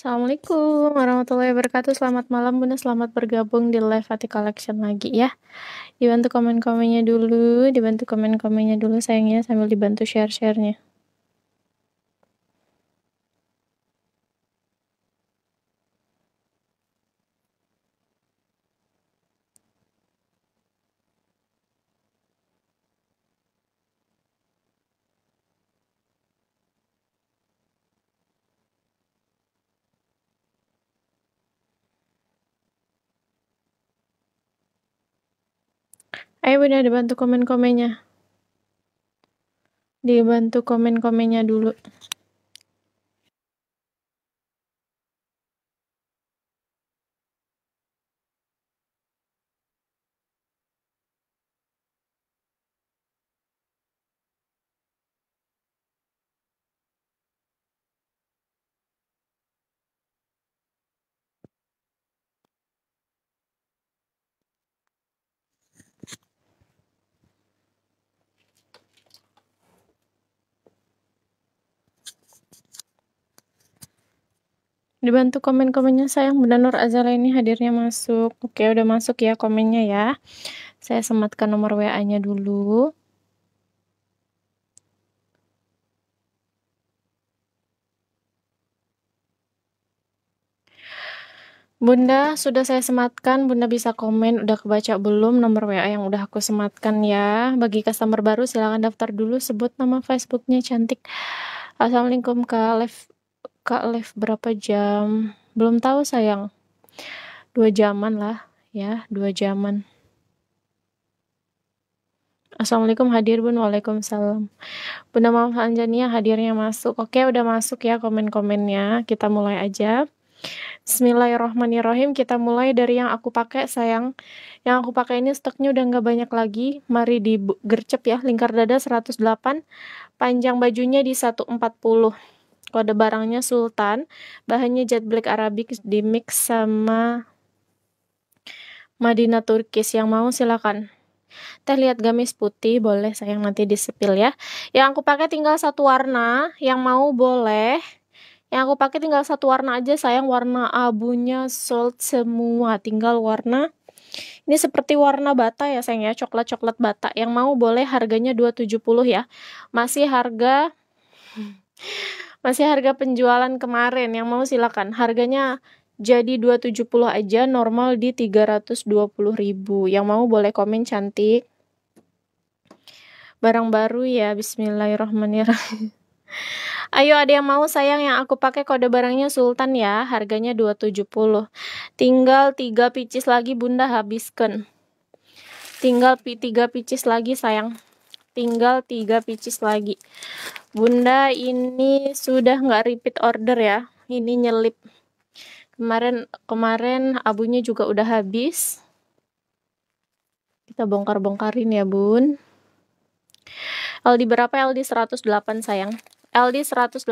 Assalamualaikum warahmatullahi wabarakatuh. Selamat malam Bunda, selamat bergabung di Live Hati Collection lagi ya. Dibantu komen-komennya dulu, dibantu komen-komennya dulu sayangnya sambil dibantu share-sharenya. ayo eh, bunda dibantu komen-komennya dibantu komen-komennya dulu Dibantu komen-komennya sayang Bunda Nur Azala ini hadirnya masuk. Oke, udah masuk ya komennya ya. Saya sematkan nomor WA-nya dulu. Bunda, sudah saya sematkan. Bunda bisa komen, udah kebaca belum nomor WA yang udah aku sematkan ya. Bagi customer baru, silahkan daftar dulu, sebut nama Facebooknya cantik. Assalamualaikum ke Live. Kak, live berapa jam? Belum tahu sayang. Dua jaman lah, ya, dua jaman. Assalamualaikum hadir bun, waalaikumsalam. Bunda Mama Anjania hadirnya masuk. Oke, udah masuk ya komen-komennya. Kita mulai aja. Bismillahirrohmanirrohim kita mulai dari yang aku pakai sayang yang aku pakai ini stoknya udah nggak banyak lagi mari di gercep ya lingkar dada 108 panjang bajunya di 140 kode barangnya Sultan bahannya jet black Arabic di mix sama Madina Turkis yang mau silakan Teh lihat gamis putih boleh sayang nanti disepil ya. Yang aku pakai tinggal satu warna, yang mau boleh. Yang aku pakai tinggal satu warna aja sayang warna abunya sold semua, tinggal warna ini seperti warna bata ya sayang ya, coklat-coklat bata. Yang mau boleh harganya 270 ya. Masih harga masih harga penjualan kemarin yang mau silakan. Harganya jadi 270 aja normal di puluh ribu yang mau boleh komen cantik barang baru ya bismillahirrahmanirrahim ayo ada yang mau sayang yang aku pakai kode barangnya sultan ya harganya 270 tinggal 3 picis lagi bunda habiskan tinggal 3 picis lagi sayang tinggal tiga pieces lagi bunda ini sudah nggak repeat order ya ini nyelip kemarin kemarin abunya juga udah habis kita bongkar-bongkarin ya bun LD berapa LD 108 sayang LD 108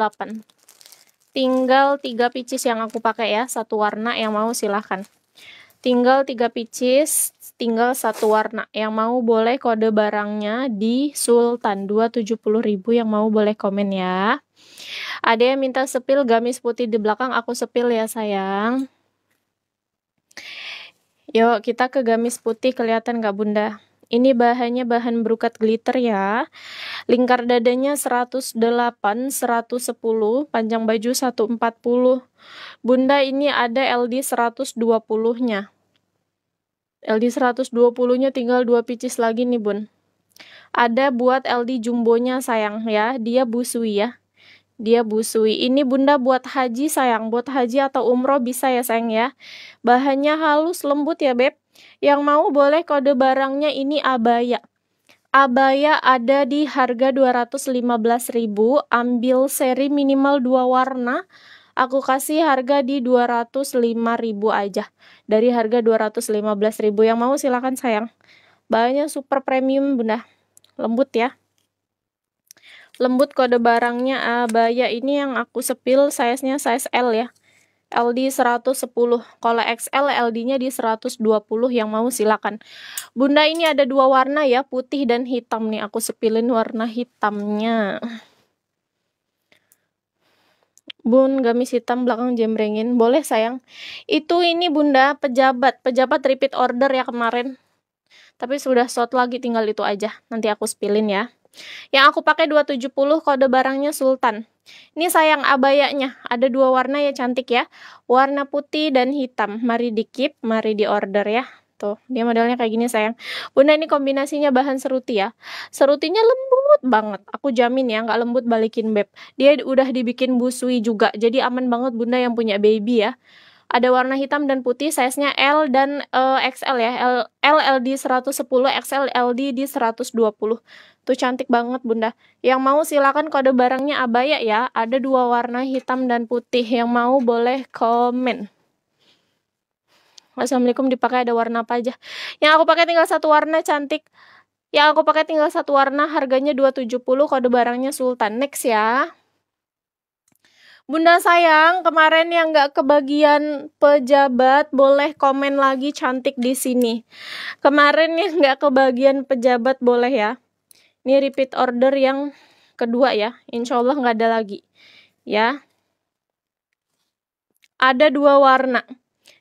tinggal tiga pieces yang aku pakai ya satu warna yang mau silahkan tinggal tiga pieces tinggal satu warna. Yang mau boleh kode barangnya di Sultan 270.000 yang mau boleh komen ya. Ada yang minta sepil gamis putih di belakang, aku sepil ya sayang. Yuk kita ke gamis putih kelihatan gak bunda? Ini bahannya bahan brokat glitter ya. Lingkar dadanya 108, 110, panjang baju 140. Bunda ini ada LD 120-nya. LD 120-nya tinggal dua picis lagi nih, Bun. Ada buat LD jumbonya sayang ya, dia busui ya. Dia busui. Ini Bunda buat haji sayang, buat haji atau umroh bisa ya sayang ya. Bahannya halus lembut ya, Beb. Yang mau boleh kode barangnya ini abaya. Abaya ada di harga 215.000, ambil seri minimal dua warna aku kasih harga di 205.000 aja. Dari harga 215.000 yang mau silakan sayang. Bahannya super premium, Bunda. Lembut ya. Lembut kode barangnya abaya ini yang aku sepil size-nya size L ya. LD 110. Kalau XL LD-nya di 120 yang mau silakan. Bunda ini ada dua warna ya, putih dan hitam nih. Aku sepilin warna hitamnya. Bun, gamis hitam belakang jembrengin. Boleh sayang. Itu ini bunda, pejabat. Pejabat repeat order ya kemarin. Tapi sudah short lagi, tinggal itu aja. Nanti aku spillin ya. Yang aku pakai 270, kode barangnya Sultan. Ini sayang abayanya, ada dua warna ya cantik ya. Warna putih dan hitam. Mari di keep, mari di order ya. Tuh, gitu. dia modelnya kayak gini sayang. Bunda ini kombinasinya bahan seruti ya. Serutinya lembut banget. Aku jamin ya, nggak lembut balikin beb. Dia udah dibikin busui juga, jadi aman banget bunda yang punya baby ya. Ada warna hitam dan putih, size-nya L dan uh, eh, XL ya. L, L LLD 110, XL LD di 120. Tuh cantik banget bunda. Yang mau silakan kode barangnya abaya ya. Ada dua warna hitam dan putih. Yang mau boleh komen. Assalamualaikum dipakai ada warna apa aja. Yang aku pakai tinggal satu warna cantik. Yang aku pakai tinggal satu warna harganya 270 kode barangnya Sultan. Next ya. Bunda sayang, kemarin yang nggak kebagian pejabat boleh komen lagi cantik di sini. Kemarin yang nggak kebagian pejabat boleh ya. Ini repeat order yang kedua ya. Insya Allah nggak ada lagi. Ya. Ada dua warna.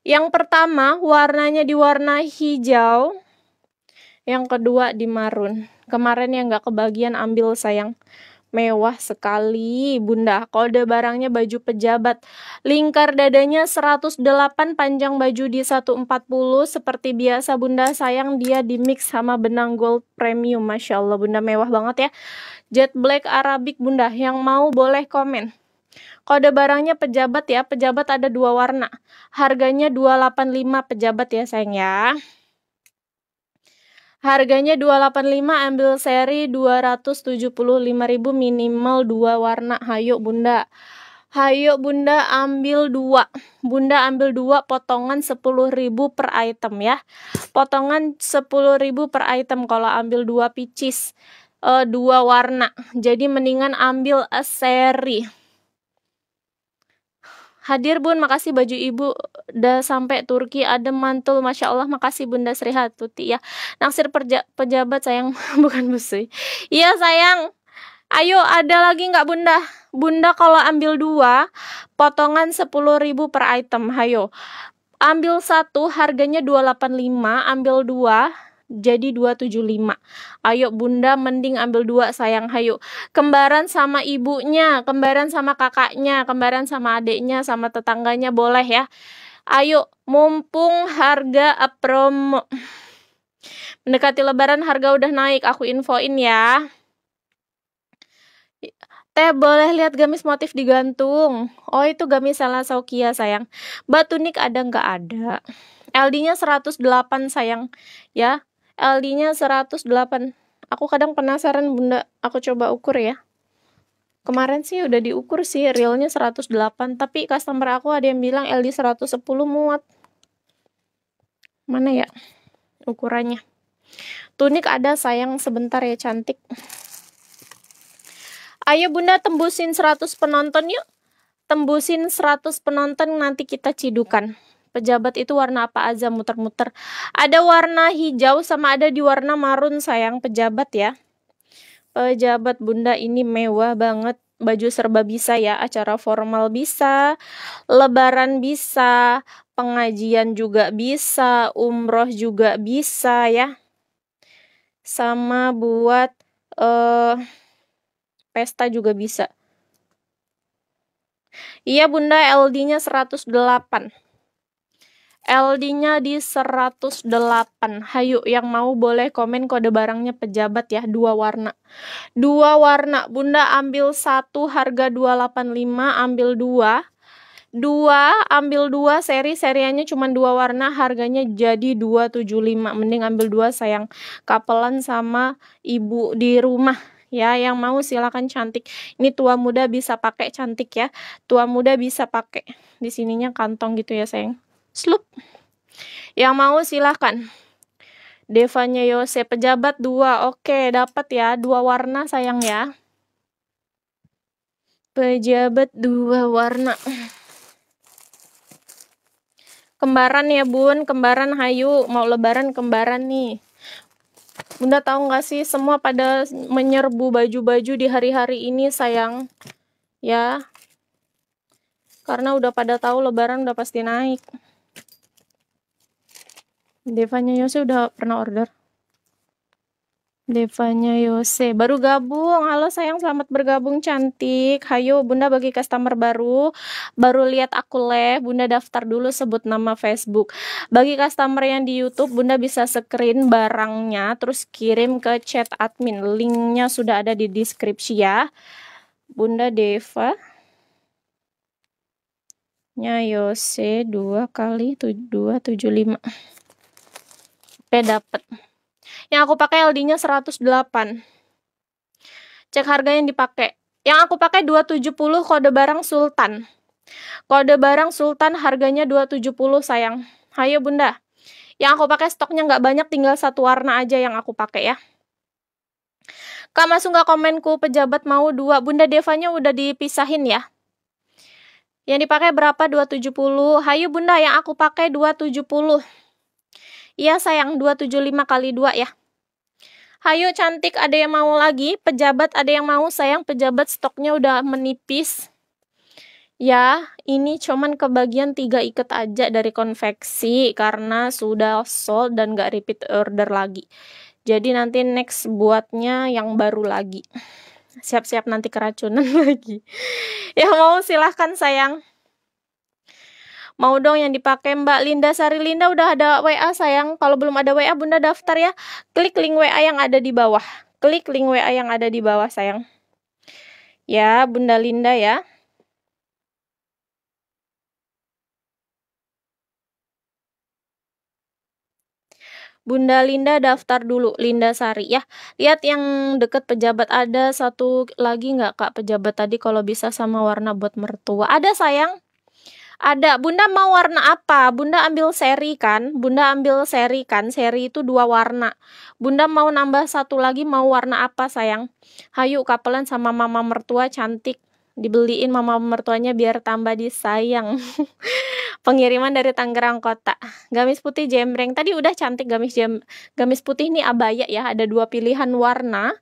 Yang pertama, warnanya di warna hijau. Yang kedua di marun. Kemarin yang nggak kebagian ambil sayang. Mewah sekali bunda Kode barangnya baju pejabat Lingkar dadanya 108 Panjang baju di 140 Seperti biasa bunda sayang Dia di mix sama benang gold premium Masya Allah bunda mewah banget ya Jet black Arabic bunda Yang mau boleh komen Kode barangnya pejabat ya, pejabat ada dua warna. Harganya 285 pejabat ya sayang ya. Harganya 285 ambil seri 275.000 minimal dua warna. Hayo Bunda. Hayo Bunda ambil dua. Bunda ambil dua potongan 10.000 per item ya. Potongan 10.000 per item kalau ambil dua picis. Uh, dua warna. Jadi mendingan ambil seri Hadir Bun, makasih baju Ibu udah sampai Turki ada mantul Masya Allah makasih Bunda Sri Hatuti ya naksir perja pejabat sayang bukan busui iya sayang ayo ada lagi nggak Bunda Bunda kalau ambil dua potongan sepuluh ribu per item hayo ambil satu harganya 285 ambil dua jadi 275. Ayo bunda mending ambil dua sayang hayu. Kembaran sama ibunya, kembaran sama kakaknya, kembaran sama adiknya, sama tetangganya boleh ya. Ayo mumpung harga promo mendekati lebaran harga udah naik, aku infoin ya. Teh boleh lihat gamis motif digantung. Oh itu gamis salah Saukia sayang. Batu Batunik ada nggak ada? LD-nya 108 sayang ya. LD-nya 108. Aku kadang penasaran Bunda, aku coba ukur ya. Kemarin sih udah diukur sih realnya 108, tapi customer aku ada yang bilang LD 110 muat. Mana ya ukurannya? Tunik ada sayang sebentar ya cantik. Ayo Bunda tembusin 100 penonton yuk. Tembusin 100 penonton nanti kita cidukan pejabat itu warna apa aja muter-muter. Ada warna hijau sama ada di warna marun sayang pejabat ya. Pejabat bunda ini mewah banget. Baju serba bisa ya, acara formal bisa, lebaran bisa, pengajian juga bisa, umroh juga bisa ya. Sama buat uh, pesta juga bisa. Iya bunda LD-nya 108. LD-nya di 108. Hayu yang mau boleh komen kode barangnya pejabat ya, dua warna. Dua warna. Bunda ambil satu harga 285, ambil dua. Dua, ambil dua seri, seriannya cuma dua warna, harganya jadi 275. Mending ambil dua sayang. Kapelan sama ibu di rumah ya yang mau silakan cantik ini tua muda bisa pakai cantik ya tua muda bisa pakai di sininya kantong gitu ya sayang Slup. Yang mau silahkan. Devanya Yose, pejabat dua. Oke, dapat ya. Dua warna sayang ya. Pejabat dua warna. Kembaran ya bun, kembaran hayu. Mau lebaran kembaran nih. Bunda tahu nggak sih semua pada menyerbu baju-baju di hari-hari ini sayang. Ya. Karena udah pada tahu lebaran udah pasti naik. Devanya Yose udah pernah order? Devanya Yose baru gabung. Halo sayang, selamat bergabung cantik. Hayo Bunda bagi customer baru. Baru lihat aku leh. Bunda daftar dulu sebut nama Facebook. Bagi customer yang di YouTube, Bunda bisa screen barangnya terus kirim ke chat admin. Linknya sudah ada di deskripsi ya. Bunda Deva nya Yose 2 kali 275 HP dapat. Yang aku pakai LD-nya 108. Cek harga yang dipakai. Yang aku pakai 270 kode barang Sultan. Kode barang Sultan harganya 270 sayang. Hayo Bunda. Yang aku pakai stoknya nggak banyak tinggal satu warna aja yang aku pakai ya. Kak masuk nggak komenku pejabat mau dua. Bunda Devanya udah dipisahin ya. Yang dipakai berapa? 270. Hayu Bunda yang aku pakai 270. Iya sayang 275 kali 2 ya. Hayo cantik ada yang mau lagi, pejabat ada yang mau sayang pejabat stoknya udah menipis. Ya, ini cuman kebagian 3 ikat aja dari konveksi karena sudah sold dan gak repeat order lagi. Jadi nanti next buatnya yang baru lagi. Siap-siap nanti keracunan lagi. Yang mau silahkan sayang. Mau dong yang dipakai Mbak Linda Sari Linda udah ada WA sayang. Kalau belum ada WA Bunda daftar ya. Klik link WA yang ada di bawah. Klik link WA yang ada di bawah sayang. Ya, Bunda Linda ya. Bunda Linda daftar dulu Linda Sari ya. Lihat yang deket pejabat ada satu lagi nggak Kak pejabat tadi kalau bisa sama warna buat mertua. Ada sayang ada Bunda mau warna apa? Bunda ambil seri kan? Bunda ambil seri kan? Seri itu dua warna. Bunda mau nambah satu lagi mau warna apa sayang? Hayu kapelan sama mama mertua cantik. Dibeliin mama mertuanya biar tambah disayang. Pengiriman dari Tangerang Kota. Gamis putih jembreng. Tadi udah cantik gamis jam, gamis putih ini abaya ya. Ada dua pilihan warna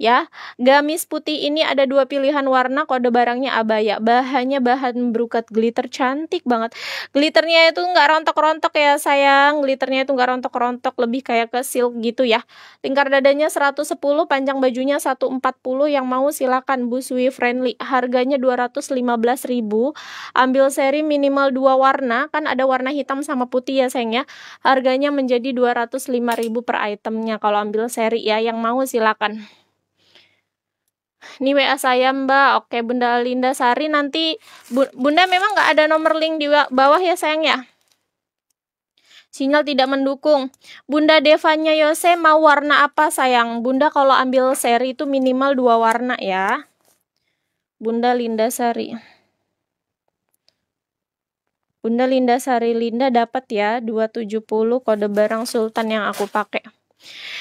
ya. Gamis putih ini ada dua pilihan warna, kode barangnya abaya. Bahannya bahan brokat glitter cantik banget. Glitternya itu nggak rontok-rontok ya sayang. Glitternya itu nggak rontok-rontok, lebih kayak ke silk gitu ya. Lingkar dadanya 110, panjang bajunya 140. Yang mau silakan busui Friendly. Harganya 215.000. Ambil seri minimal dua warna, kan ada warna hitam sama putih ya sayang ya. Harganya menjadi 205.000 per itemnya kalau ambil seri ya. Yang mau silakan. Ini WA saya Mbak. Oke Bunda Linda Sari nanti Bunda memang nggak ada nomor link di bawah ya sayang ya. Sinyal tidak mendukung. Bunda Devanya Yose mau warna apa sayang? Bunda kalau ambil seri itu minimal dua warna ya. Bunda Linda Sari. Bunda Linda Sari Linda dapat ya 270 kode barang Sultan yang aku pakai.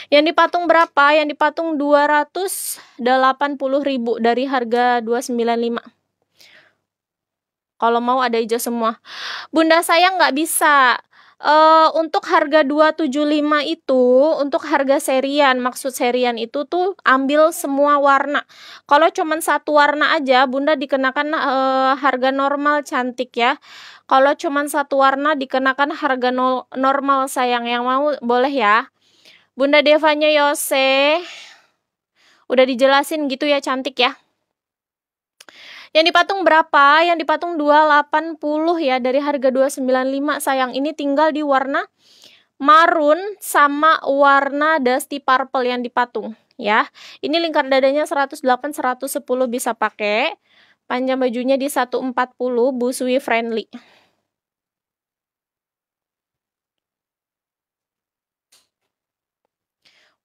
Yang dipatung berapa? Yang dipatung 280.000 dari harga 295 kalau mau ada hijau semua. Bunda saya nggak bisa. Uh, untuk harga 275 itu untuk harga serian maksud serian itu tuh ambil semua warna kalau cuman satu warna aja bunda dikenakan uh, harga normal cantik ya kalau cuman satu warna dikenakan harga no normal sayang yang mau boleh ya Bunda Devanya Yose. Udah dijelasin gitu ya cantik ya. Yang dipatung berapa? Yang dipatung 280 ya dari harga 295 sayang. Ini tinggal di warna marun sama warna dusty purple yang dipatung ya. Ini lingkar dadanya 108 110 bisa pakai. Panjang bajunya di 140 busui friendly.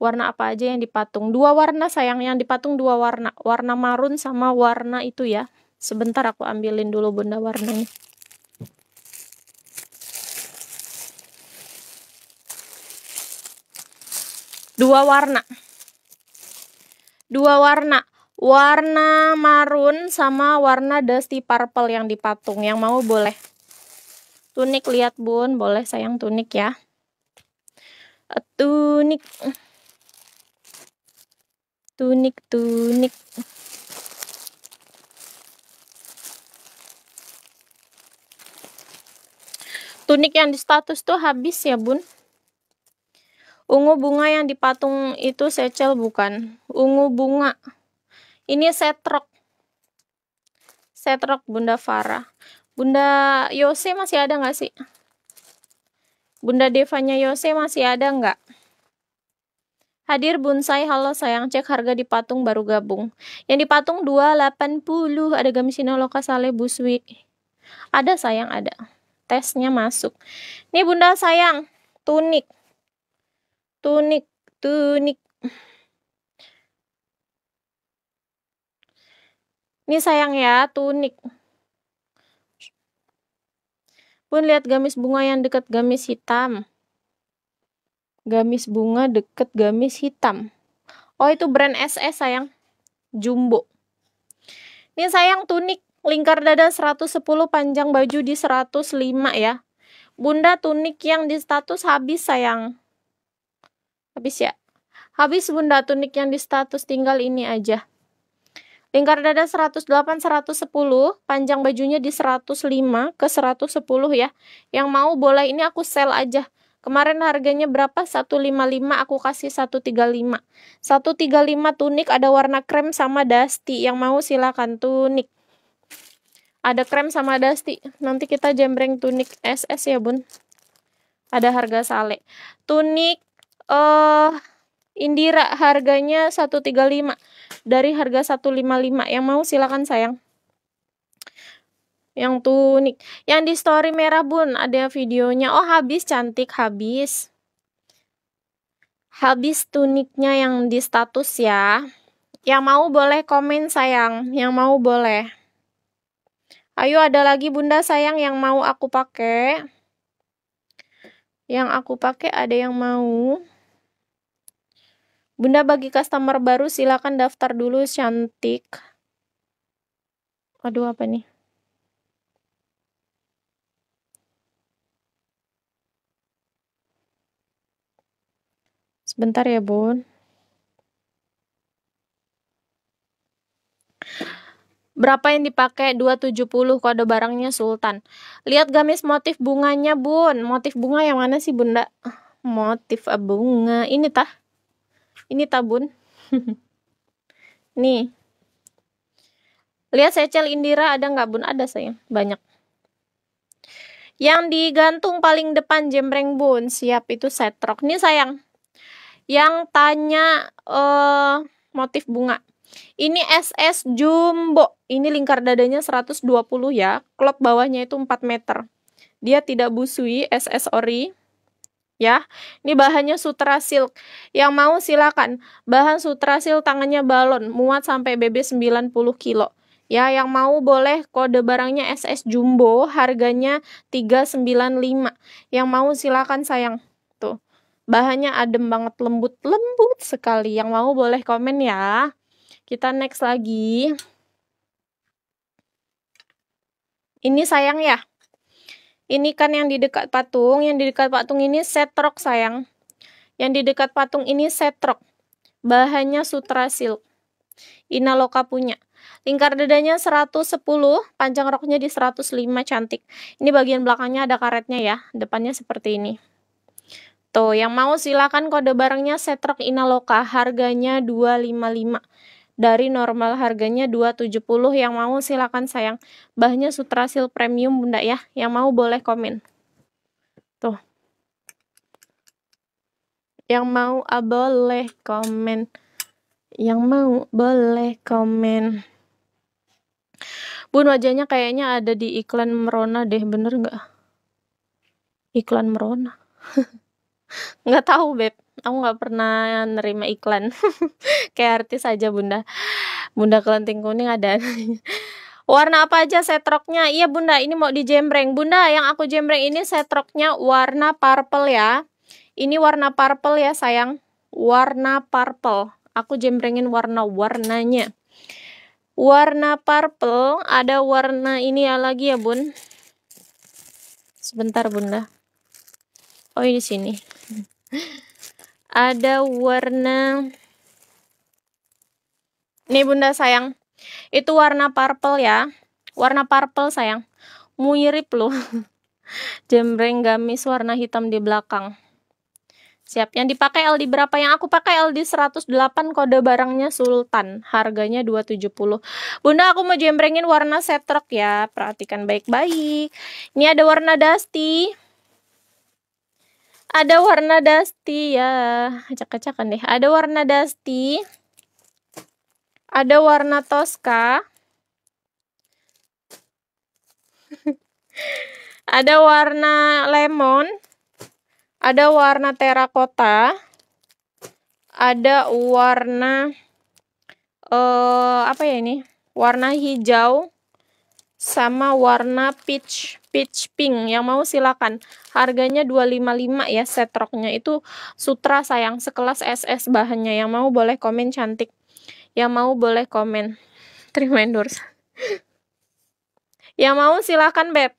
warna apa aja yang dipatung. Dua warna sayang yang dipatung dua warna, warna marun sama warna itu ya. Sebentar aku ambilin dulu bunda warnanya. Dua warna. Dua warna warna marun sama warna dusty purple yang dipatung yang mau boleh tunik lihat bun boleh sayang tunik ya tunik tunik tunik tunik yang di status tuh habis ya bun ungu bunga yang dipatung itu secel bukan ungu bunga ini setrok setrok bunda Farah bunda Yose masih ada gak sih bunda Devanya Yose masih ada gak Hadir bonsai, halo sayang, cek harga di patung baru gabung. Yang di patung 280, ada gamisino loka sale buswi. Ada sayang, ada. Tesnya masuk. ini bunda sayang, tunik. Tunik, tunik. ini sayang ya, tunik. pun lihat gamis bunga yang dekat gamis hitam. Gamis bunga deket gamis hitam. Oh itu brand SS sayang. Jumbo. Ini sayang tunik lingkar dada 110 panjang baju di 105 ya. Bunda tunik yang di status habis sayang. Habis ya. Habis bunda tunik yang di status tinggal ini aja. Lingkar dada 108 110, panjang bajunya di 105 ke 110 ya. Yang mau boleh ini aku sel aja. Kemarin harganya berapa? 155, aku kasih 135. 135 tunik ada warna krem sama dusty. Yang mau silakan tunik. Ada krem sama dusty. Nanti kita jembreng tunik SS ya, Bun. Ada harga sale. Tunik eh uh, Indira harganya 135 dari harga 155. Yang mau silakan sayang yang tunik yang di story merah bun ada videonya oh habis cantik habis habis tuniknya yang di status ya yang mau boleh komen sayang yang mau boleh ayo ada lagi bunda sayang yang mau aku pakai yang aku pakai ada yang mau Bunda bagi customer baru silakan daftar dulu cantik. Aduh apa nih? Sebentar ya, Bun. Berapa yang dipakai? 270 kode barangnya Sultan. Lihat gamis motif bunganya, Bun. Motif bunga yang mana sih, Bunda? Motif bunga. Ini tah? Ini tah, Bun. Nih. Lihat secel Indira ada nggak, Bun? Ada, sayang. Banyak. Yang digantung paling depan jembreng, Bun. Siap, itu setrok. Nih, sayang yang tanya uh, motif bunga. Ini SS jumbo. Ini lingkar dadanya 120 ya. Klop bawahnya itu 4 meter. Dia tidak busui SS ori. Ya. Ini bahannya sutra silk. Yang mau silakan. Bahan sutra silk tangannya balon, muat sampai BB 90 kilo. Ya, yang mau boleh kode barangnya SS jumbo, harganya 395. Yang mau silakan sayang. Bahannya adem banget, lembut-lembut sekali. Yang mau boleh komen ya. Kita next lagi. Ini sayang ya. Ini kan yang di dekat patung, yang di dekat patung ini setrok sayang. Yang di dekat patung ini setrok. Bahannya sutra silk. Inaloka punya. Lingkar dadanya 110, panjang roknya di 105 cantik. Ini bagian belakangnya ada karetnya ya, depannya seperti ini. Tuh, gitu. yang mau silakan kode barangnya setrek inaloka harganya 255 dari normal harganya 270 yang mau silakan sayang bahnya sil premium bunda ya yang mau boleh komen tuh yang mau ah, boleh komen yang mau boleh komen bun wajahnya kayaknya ada di iklan merona deh bener nggak iklan merona nggak tahu beb aku nggak pernah nerima iklan kayak artis aja bunda bunda kelenting kuning ada warna apa aja setroknya iya bunda ini mau dijembreng bunda yang aku jembreng ini setroknya warna purple ya ini warna purple ya sayang warna purple aku jembrengin warna-warnanya warna purple ada warna ini ya lagi ya bun sebentar bunda oh ini sini ada warna ini Bunda sayang. Itu warna purple ya. Warna purple sayang. Mirip loh. Jembreng gamis warna hitam di belakang. Siap. Yang dipakai LD berapa? Yang aku pakai LD 108 kode barangnya Sultan. Harganya 270. Bunda aku mau jembrengin warna setrek ya. Perhatikan baik-baik. Ini ada warna dusty ada warna dusty ya acak-acakan deh ada warna dusty ada warna tosca ada warna lemon ada warna terakota ada warna uh, apa ya ini warna hijau sama warna peach Peach Pink. Yang mau silakan. Harganya 255 ya set roknya. Itu sutra sayang sekelas SS bahannya. Yang mau boleh komen cantik. Yang mau boleh komen. Terima endorse. yang mau silakan Beb.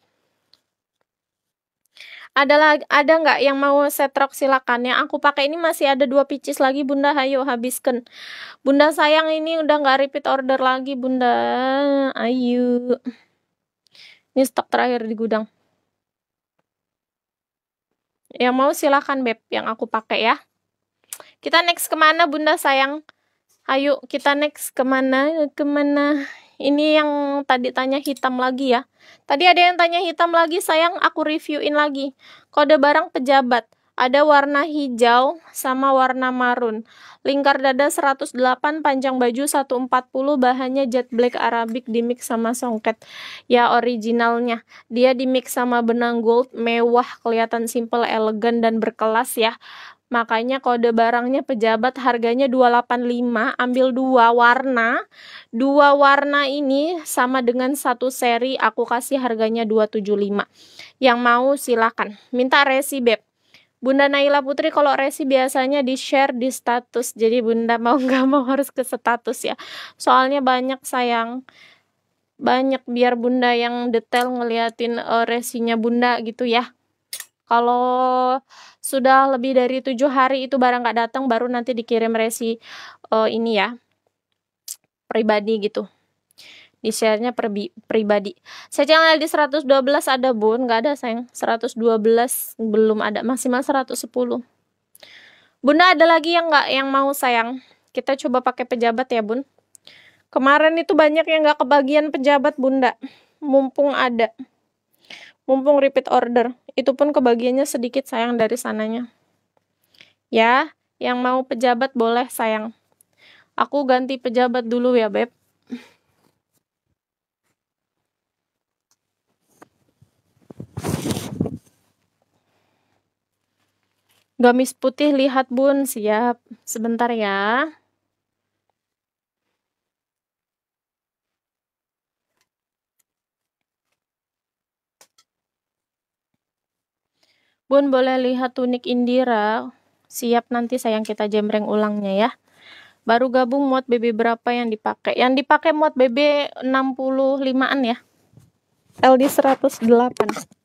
Adalah, ada ada nggak yang mau setrok silakan ya aku pakai ini masih ada dua picis lagi bunda ayo habiskan bunda sayang ini udah nggak repeat order lagi bunda ayo ini stok terakhir di gudang. Yang mau silahkan Beb, yang aku pakai ya. Kita next kemana Bunda sayang? Ayo kita next kemana? Kemana? Ini yang tadi tanya hitam lagi ya. Tadi ada yang tanya hitam lagi sayang, aku reviewin lagi. Kode barang pejabat. Ada warna hijau sama warna marun. Lingkar dada 108, panjang baju 140, bahannya jet black Arabic dimix sama songket. Ya originalnya. Dia dimix sama benang gold, mewah, kelihatan simple, elegan, dan berkelas ya. Makanya kode barangnya pejabat harganya 285, ambil dua warna. Dua warna ini sama dengan satu seri, aku kasih harganya 275. Yang mau silakan. Minta resi beb. Bunda Naila Putri kalau resi biasanya di share di status jadi Bunda mau nggak mau harus ke status ya soalnya banyak sayang banyak biar Bunda yang detail ngeliatin uh, resinya Bunda gitu ya kalau sudah lebih dari tujuh hari itu barang nggak datang baru nanti dikirim resi uh, ini ya pribadi gitu di sharenya pribadi. Saya channel di 112 ada bun, nggak ada sayang. 112 belum ada, maksimal 110. Bunda ada lagi yang nggak yang mau sayang. Kita coba pakai pejabat ya bun. Kemarin itu banyak yang nggak kebagian pejabat bunda. Mumpung ada. Mumpung repeat order. Itu pun kebagiannya sedikit sayang dari sananya. Ya, yang mau pejabat boleh sayang. Aku ganti pejabat dulu ya beb. Gamis putih lihat bun, siap. Sebentar ya. Bun boleh lihat tunik Indira. Siap nanti sayang kita jembreng ulangnya ya. Baru gabung mod BB berapa yang dipakai? Yang dipakai mod BB 65-an ya. LD 108.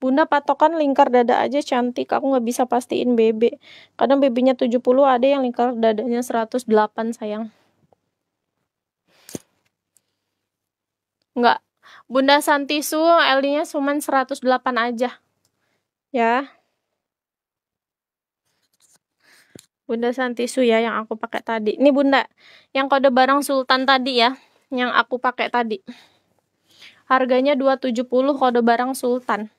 Bunda patokan lingkar dada aja cantik, aku nggak bisa pastiin bebek. Kadang bebenya 70, ada yang lingkar dadanya 108 sayang. Enggak. Bunda Santisu LD-nya cuma 108 aja. Ya. Bunda Santisu ya yang aku pakai tadi. Ini Bunda, yang kode barang Sultan tadi ya, yang aku pakai tadi. Harganya 270 kode barang Sultan.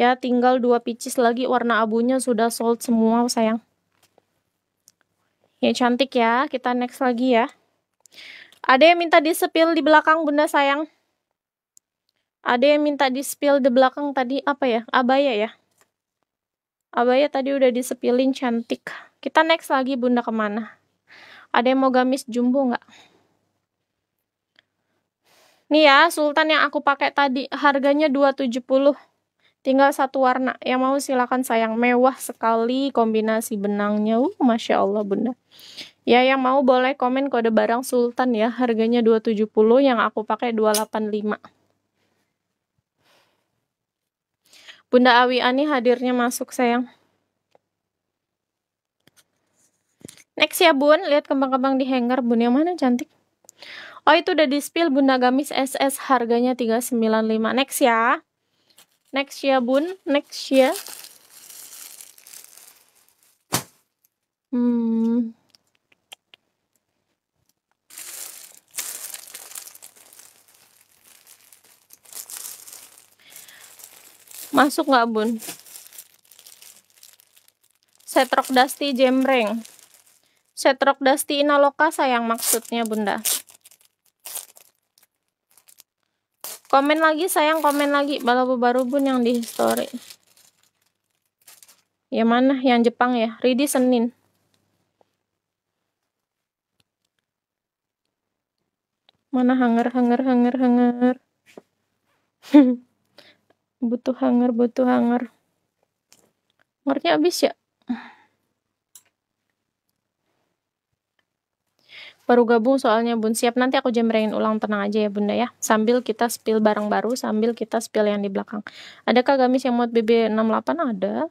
Ya, tinggal dua picis lagi warna abunya sudah sold semua, sayang. Ya, cantik ya. Kita next lagi ya. Ada yang minta di-spill di belakang, Bunda sayang. Ada yang minta di-spill di belakang tadi apa ya? Abaya ya. Abaya tadi udah disepilin cantik. Kita next lagi Bunda kemana? Ada yang mau gamis jumbo nggak? Nih ya, Sultan yang aku pakai tadi harganya 270. Tinggal satu warna. Yang mau silakan sayang. Mewah sekali kombinasi benangnya. Uh, Masya Allah bunda. Ya yang mau boleh komen kode barang Sultan ya. Harganya 270 yang aku pakai 285. Bunda Awi Ani hadirnya masuk sayang. Next ya bun, lihat kembang-kembang di hanger bun yang mana cantik. Oh itu udah di spill Bunda Gamis SS harganya 395. Next ya. Next ya Bun, next ya. Hmm. Masuk nggak Bun? Setrok Dasti Jemreng. Setrok Dasti Inaloka sayang maksudnya Bunda. Komen lagi sayang, komen lagi baru-baru pun yang di story. Ya mana? Yang Jepang ya. Ridi Senin. Mana hanger hanger hanger hanger. butuh hanger, butuh hanger. Hangernya habis ya? baru gabung soalnya Bun. Siap nanti aku jemrengin ulang tenang aja ya Bunda ya. Sambil kita spill barang baru, sambil kita spill yang di belakang. Adakah gamis yang muat BB68 ada?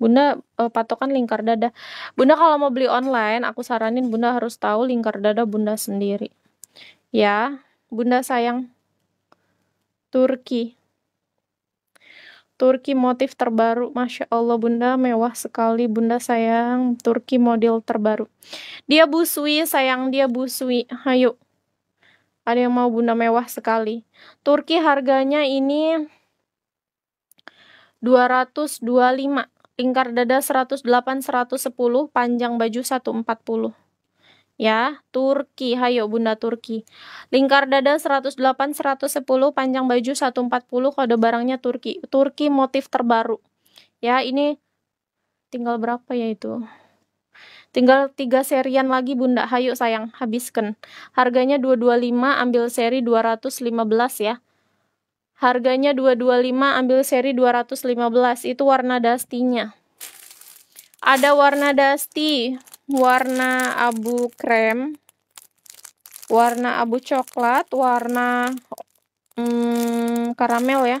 Bunda eh, patokan lingkar dada. Bunda kalau mau beli online, aku saranin Bunda harus tahu lingkar dada Bunda sendiri. Ya, Bunda sayang Turki. Turki motif terbaru. Masya Allah bunda mewah sekali bunda sayang. Turki model terbaru. Dia busui sayang dia busui. Hayu. Ada yang mau bunda mewah sekali. Turki harganya ini 225. Lingkar dada 108 110, panjang baju 140 ya Turki hayo Bunda Turki lingkar dada 108 110 panjang baju 140 kode barangnya Turki Turki motif terbaru ya ini tinggal berapa ya itu tinggal tiga serian lagi Bunda hayo sayang habiskan harganya 225 ambil seri 215 ya harganya 225 ambil seri 215 itu warna dastinya ada warna dusty warna abu krem, warna abu coklat, warna hmm, karamel ya,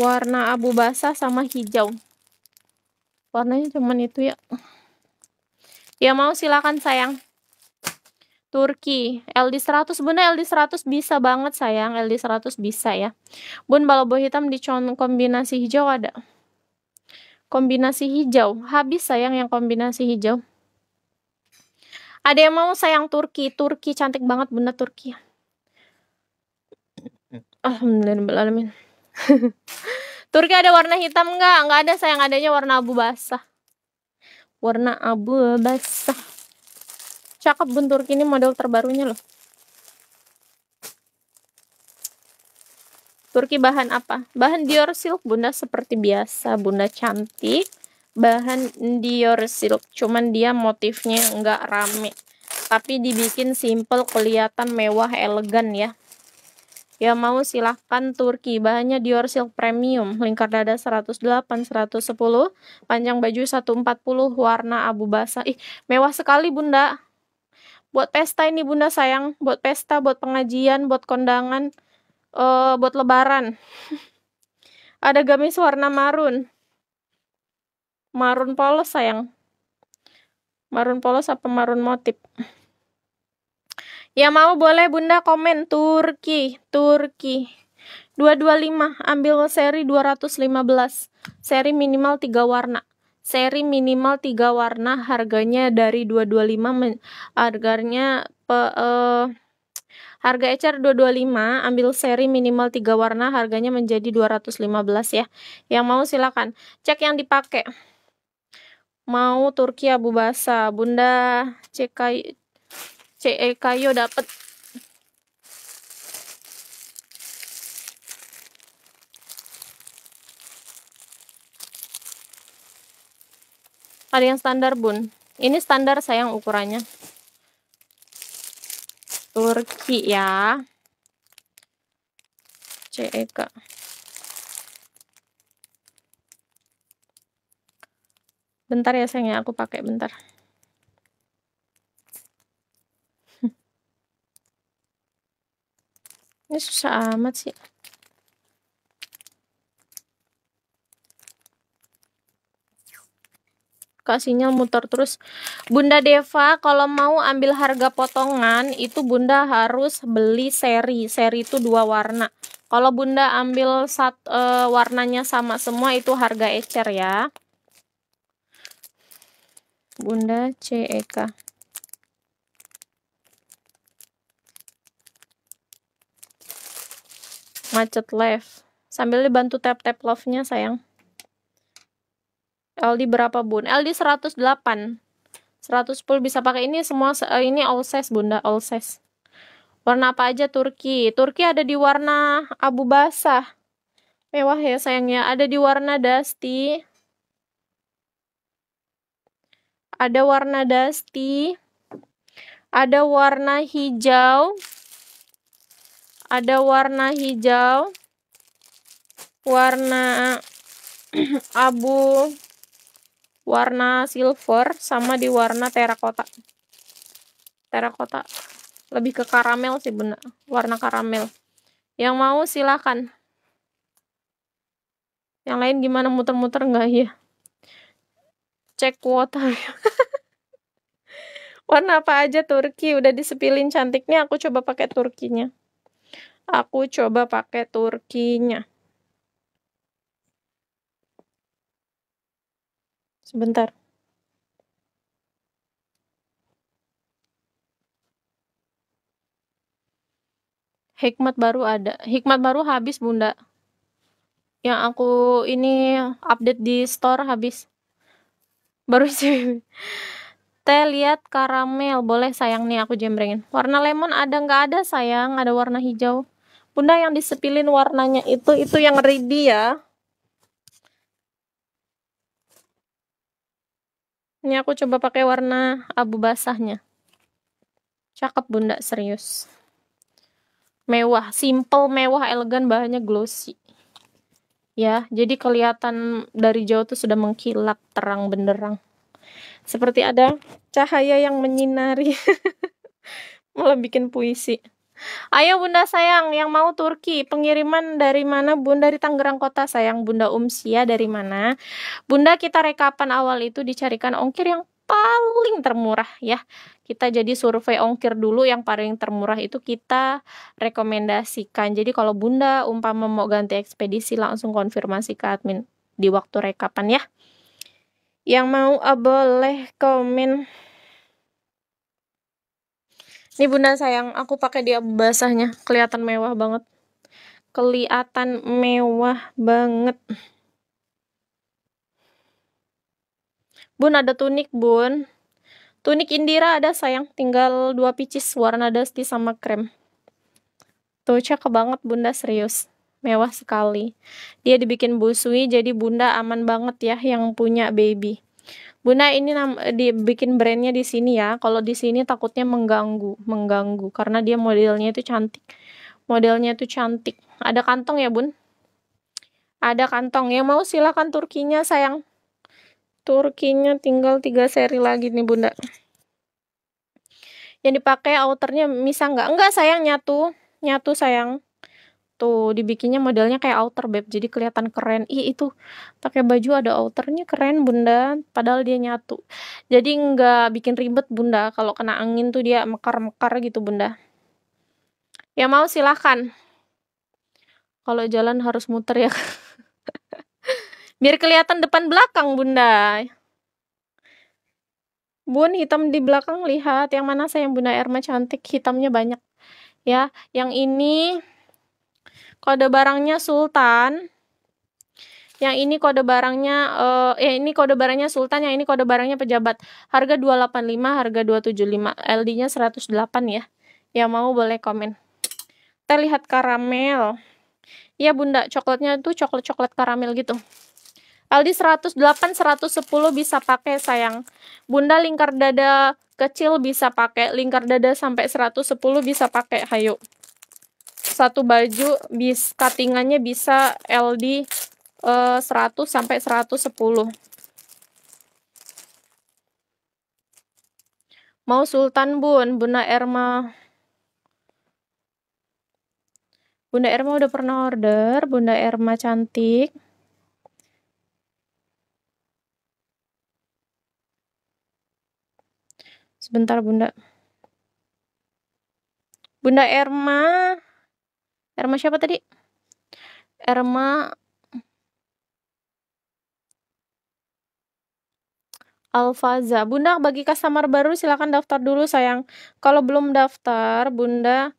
warna abu basah sama hijau. Warnanya cuman itu ya. Ya mau silakan sayang. Turki, LD100, Bunda LD100 bisa banget sayang, LD100 bisa ya. Bun, balobo hitam di kombinasi hijau ada. Kombinasi hijau, habis sayang yang kombinasi hijau. Ada yang mau sayang Turki? Turki cantik banget bunda Turki. Alhamdulillah Alhamdulillahirobbilalamin. Turki ada warna hitam nggak? Nggak ada sayang adanya warna abu basah. Warna abu basah. Cakep bun Turki ini model terbarunya loh. Turki bahan apa? Bahan Dior silk bunda seperti biasa bunda cantik bahan Dior silk cuman dia motifnya nggak rame tapi dibikin simple kelihatan mewah elegan ya Ya mau silahkan Turki, bahannya Dior Silk Premium, lingkar dada 108, 110, panjang baju 140, warna abu basah. Ih, mewah sekali bunda. Buat pesta ini bunda sayang, buat pesta, buat pengajian, buat kondangan, uh, buat lebaran. Ada gamis warna marun. Marun polos sayang. Marun polos apa marun motif? Ya mau boleh bunda komen Turki, Turki. 225, ambil seri 215. Seri minimal 3 warna. Seri minimal 3 warna harganya dari 225 men, harganya pe, uh, harga ecer 225 ambil seri minimal 3 warna harganya menjadi 215 ya. Yang mau silakan cek yang dipakai. Mau Turki Abu Basa. Bunda CK cekayo dapat Ada yang standar, Bun. Ini standar sayang ukurannya. Turki ya. CEK. Bentar ya sayangnya aku pakai bentar. Ini susah amat sih. Kak sinyal muter terus. Bunda Deva, kalau mau ambil harga potongan itu Bunda harus beli seri. Seri itu dua warna. Kalau Bunda ambil sat, e, warnanya sama semua itu harga ecer ya. Bunda C. E Macet left. Sambil dibantu tap-tap love-nya, sayang. LD berapa, Bun? LD 108. 110 bisa pakai ini semua eh, ini all size, Bunda, all size. Warna apa aja Turki? Turki ada di warna abu basah. Mewah ya sayangnya. Ada di warna dusty, ada warna dusty, ada warna hijau, ada warna hijau, warna abu, warna silver, sama di warna terakota. Terakota lebih ke karamel sih benar, warna karamel. Yang mau silakan. Yang lain gimana muter-muter nggak ya? cek kuota. Warna apa aja Turki? Udah disepilin cantiknya, aku coba pakai Turkinya. Aku coba pakai Turkinya. Sebentar. Hikmat baru ada. Hikmat baru habis, Bunda. Yang aku ini update di store habis baru sih teh lihat karamel boleh sayang nih aku jembrengin warna lemon ada nggak ada sayang ada warna hijau bunda yang disepilin warnanya itu itu yang ready ya ini aku coba pakai warna abu basahnya cakep bunda serius mewah simple mewah elegan bahannya glossy Ya, jadi kelihatan dari jauh tuh sudah mengkilap terang benderang. Seperti ada cahaya yang menyinari. Malah bikin puisi. Ayo Bunda sayang, yang mau Turki, pengiriman dari mana Bunda dari Tangerang Kota sayang, Bunda Umsia dari mana? Bunda kita rekapan awal itu dicarikan ongkir yang paling termurah ya. Kita jadi survei ongkir dulu yang paling termurah itu kita rekomendasikan. Jadi kalau Bunda umpama mau ganti ekspedisi langsung konfirmasi ke admin di waktu rekapan ya. Yang mau uh, boleh komen. Ini Bunda sayang, aku pakai dia basahnya. Kelihatan mewah banget. Kelihatan mewah banget. Bun ada tunik bun. Tunik Indira ada sayang, tinggal dua picis warna dusty sama krem. Tuh cakep banget bunda serius, mewah sekali. Dia dibikin busui jadi bunda aman banget ya yang punya baby. Bunda ini dibikin brandnya di sini ya. Kalau di sini takutnya mengganggu, mengganggu karena dia modelnya itu cantik. Modelnya itu cantik. Ada kantong ya bun? Ada kantong. Yang mau silakan Turkinya sayang. Turkinya tinggal tiga seri lagi nih bunda yang dipakai outernya bisa nggak? Enggak sayang nyatu, nyatu sayang. Tuh dibikinnya modelnya kayak outer beb, jadi kelihatan keren. Ih itu pakai baju ada outernya keren bunda, padahal dia nyatu. Jadi nggak bikin ribet bunda, kalau kena angin tuh dia mekar-mekar gitu bunda. Ya mau silahkan. Kalau jalan harus muter ya. Biar kelihatan depan belakang, Bunda. Bun, hitam di belakang lihat yang mana saya yang Bunda Erma cantik, hitamnya banyak. Ya, yang ini kode barangnya Sultan. Yang ini kode barangnya eh uh, ini kode barangnya Sultan, yang ini kode barangnya pejabat. Harga 285, harga 275. LD-nya 108 ya. yang mau boleh komen. Kita lihat karamel. ya bunda, coklatnya tuh coklat-coklat karamel gitu. LD 108 110 bisa pakai sayang. Bunda lingkar dada kecil bisa pakai, lingkar dada sampai 110 bisa pakai, hayu. Satu baju bis katingannya bisa LD uh, 100 sampai 110. Mau Sultan Bun, Bunda Erma. Bunda Erma udah pernah order, Bunda Erma cantik. Sebentar Bunda. Bunda Erma. Erma siapa tadi? Erma Alfaza. Bunda bagi customer baru silahkan daftar dulu sayang. Kalau belum daftar, Bunda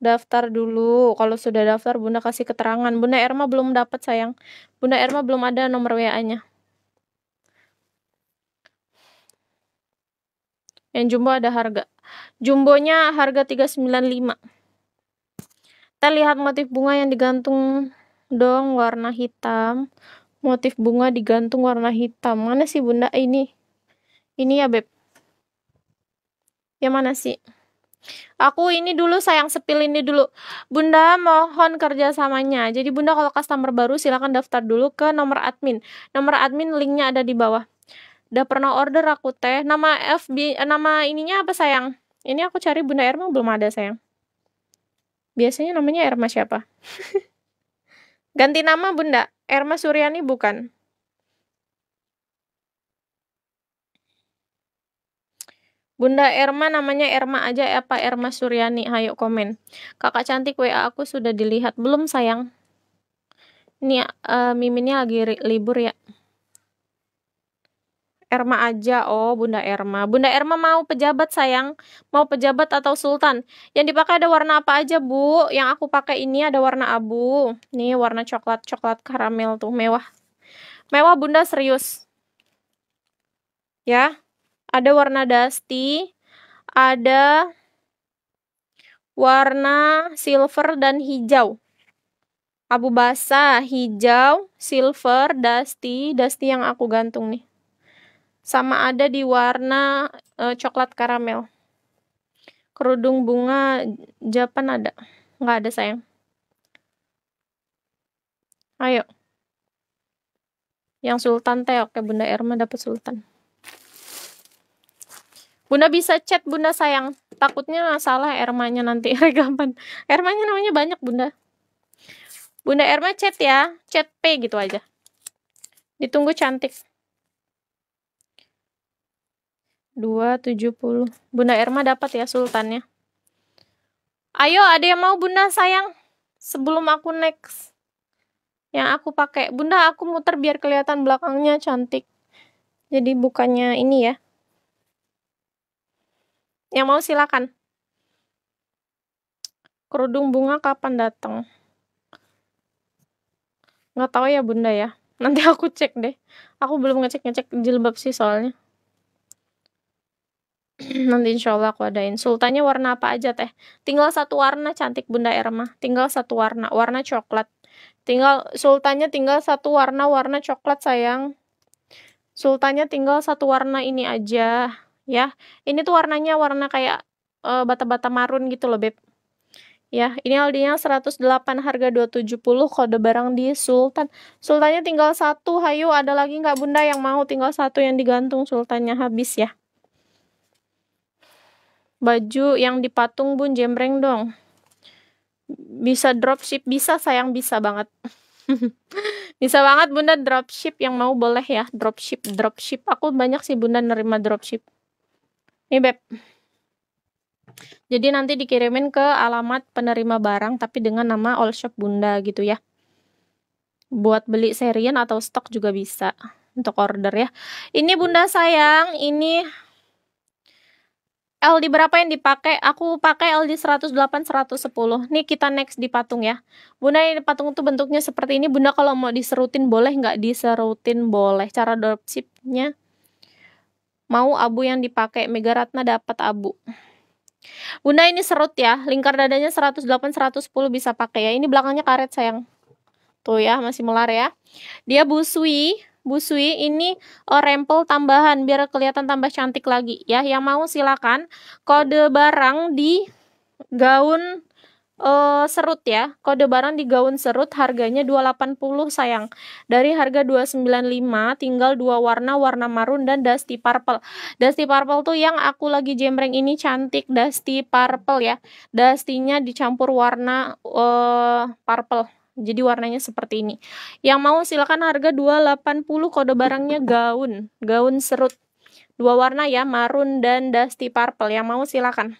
daftar dulu. Kalau sudah daftar, Bunda kasih keterangan. Bunda Erma belum dapat sayang. Bunda Erma belum ada nomor WA-nya. Yang jumbo ada harga. Jumbonya harga 395. Kita lihat motif bunga yang digantung dong warna hitam. Motif bunga digantung warna hitam. Mana sih Bunda ini? Ini ya, Beb. Ya mana sih? Aku ini dulu sayang sepil ini dulu. Bunda mohon kerjasamanya. Jadi Bunda kalau customer baru silahkan daftar dulu ke nomor admin. Nomor admin linknya ada di bawah udah pernah order aku teh nama FB eh, nama ininya apa sayang ini aku cari Bunda Erma belum ada sayang biasanya namanya Erma siapa ganti nama Bunda Erma Suryani bukan Bunda Erma namanya Erma aja eh, apa Erma Suryani hayo komen kakak cantik WA aku sudah dilihat belum sayang ini uh, miminnya lagi libur ya Erma aja. Oh, Bunda Erma. Bunda Erma mau pejabat sayang, mau pejabat atau sultan. Yang dipakai ada warna apa aja, Bu? Yang aku pakai ini ada warna abu. Nih warna coklat, coklat karamel tuh mewah. Mewah Bunda serius. Ya. Ada warna dusty, ada warna silver dan hijau. Abu basah, hijau, silver, dusty, dusty yang aku gantung nih sama ada di warna e, coklat karamel. Kerudung bunga Japan ada? Nggak ada sayang. Ayo. Yang Sultan teh oke Bunda Erma dapat Sultan. Bunda bisa chat Bunda sayang. Takutnya salah Ermanya nanti regaman. Ermanya namanya banyak Bunda. Bunda Erma chat ya, chat P gitu aja. Ditunggu cantik. 270. Bunda Erma dapat ya sultannya. Ayo, ada yang mau Bunda sayang? Sebelum aku next. Yang aku pakai. Bunda, aku muter biar kelihatan belakangnya cantik. Jadi bukannya ini ya. Yang mau silakan. Kerudung bunga kapan datang? Nggak tahu ya Bunda ya. Nanti aku cek deh. Aku belum ngecek-ngecek jilbab sih soalnya. nanti insya Allah aku adain sultannya warna apa aja teh tinggal satu warna cantik bunda Irma tinggal satu warna warna coklat tinggal sultannya tinggal satu warna warna coklat sayang sultannya tinggal satu warna ini aja ya ini tuh warnanya warna kayak eh, bata-bata uh, marun gitu loh beb ya ini aldinya 108 harga 270 kode barang di Sultan Sultannya tinggal satu hayu ada lagi nggak bunda yang mau tinggal satu yang digantung Sultannya habis ya Baju yang dipatung bun jembreng dong. Bisa dropship? Bisa sayang, bisa banget. bisa banget bunda dropship yang mau boleh ya. Dropship, dropship. Aku banyak sih bunda nerima dropship. Ini Beb. Jadi nanti dikirimin ke alamat penerima barang tapi dengan nama all shop bunda gitu ya. Buat beli serian atau stok juga bisa untuk order ya. Ini bunda sayang, ini LD berapa yang dipakai? Aku pakai LD 108 110. Nih kita next di patung ya. Bunda ini patung itu bentuknya seperti ini. Bunda kalau mau diserutin boleh nggak diserutin boleh. Cara dropshipnya mau abu yang dipakai Mega Ratna dapat abu. Bunda ini serut ya. Lingkar dadanya 108 110 bisa pakai ya. Ini belakangnya karet sayang. Tuh ya, masih melar ya. Dia busui Busui ini oh, rempel tambahan biar kelihatan tambah cantik lagi ya. Yang mau silakan kode barang di gaun uh, serut ya. Kode barang di gaun serut harganya 280 sayang. Dari harga 295 tinggal dua warna warna marun dan dusty purple. Dusty purple tuh yang aku lagi jembreng ini cantik dusty purple ya. Dustinya dicampur warna uh, purple jadi warnanya seperti ini. Yang mau silakan harga 280 kode barangnya gaun, gaun serut. Dua warna ya, marun dan dusty purple. Yang mau silakan.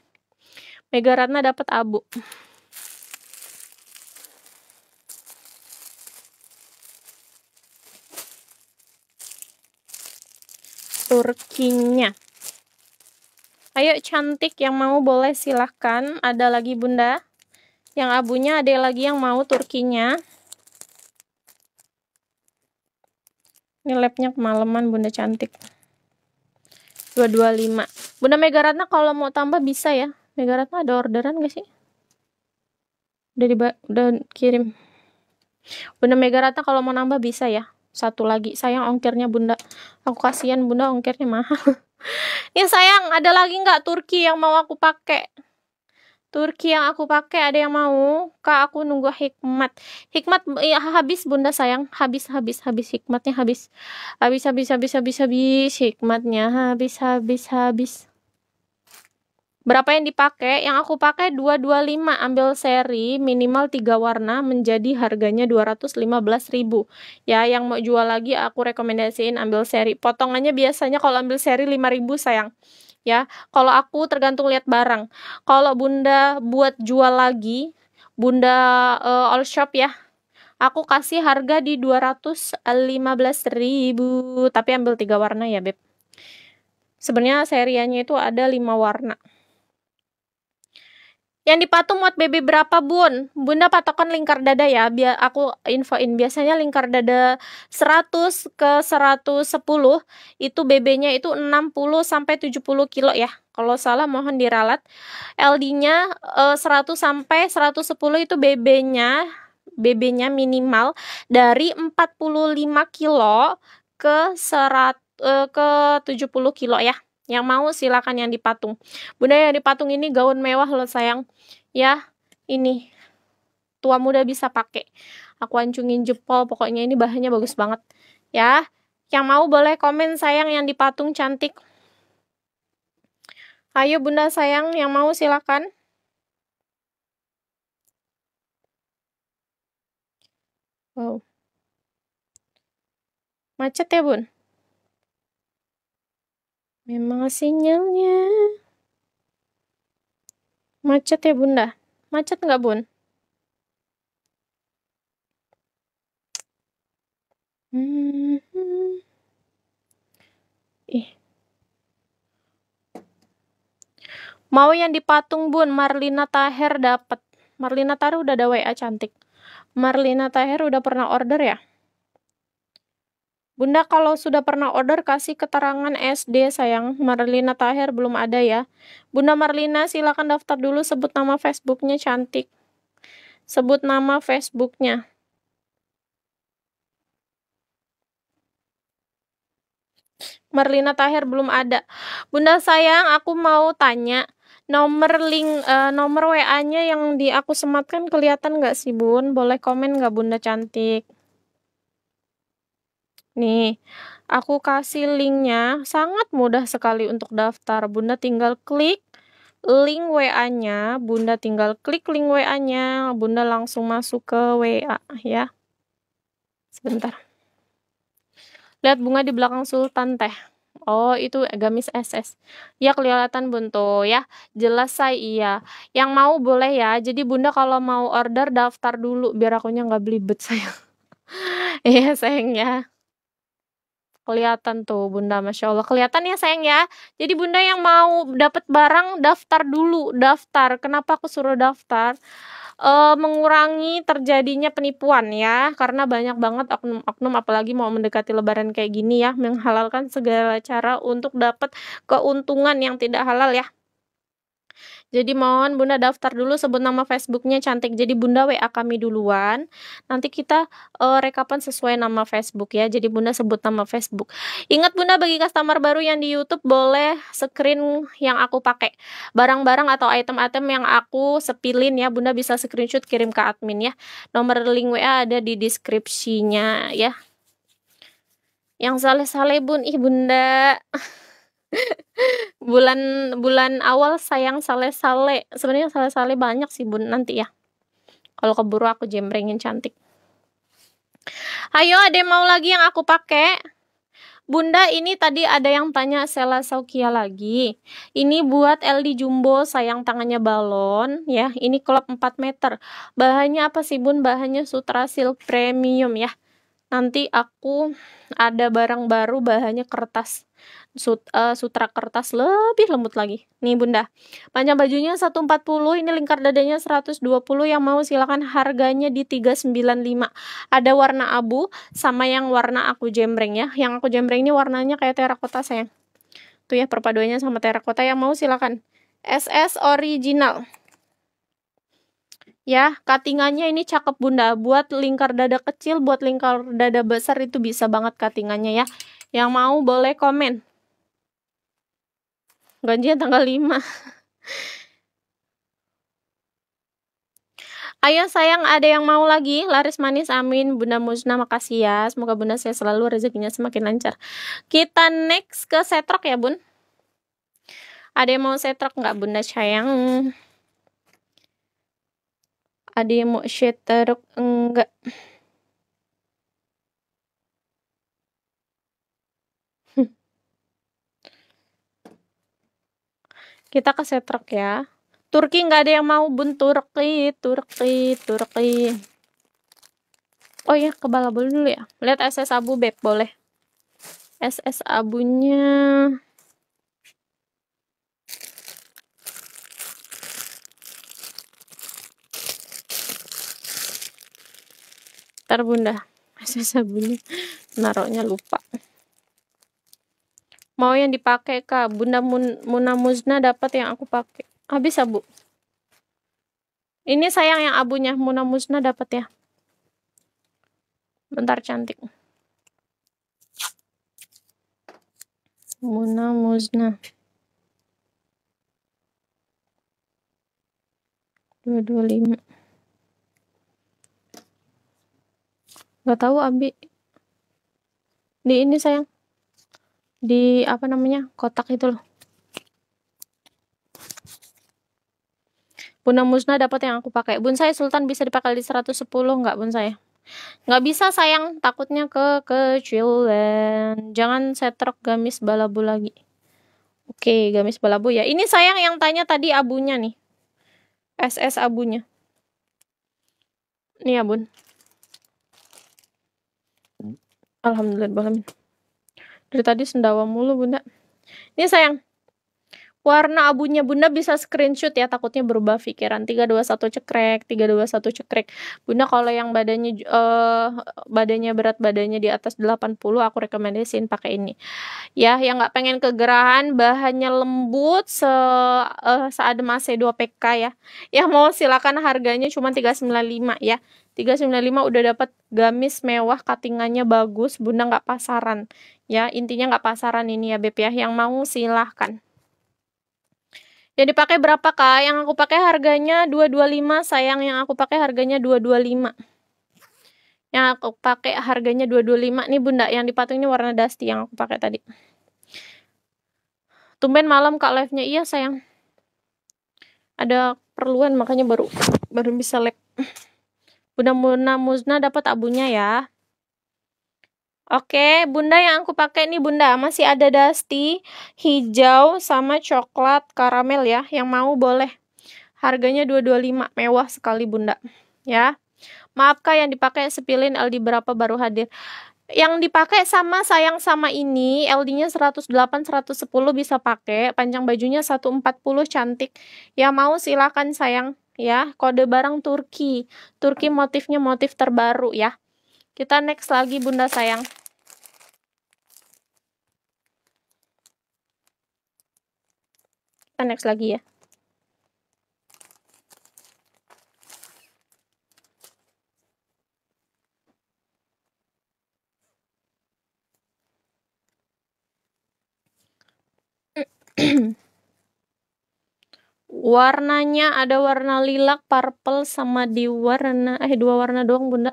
Mega Ratna dapat abu. Turkinya. Ayo cantik yang mau boleh silahkan. Ada lagi bunda yang abunya ada lagi yang mau turkinya ini labnya kemalaman bunda cantik 225 bunda Megaratna kalau mau tambah bisa ya Megaratna ada orderan gak sih udah di udah kirim bunda Megaratna kalau mau nambah bisa ya satu lagi sayang ongkirnya bunda aku kasihan bunda ongkirnya mahal Ini ya sayang ada lagi nggak Turki yang mau aku pakai Turki yang aku pakai ada yang mau? Kak aku nunggu hikmat. Hikmat ya, habis bunda sayang, habis habis habis hikmatnya habis. Habis habis habis habis habis hikmatnya habis habis habis. Berapa yang dipakai? Yang aku pakai 225, ambil seri minimal tiga warna menjadi harganya 215.000. Ya, yang mau jual lagi aku rekomendasiin ambil seri. Potongannya biasanya kalau ambil seri 5.000 sayang ya. Kalau aku tergantung lihat barang. Kalau Bunda buat jual lagi, Bunda uh, all shop ya. Aku kasih harga di 215.000, tapi ambil tiga warna ya, Beb. Sebenarnya seriannya itu ada lima warna. Yang dipatung patung muat baby berapa bun? Bunda patokan lingkar dada ya, biar aku infoin. Biasanya lingkar dada 100 ke 110 itu BB-nya itu 60 sampai 70 kilo ya. Kalau salah mohon diralat. LD-nya 100 eh, sampai 110 itu BB-nya BB-nya minimal dari 45 kilo ke 100 eh, ke 70 kilo ya. Yang mau silakan yang dipatung. Bunda yang dipatung ini gaun mewah loh sayang. Ya, ini tua muda bisa pakai. Aku ancungin jempol, pokoknya ini bahannya bagus banget. Ya, yang mau boleh komen sayang yang dipatung cantik. Ayo bunda sayang, yang mau silakan. Wow. Macet ya bun? Memang sinyalnya macet ya bunda? Macet nggak bun? Hmm. Ih. Mau yang dipatung bun, Marlina Taher dapat. Marlina Taher udah ada WA cantik. Marlina Taher udah pernah order ya? Bunda kalau sudah pernah order kasih keterangan SD sayang. Marlina Tahir belum ada ya. Bunda Marlina silakan daftar dulu sebut nama Facebooknya cantik. Sebut nama Facebooknya. Marlina Tahir belum ada. Bunda sayang aku mau tanya. Nomor link uh, nomor WA-nya yang di aku sematkan kelihatan nggak sih Bun? Boleh komen nggak Bunda cantik? Nih, aku kasih linknya. Sangat mudah sekali untuk daftar. Bunda tinggal klik link WA-nya. Bunda tinggal klik link WA-nya. Bunda langsung masuk ke WA ya. Sebentar. Lihat bunga di belakang Sultan teh. Oh, itu gamis SS. Ya kelihatan buntu ya. Jelas saya iya. Yang mau boleh ya. Jadi Bunda kalau mau order daftar dulu biar akunya nggak belibet saya. Iya sayang ya. Kelihatan tuh Bunda, Masya Allah. Kelihatan ya sayang ya. Jadi Bunda yang mau dapat barang, daftar dulu. Daftar. Kenapa aku suruh daftar? E, mengurangi terjadinya penipuan ya. Karena banyak banget oknum-oknum apalagi mau mendekati lebaran kayak gini ya. Menghalalkan segala cara untuk dapat keuntungan yang tidak halal ya. Jadi mohon Bunda daftar dulu sebut nama Facebooknya cantik. Jadi Bunda WA kami duluan. Nanti kita uh, rekapan sesuai nama Facebook ya. Jadi Bunda sebut nama Facebook. Ingat Bunda bagi customer baru yang di YouTube boleh screen yang aku pakai. Barang-barang atau item-item yang aku sepilin ya. Bunda bisa screenshot kirim ke admin ya. Nomor link WA ada di deskripsinya ya. Yang saleh-saleh bun, ih bunda. bulan bulan awal sayang sale sale sebenarnya sale sale banyak sih bun nanti ya kalau keburu aku jembrengin cantik ayo ada yang mau lagi yang aku pakai Bunda ini tadi ada yang tanya Sela Saukia lagi Ini buat LD Jumbo sayang tangannya balon ya Ini klop 4 meter Bahannya apa sih bun? Bahannya Sutra Silk Premium ya Nanti aku ada barang baru bahannya kertas sut, uh, sutra kertas lebih lembut lagi. Nih Bunda, panjang bajunya 140, ini lingkar dadanya 120, yang mau silakan harganya di 395. Ada warna abu sama yang warna aku jembreng ya. Yang aku jembreng ini warnanya kayak terakota sayang. Tuh ya perpaduannya sama terakota yang mau silakan. SS original. Ya, katingannya ini cakep Bunda. Buat lingkar dada kecil, buat lingkar dada besar itu bisa banget katingannya ya. Yang mau boleh komen. Gajian tanggal 5. Ayo sayang ada yang mau lagi Laris manis amin Bunda Musnah, makasih ya Semoga Bunda saya selalu rezekinya semakin lancar Kita next ke setrok ya Bun Ada yang mau setrok nggak Bunda sayang Ada yang mau setrok enggak Kita ke setrek ya. Turki nggak ada yang mau bun Turki, Turki, Turki. Oh ya, ke Balabol dulu ya. Lihat SS Abu Beb boleh. SS Abunya Ntar bunda SS Abunya naroknya lupa. Mau yang dipakai kak, Bunda Mun Muna Muzna dapat yang aku pakai. Habis abu. Ini sayang yang abunya, Muna Muzna dapat ya. Bentar cantik. Muna Muzna. Dua dua lima. Gak tahu Abi. Di ini sayang di apa namanya kotak itu loh Bunda Musna dapat yang aku pakai. saya Sultan bisa dipakai di 110 nggak saya Nggak bisa sayang, takutnya ke kecilan. Jangan setrek gamis balabu lagi. Oke, gamis balabu ya. Ini sayang yang tanya tadi abunya nih. SS abunya. Nih abun. Ya, alhamdulillah, alhamdulillah. Dari tadi sendawa mulu bunda. Ini sayang, Warna abunya Bunda bisa screenshot ya, takutnya berubah pikiran. 321 cekrek, 321 cekrek. Bunda kalau yang badannya uh, badannya berat badannya di atas 80, aku rekomendasiin pakai ini. Ya, yang nggak pengen kegerahan, bahannya lembut, se uh, eh, saat masa 2 PK ya. Yang mau silakan harganya cuma 395 ya. 395 udah dapat gamis mewah, katingannya bagus, Bunda nggak pasaran. Ya, intinya nggak pasaran ini ya BP ya. Yang mau silahkan. Yang dipakai berapa kak? Yang aku pakai harganya 225 sayang yang aku pakai harganya 225 Yang aku pakai harganya 225 Nih bunda yang dipatung ini warna dusty yang aku pakai tadi Tumben malam kak live-nya Iya sayang Ada perluan makanya baru baru bisa live Bunda Muna Muzna dapat abunya ya Oke, bunda yang aku pakai ini bunda masih ada dusty hijau sama coklat karamel ya. Yang mau boleh. Harganya 225 mewah sekali bunda. Ya. Maaf kak yang dipakai sepilin LD berapa baru hadir. Yang dipakai sama sayang sama ini LD-nya 108 110 bisa pakai. Panjang bajunya 140 cantik. Yang mau silakan sayang ya. Kode barang Turki. Turki motifnya motif terbaru ya. Kita next lagi Bunda sayang. Kita next lagi ya. warnanya ada warna lilak, purple sama di warna eh dua warna doang Bunda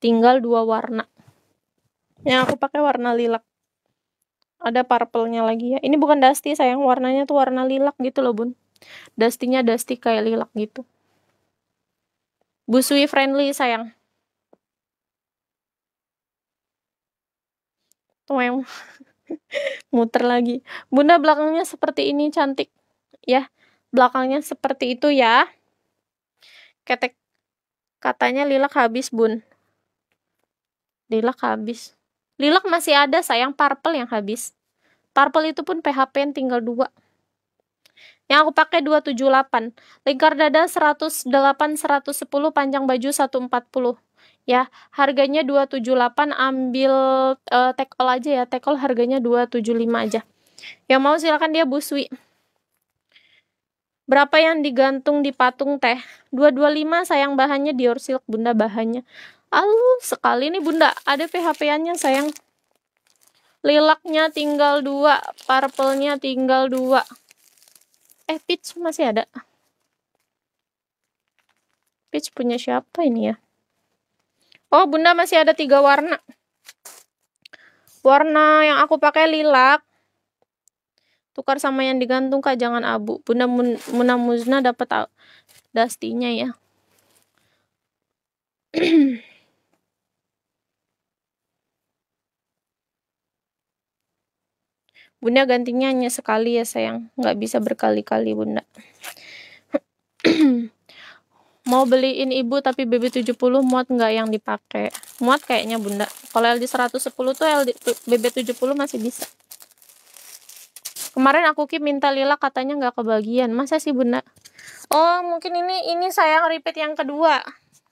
tinggal dua warna yang aku pakai warna lilak ada purple lagi ya ini bukan dusty sayang warnanya tuh warna lilak gitu loh bun dustinya dusty kayak lilak gitu busui friendly sayang Tuang. muter lagi bunda belakangnya seperti ini cantik ya belakangnya seperti itu ya ketek katanya lilak habis bun Lilac habis. Lilac masih ada sayang purple yang habis. Purple itu pun PHP yang tinggal dua. Yang aku pakai 278. Lingkar dada 108 110 panjang baju 140. Ya, harganya 278 ambil uh, eh, tekol aja ya. Tekol harganya 275 aja. Yang mau silakan dia busui. Berapa yang digantung di patung teh? 225 sayang bahannya Dior Silk Bunda bahannya. Alu sekali nih bunda, ada PHP-annya sayang. Lilaknya tinggal dua, purple-nya tinggal dua. Eh, peach masih ada. Peach punya siapa ini ya? Oh, bunda masih ada tiga warna. Warna yang aku pakai lilak. Tukar sama yang digantung kak, jangan abu. Bunda Muna Muzna dapat dastinya ya. Bunda gantinya hanya sekali ya sayang, nggak bisa berkali-kali bunda. Mau beliin ibu tapi BB70 muat nggak yang dipakai? Muat kayaknya bunda. Kalau LD 110 tuh LD BB70 masih bisa. Kemarin aku Ki minta lila katanya nggak kebagian. Masa sih bunda? Oh mungkin ini ini sayang repeat yang kedua.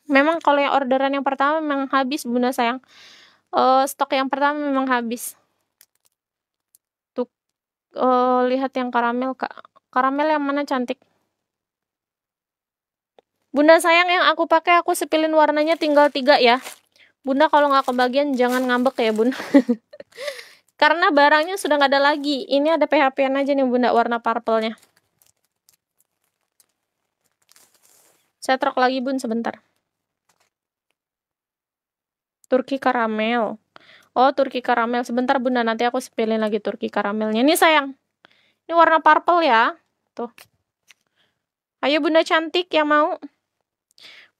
Memang kalau yang orderan yang pertama memang habis bunda sayang. Uh, stok yang pertama memang habis uh, lihat yang karamel, Kak. Karamel yang mana cantik? Bunda sayang yang aku pakai aku sepilin warnanya tinggal tiga ya. Bunda kalau nggak kebagian jangan ngambek ya bun. Karena barangnya sudah nggak ada lagi. Ini ada PHP-an aja nih bunda warna purplenya Saya truk lagi bun sebentar. Turki karamel. Oh, Turki karamel. Sebentar Bunda, nanti aku sepilin lagi Turki karamelnya. Ini sayang. Ini warna purple ya. Tuh. Ayo Bunda cantik yang mau.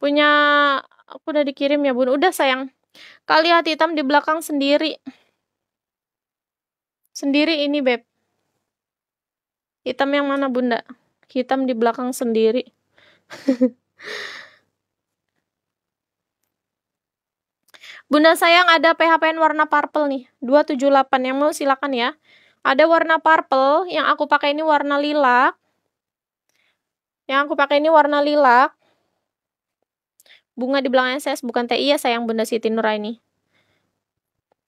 Punya aku udah dikirim ya, bunda Udah sayang. Kali hati hitam di belakang sendiri. Sendiri ini, Beb. Hitam yang mana, Bunda? Hitam di belakang sendiri. Bunda sayang ada PHPN warna purple nih, 278 yang mau silakan ya. Ada warna purple, yang aku pakai ini warna lilak. Yang aku pakai ini warna lilak. Bunga di belakang SS bukan TI ya sayang Bunda Siti Nuraini.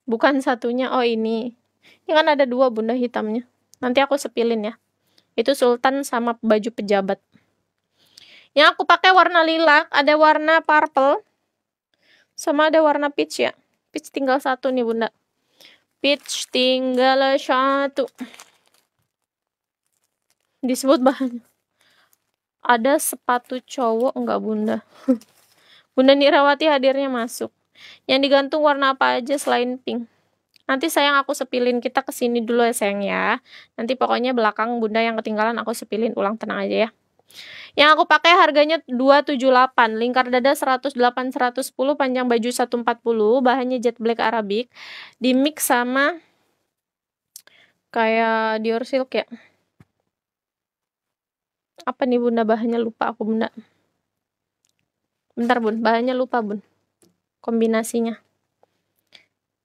Bukan satunya, oh ini. Ini kan ada dua bunda hitamnya. Nanti aku sepilin ya. Itu sultan sama baju pejabat. Yang aku pakai warna lilak, ada warna purple. Sama ada warna peach ya. Peach tinggal satu nih bunda. Peach tinggal satu. Disebut bahannya. Ada sepatu cowok enggak bunda? bunda Nirawati hadirnya masuk. Yang digantung warna apa aja selain pink? Nanti sayang aku sepilin kita kesini dulu ya sayang ya. Nanti pokoknya belakang bunda yang ketinggalan aku sepilin ulang tenang aja ya. Yang aku pakai harganya 278, lingkar dada 108 110, panjang baju 140, bahannya jet black arabic, di mix sama kayak Dior silk ya. Apa nih Bunda bahannya lupa aku Bunda. Bentar Bun, bahannya lupa Bun. Kombinasinya.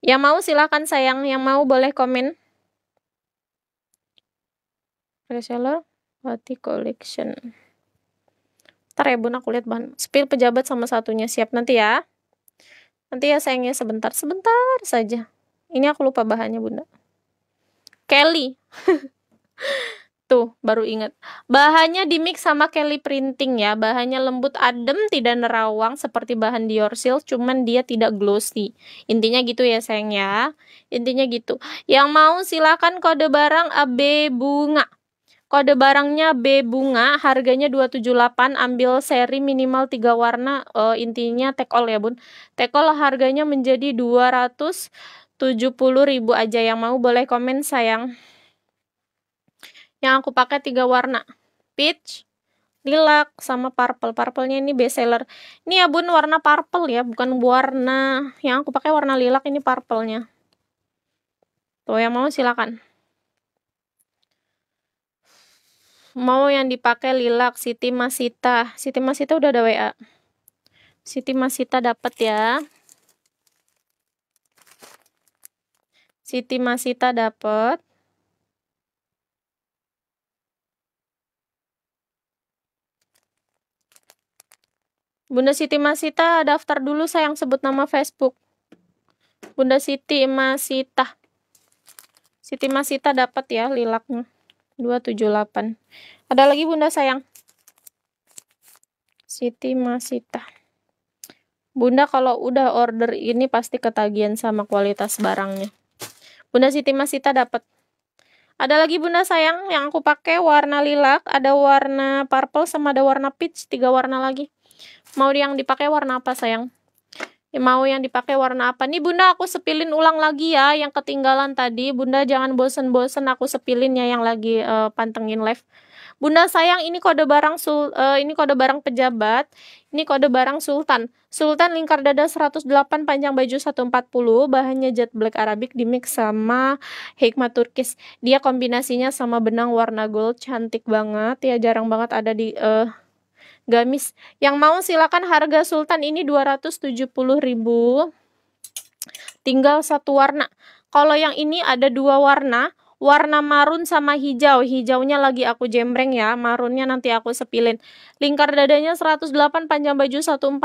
Yang mau silahkan sayang, yang mau boleh komen. Reseller. Hati collection. Ntar ya bun aku lihat bahan. Spill pejabat sama satunya siap nanti ya. Nanti ya sayangnya sebentar. Sebentar saja. Ini aku lupa bahannya bunda. Kelly. Tuh, baru ingat. Bahannya dimix sama Kelly Printing ya. Bahannya lembut, adem, tidak nerawang seperti bahan Dior Seal, cuman dia tidak glossy. Intinya gitu ya, sayangnya. Intinya gitu. Yang mau silakan kode barang AB bunga. Kode barangnya B bunga, harganya 278, ambil seri minimal 3 warna, e, intinya all ya bun. take all harganya menjadi 270 ribu aja, yang mau boleh komen sayang. Yang aku pakai 3 warna, peach, lilac, sama purple. purplenya ini best seller. Ini ya bun warna purple ya, bukan warna, yang aku pakai warna lilac ini purplenya nya Tuh yang mau silakan. Mau yang dipakai lilak Siti Masita. Siti Masita udah ada WA. Siti Masita dapat ya. Siti Masita dapat. Bunda Siti Masita daftar dulu sayang sebut nama Facebook. Bunda Siti Masita. Siti Masita dapat ya lilaknya. 278. Ada lagi Bunda sayang? Siti Masita. Bunda kalau udah order ini pasti ketagihan sama kualitas barangnya. Bunda Siti Masita dapat. Ada lagi Bunda sayang yang aku pakai warna lilak, ada warna purple sama ada warna peach, tiga warna lagi. Mau yang dipakai warna apa sayang? Ya, mau yang dipakai warna apa nih bunda aku sepilin ulang lagi ya yang ketinggalan tadi bunda jangan bosen-bosen aku sepilinnya yang lagi uh, pantengin live Bunda sayang ini kode barang sul uh, ini kode barang pejabat, ini kode barang sultan. Sultan lingkar dada 108 panjang baju 140, bahannya jet black arabic dimix sama hikmat turkis. Dia kombinasinya sama benang warna gold cantik banget ya, jarang banget ada di uh, gamis. Yang mau silakan harga sultan ini 270.000. Tinggal satu warna. Kalau yang ini ada dua warna, warna marun sama hijau. Hijaunya lagi aku jembreng ya, marunnya nanti aku sepilin. Lingkar dadanya 108, panjang baju 140,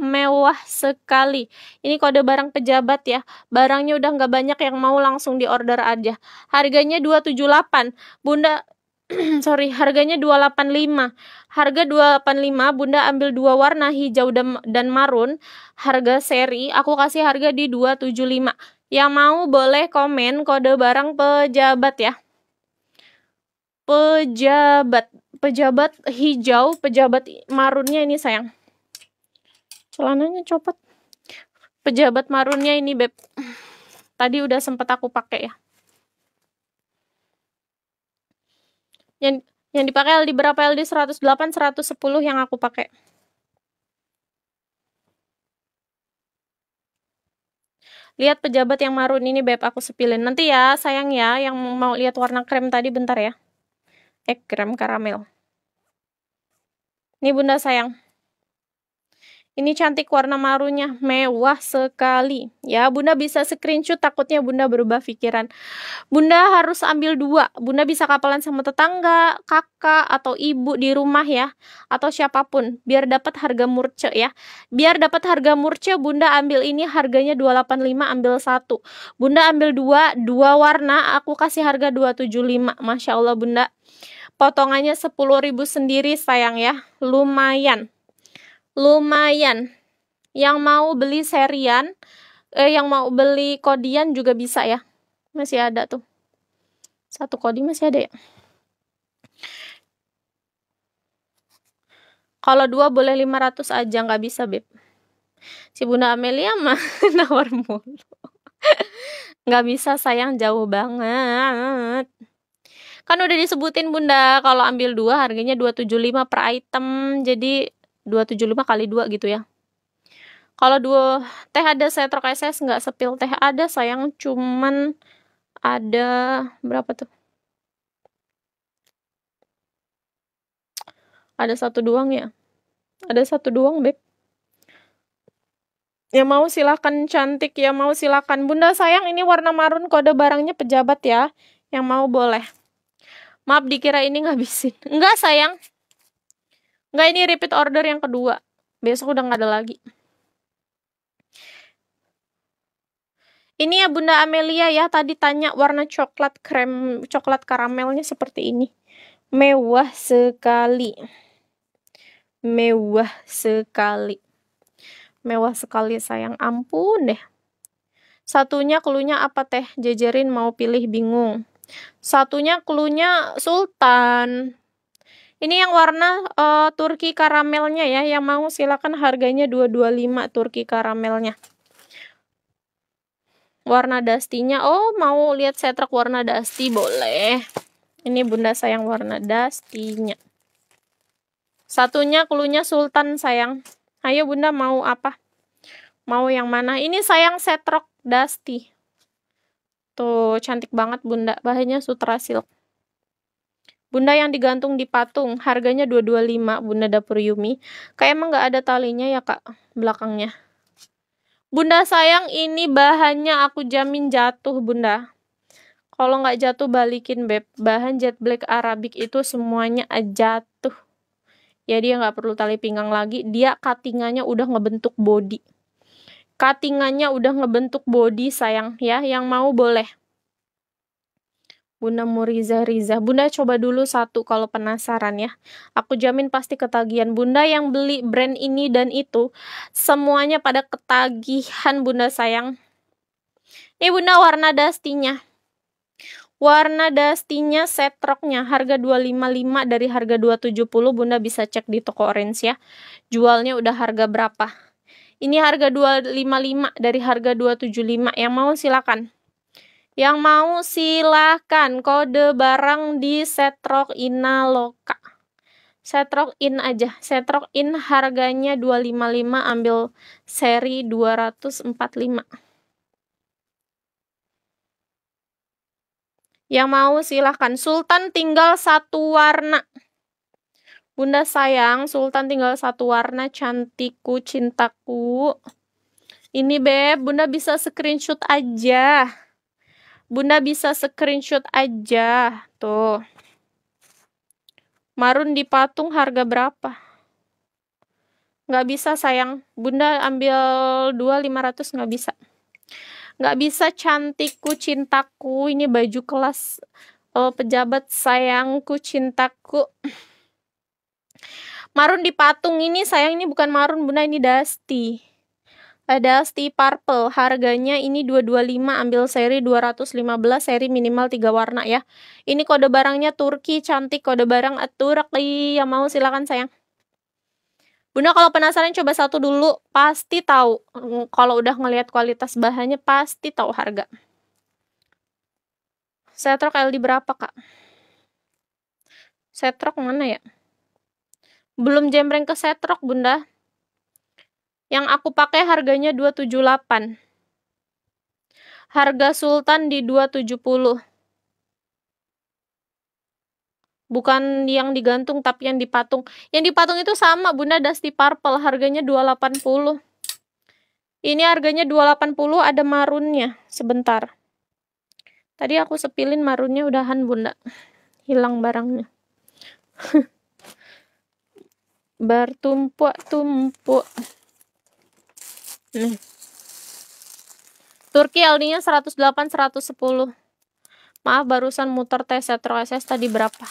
mewah sekali. Ini kode barang pejabat ya, barangnya udah nggak banyak yang mau langsung diorder aja. Harganya 278, bunda sorry, harganya 285. Harga 285, Bunda ambil dua warna hijau dan, marun. Harga seri, aku kasih harga di 275. Yang mau boleh komen kode barang pejabat ya. Pejabat, pejabat hijau, pejabat marunnya ini sayang. Celananya copot. Pejabat marunnya ini beb. Tadi udah sempet aku pakai ya. yang yang dipakai LD berapa LD 108 110 yang aku pakai lihat pejabat yang marun ini beb aku sepilin nanti ya sayang ya yang mau lihat warna krem tadi bentar ya eh krem karamel ini bunda sayang ini cantik warna marunya, mewah sekali. Ya, Bunda bisa screenshot takutnya Bunda berubah pikiran. Bunda harus ambil dua. Bunda bisa kapalan sama tetangga, kakak atau ibu di rumah ya, atau siapapun biar dapat harga murce ya. Biar dapat harga murce Bunda ambil ini harganya 285 ambil satu. Bunda ambil dua, dua warna aku kasih harga 275. Masya Allah Bunda. Potongannya 10.000 sendiri sayang ya. Lumayan lumayan. Yang mau beli serian, eh, yang mau beli kodian juga bisa ya. Masih ada tuh. Satu kodi masih ada ya. Kalau dua boleh 500 aja, nggak bisa, Beb. Si Bunda Amelia mah nawar mulu. nggak bisa, sayang jauh banget. Kan udah disebutin Bunda, kalau ambil dua harganya 275 per item. Jadi 275 kali 2 gitu ya. Kalau dua teh ada saya trok SS nggak sepil teh ada sayang cuman ada berapa tuh? Ada satu doang ya? Ada satu doang, Beb. Ya mau silakan cantik, ya mau silakan. Bunda sayang ini warna marun kode barangnya pejabat ya. Yang mau boleh. Maaf dikira ini ngabisin. Enggak sayang, Nggak ini repeat order yang kedua. Besok udah nggak ada lagi. Ini ya Bunda Amelia ya, tadi tanya warna coklat krem, coklat karamelnya seperti ini. Mewah sekali. Mewah sekali. Mewah sekali sayang, ampun deh. Satunya kelunya apa teh? Jejerin mau pilih bingung. Satunya kelunya Sultan. Ini yang warna uh, Turki karamelnya ya. Yang mau silakan harganya 225 Turki karamelnya. Warna dastinya. Oh, mau lihat setrek warna dasti boleh. Ini Bunda sayang warna dastinya. Satunya kulunya Sultan sayang. Ayo Bunda mau apa? Mau yang mana? Ini sayang setrok dasti. Tuh, cantik banget Bunda. Bahannya sutra silk. Bunda yang digantung di patung, harganya 225, Bunda dapur Yumi. Kayak emang gak ada talinya ya, Kak, belakangnya. Bunda sayang, ini bahannya aku jamin jatuh, Bunda. Kalau nggak jatuh, balikin, Beb. Bahan jet black Arabic itu semuanya jatuh. Ya, Jadi nggak perlu tali pinggang lagi. Dia cuttingannya udah ngebentuk body. Cuttingannya udah ngebentuk body, sayang. Ya, yang mau boleh. Bunda Muriza Riza. Bunda coba dulu satu kalau penasaran ya. Aku jamin pasti ketagihan. Bunda yang beli brand ini dan itu semuanya pada ketagihan Bunda sayang. Ini Bunda warna dustinya, Warna dastinya set roknya harga 255 dari harga 270 Bunda bisa cek di toko orange ya. Jualnya udah harga berapa? Ini harga 255 dari harga 275. Yang mau silakan. Yang mau silahkan kode barang di setrok ina loka. Setrok in aja. Setrok in harganya 255 ambil seri 245. Yang mau silahkan. Sultan tinggal satu warna. Bunda sayang, Sultan tinggal satu warna. Cantikku, cintaku. Ini Beb, Bunda bisa screenshot aja. Bunda bisa screenshot aja. Tuh. Marun di patung harga berapa? Nggak bisa sayang. Bunda ambil dua lima ratus nggak bisa. Nggak bisa cantikku, cintaku. Ini baju kelas oh, pejabat sayangku, cintaku. Marun di patung ini sayang ini bukan marun bunda ini Dasti. Ada sti Purple, harganya ini 225 ambil seri 215 seri minimal 3 warna ya. Ini kode barangnya Turki, cantik kode barang eh, Turki. Yang mau silakan sayang. Bunda kalau penasaran coba satu dulu, pasti tahu. Hmm, kalau udah ngelihat kualitas bahannya pasti tahu harga. Setrok LD berapa, Kak? Setrok mana ya? Belum jembreng ke setrok, Bunda. Yang aku pakai harganya 278. Harga Sultan di 270. Bukan yang digantung tapi yang dipatung. Yang dipatung itu sama Bunda Dusty Purple harganya 280. Ini harganya 280 ada marunnya. Sebentar. Tadi aku sepilin marunnya udahan Bunda. Hilang barangnya. Bertumpuk-tumpuk. Nih. Turki LD-nya 108 110. Maaf barusan muter tes SS tadi berapa?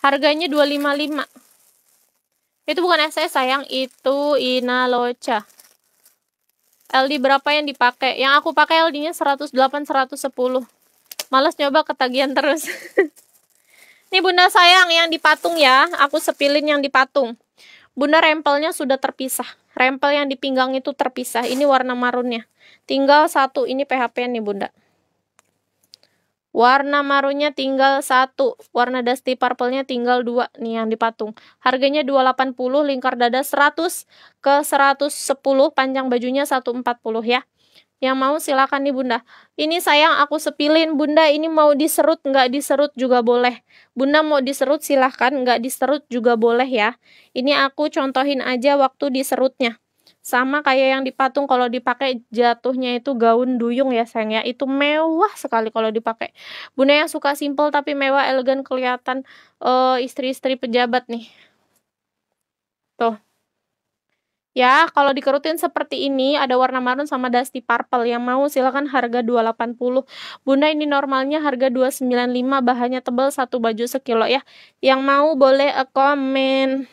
Harganya 255. Itu bukan SS sayang, itu Inalocha. LD berapa yang dipakai? Yang aku pakai LD-nya 108 110. Males nyoba ketagihan terus. Ini Bunda sayang yang dipatung ya, aku sepilin yang dipatung. Bunda rempelnya sudah terpisah. Rempel yang di pinggang itu terpisah. Ini warna marunnya. Tinggal satu. Ini PHP nih bunda. Warna marunnya tinggal satu. Warna dusty purple tinggal dua. Nih yang dipatung. Harganya 280, lingkar dada 100 ke 110. Panjang bajunya 140 ya. Yang mau silakan nih Bunda. Ini sayang aku sepilin Bunda ini mau diserut nggak diserut juga boleh. Bunda mau diserut silahkan nggak diserut juga boleh ya. Ini aku contohin aja waktu diserutnya. Sama kayak yang dipatung kalau dipakai jatuhnya itu gaun duyung ya sayang ya. Itu mewah sekali kalau dipakai. Bunda yang suka simple tapi mewah elegan kelihatan eh, istri-istri uh, pejabat nih. Tuh. Ya, kalau dikerutin seperti ini ada warna marun sama dusty purple. Yang mau silakan harga 280. Bunda ini normalnya harga 295, bahannya tebal satu baju sekilo ya. Yang mau boleh komen.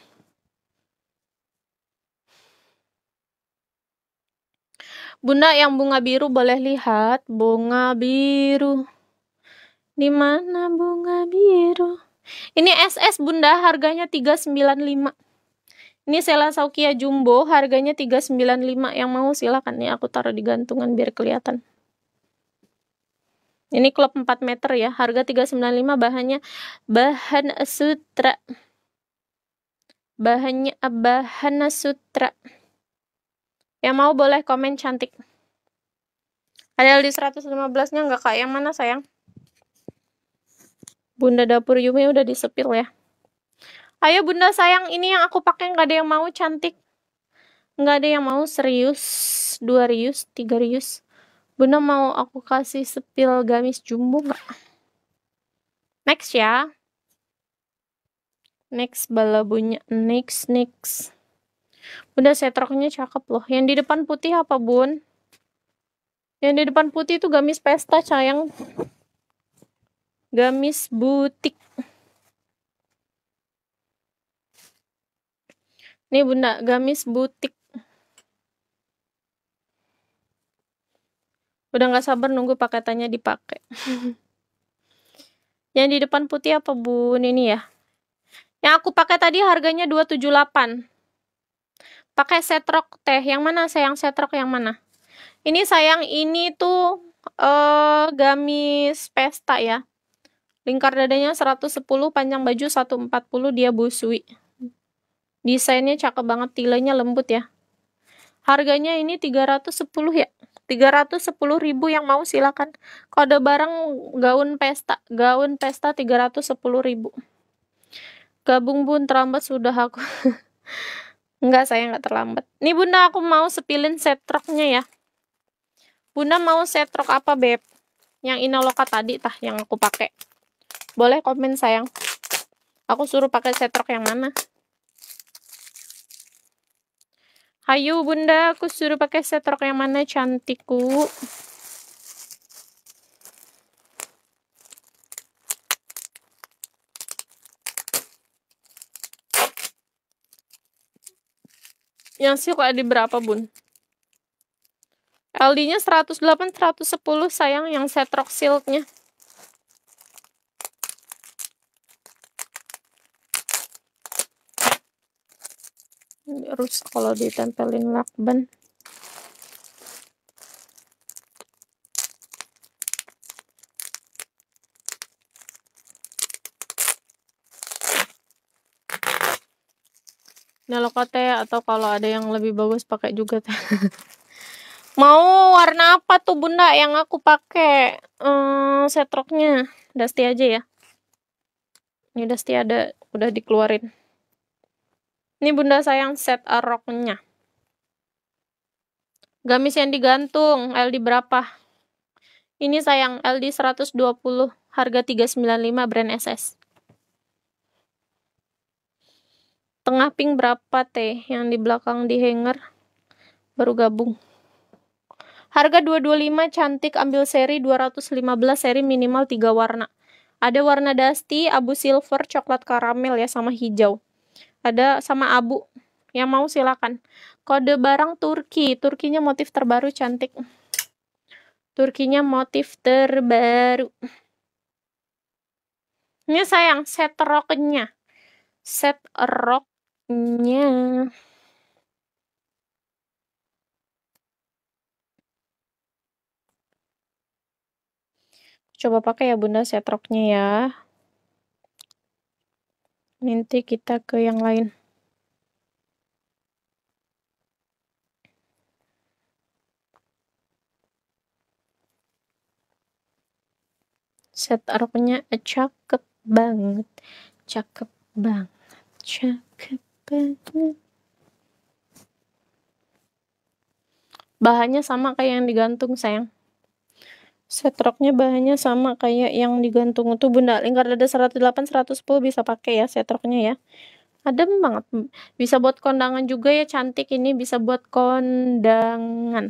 Bunda yang bunga biru boleh lihat bunga biru. Di mana bunga biru? Ini SS Bunda harganya 395. Ini Sela Saukia Jumbo, harganya 395 yang mau silakan nih aku taruh di gantungan biar kelihatan. Ini klub 4 meter ya, harga 395 bahannya bahan sutra. Bahannya bahan sutra. Yang mau boleh komen cantik. Ada di 115-nya nggak kak? Yang mana sayang? Bunda Dapur Yumi udah disepil ya ayo bunda sayang ini yang aku pakai nggak ada yang mau cantik nggak ada yang mau serius dua rius tiga rius bunda mau aku kasih sepil gamis jumbo nggak next ya next balabunya next next bunda setroknya cakep loh yang di depan putih apa bun yang di depan putih itu gamis pesta sayang gamis butik Nih bunda, gamis butik. Udah nggak sabar nunggu paketannya dipakai. Yang di depan putih apa bun ini ya? Yang aku pakai tadi harganya 278. Pakai setrok teh. Yang mana sayang setrok yang mana? Ini sayang ini tuh uh, gamis pesta ya. Lingkar dadanya 110, panjang baju 140 dia busui. Desainnya cakep banget, tilenya lembut ya. Harganya ini 310 ya. 310 ribu yang mau silakan. Kode barang gaun pesta, gaun pesta 310 ribu. Gabung bun terlambat sudah aku. Enggak, saya enggak terlambat. Nih bunda aku mau sepilin set truknya ya. Bunda mau set truk apa beb? Yang inoloka tadi tah yang aku pakai. Boleh komen sayang. Aku suruh pakai set truk yang mana? Ayo bunda, aku suruh pakai set rok yang mana cantikku. Yang sih kok ada berapa bun? LD-nya 108, 110 sayang yang set rok silknya. nya rusak kalau ditempelin lakban nelokote atau kalau ada yang lebih bagus pakai juga mau warna apa tuh bunda yang aku pakai hmm, setroknya dusty aja ya ini dusty ada udah dikeluarin ini bunda sayang set roknya. Gamis yang digantung, LD berapa? Ini sayang, LD 120, harga 395, brand SS. Tengah pink berapa teh? Yang di belakang di hanger, baru gabung. Harga 225, cantik, ambil seri 215, seri minimal 3 warna. Ada warna dusty, abu silver, coklat karamel ya, sama hijau ada sama abu yang mau silakan kode barang Turki Turkinya motif terbaru cantik Turkinya motif terbaru ini sayang set roknya set roknya coba pakai ya bunda set roknya ya nanti kita ke yang lain set roknya cakep banget cakep banget cakep banget bahannya sama kayak yang digantung sayang Setroknya bahannya sama kayak yang digantung itu bunda lingkar dada 108 110 bisa pakai ya setroknya ya. Adem banget. Bisa buat kondangan juga ya cantik ini bisa buat kondangan.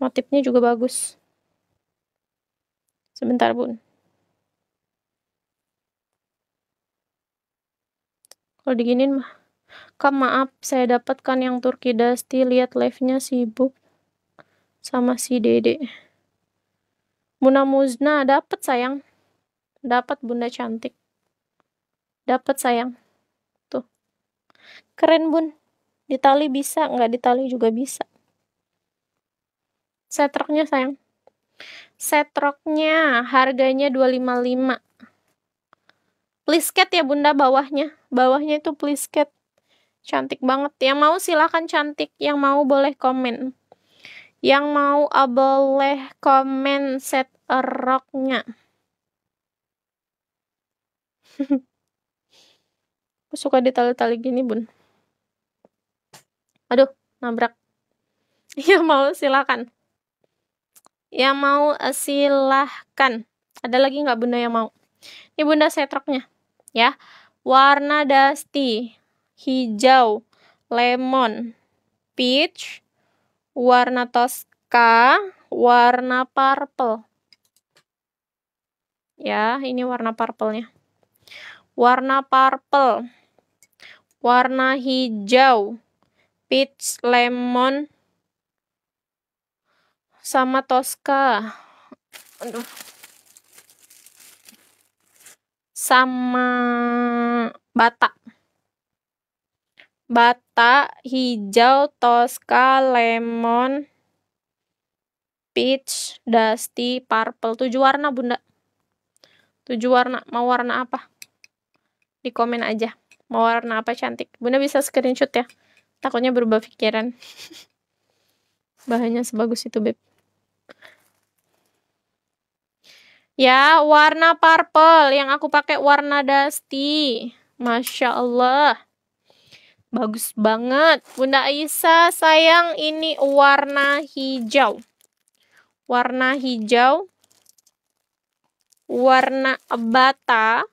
Motifnya juga bagus. Sebentar, Bun. Kalau diginin mah. Kak, maaf, saya dapatkan yang Turki Dasti lihat live-nya sibuk sama si Dede. Muna Muzna dapat sayang. Dapat Bunda cantik. Dapat sayang. Tuh. Keren Bun. Ditali bisa, nggak ditali juga bisa. Setroknya sayang. Setroknya harganya 255. Plisket ya Bunda bawahnya. Bawahnya itu plisket. Cantik banget. Yang mau silahkan cantik. Yang mau boleh komen. Yang mau boleh komen set roknya aku suka ditali-tali gini bun aduh nabrak ya mau silakan ya mau eh, silahkan ada lagi nggak bunda yang mau ini bunda setroknya ya warna dusty hijau lemon peach warna toska warna purple ya. Ini warna purple Warna purple. Warna hijau. Peach lemon sama Tosca. Aduh. Sama Bata. Bata, hijau, Tosca, lemon, peach, dusty, purple. Tujuh warna, Bunda tujuh warna mau warna apa di komen aja mau warna apa cantik bunda bisa screenshot ya takutnya berubah pikiran bahannya sebagus itu beb ya warna purple yang aku pakai warna dusty masya allah bagus banget bunda Aisyah sayang ini warna hijau warna hijau warna bata,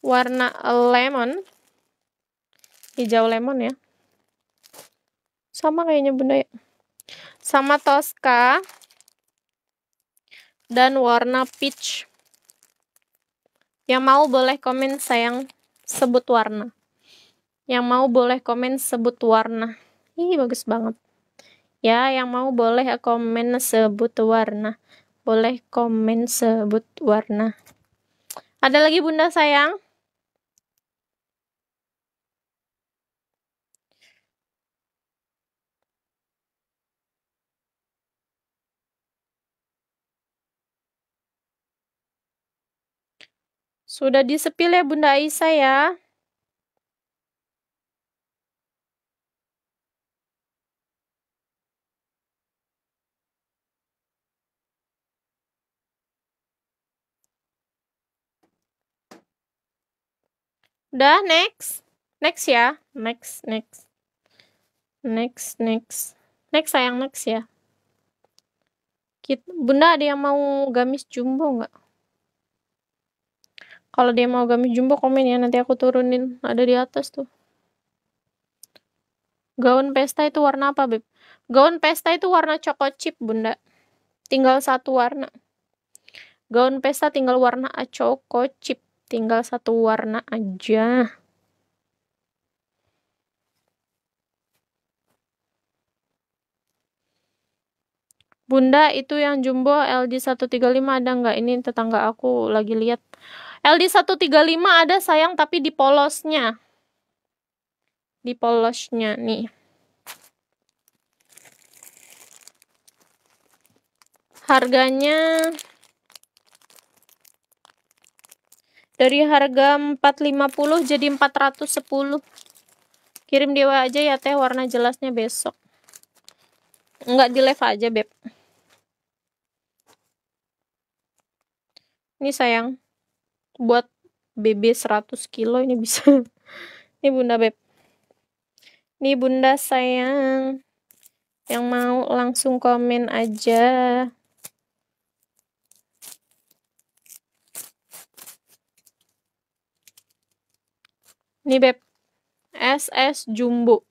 warna lemon, hijau lemon ya. Sama kayaknya bunda ya. Sama Tosca dan warna peach. Yang mau boleh komen sayang sebut warna. Yang mau boleh komen sebut warna. Ih bagus banget. Ya, yang mau boleh komen sebut warna. Boleh komen sebut warna. Ada lagi Bunda sayang? Sudah disepil ya Bunda Aisyah ya. Udah next. Next ya. Next, next. Next, next. Next sayang next ya. bunda ada yang mau gamis jumbo nggak? Kalau dia mau gamis jumbo komen ya nanti aku turunin. Ada di atas tuh. Gaun pesta itu warna apa, Beb? Gaun pesta itu warna coklat chip, Bunda. Tinggal satu warna. Gaun pesta tinggal warna coklat chip tinggal satu warna aja Bunda itu yang jumbo LD135 ada nggak? Ini tetangga aku lagi lihat. LD135 ada sayang tapi di polosnya. Di polosnya nih. Harganya Dari harga 450 jadi 410. Kirim dewa aja ya teh warna jelasnya besok. Enggak di live aja, Beb. Ini sayang. Buat BB 100 kilo ini bisa. ini Bunda Beb. Ini Bunda sayang. Yang mau langsung komen aja. Nih Beb. SS Jumbo.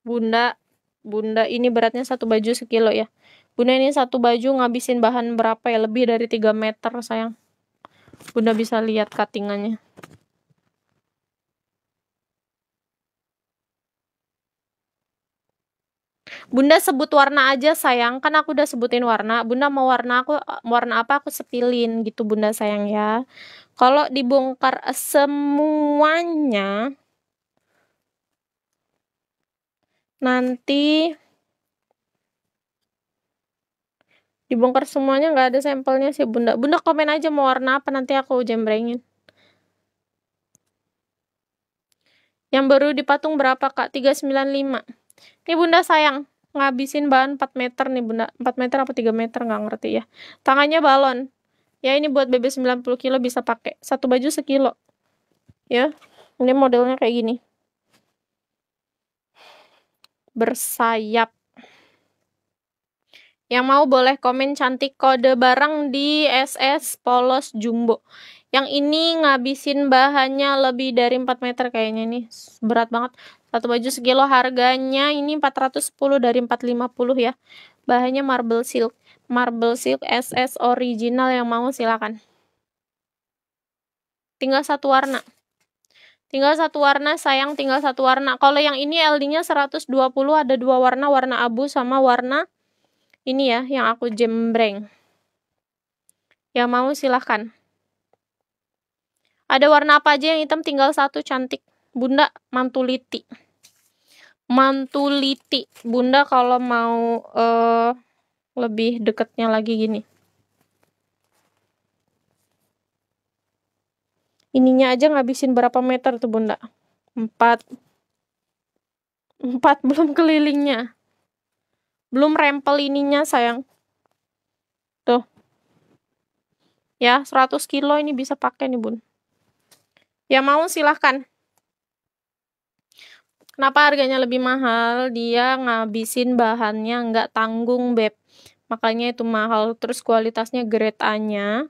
Bunda, Bunda ini beratnya satu baju sekilo ya. Bunda ini satu baju ngabisin bahan berapa ya? Lebih dari 3 meter sayang. Bunda bisa lihat cuttingannya. Bunda sebut warna aja sayang, kan aku udah sebutin warna. Bunda mau warna aku warna apa aku sepilin gitu Bunda sayang ya. Kalau dibongkar semuanya nanti dibongkar semuanya nggak ada sampelnya sih bunda bunda komen aja mau warna apa nanti aku jembrengin yang baru dipatung berapa kak 395 ini bunda sayang ngabisin bahan 4 meter nih bunda 4 meter apa 3 meter nggak ngerti ya tangannya balon ya ini buat BB 90 kilo bisa pakai satu baju sekilo ya ini modelnya kayak gini bersayap yang mau boleh komen cantik kode barang di SS Polos Jumbo. Yang ini ngabisin bahannya lebih dari 4 meter kayaknya nih. Berat banget. Satu baju segilo harganya ini 410 dari 450 ya. Bahannya marble silk. Marble silk SS original yang mau silakan. Tinggal satu warna. Tinggal satu warna, sayang tinggal satu warna. Kalau yang ini LD-nya 120 ada dua warna, warna abu sama warna ini ya yang aku jembreng. Yang mau silahkan. Ada warna apa aja yang hitam tinggal satu cantik. Bunda Mantuliti. Mantuliti. Bunda kalau mau uh, lebih deketnya lagi gini. Ininya aja ngabisin berapa meter tuh Bunda? Empat. Empat belum kelilingnya. Belum rempel ininya sayang. Tuh. Ya, 100 kilo ini bisa pakai nih, Bun. Ya mau silahkan. Kenapa harganya lebih mahal? Dia ngabisin bahannya nggak tanggung, Beb. Makanya itu mahal. Terus kualitasnya grade A-nya.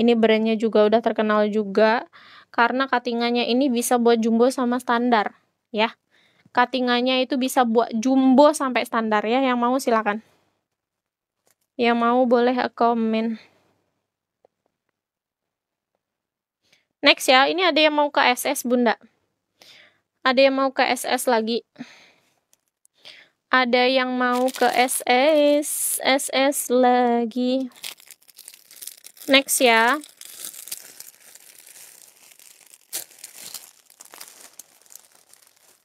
Ini brandnya juga udah terkenal juga. Karena katingannya ini bisa buat jumbo sama standar, ya. Katingannya itu bisa buat jumbo sampai standar ya. Yang mau silakan. Yang mau boleh komen. Next ya, ini ada yang mau ke SS Bunda. Ada yang mau ke SS lagi? Ada yang mau ke SS, SS lagi. Next ya.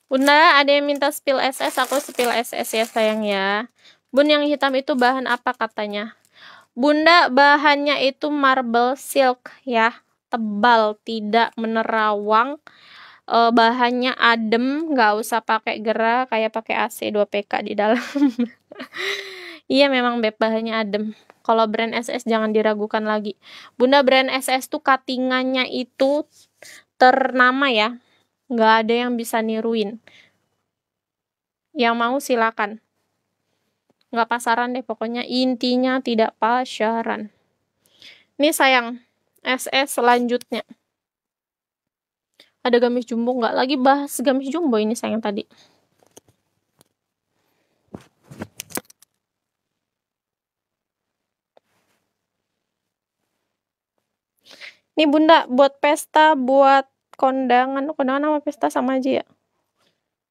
Bunda, ada yang minta spill SS, aku spill SS ya sayang ya. Bun, yang hitam itu bahan apa katanya? Bunda, bahannya itu marble silk ya. Tebal, tidak menerawang uh, bahannya adem nggak usah pakai gerak kayak pakai AC 2PK di dalam iya memang beb bahannya adem kalau brand SS jangan diragukan lagi bunda brand SS tuh katingannya itu ternama ya nggak ada yang bisa niruin yang mau silakan nggak pasaran deh pokoknya intinya tidak pasaran ini sayang SS selanjutnya ada gamis jumbo nggak lagi bahas gamis jumbo ini sayang tadi Ini bunda buat pesta buat kondangan oh, kondangan sama pesta sama aja ya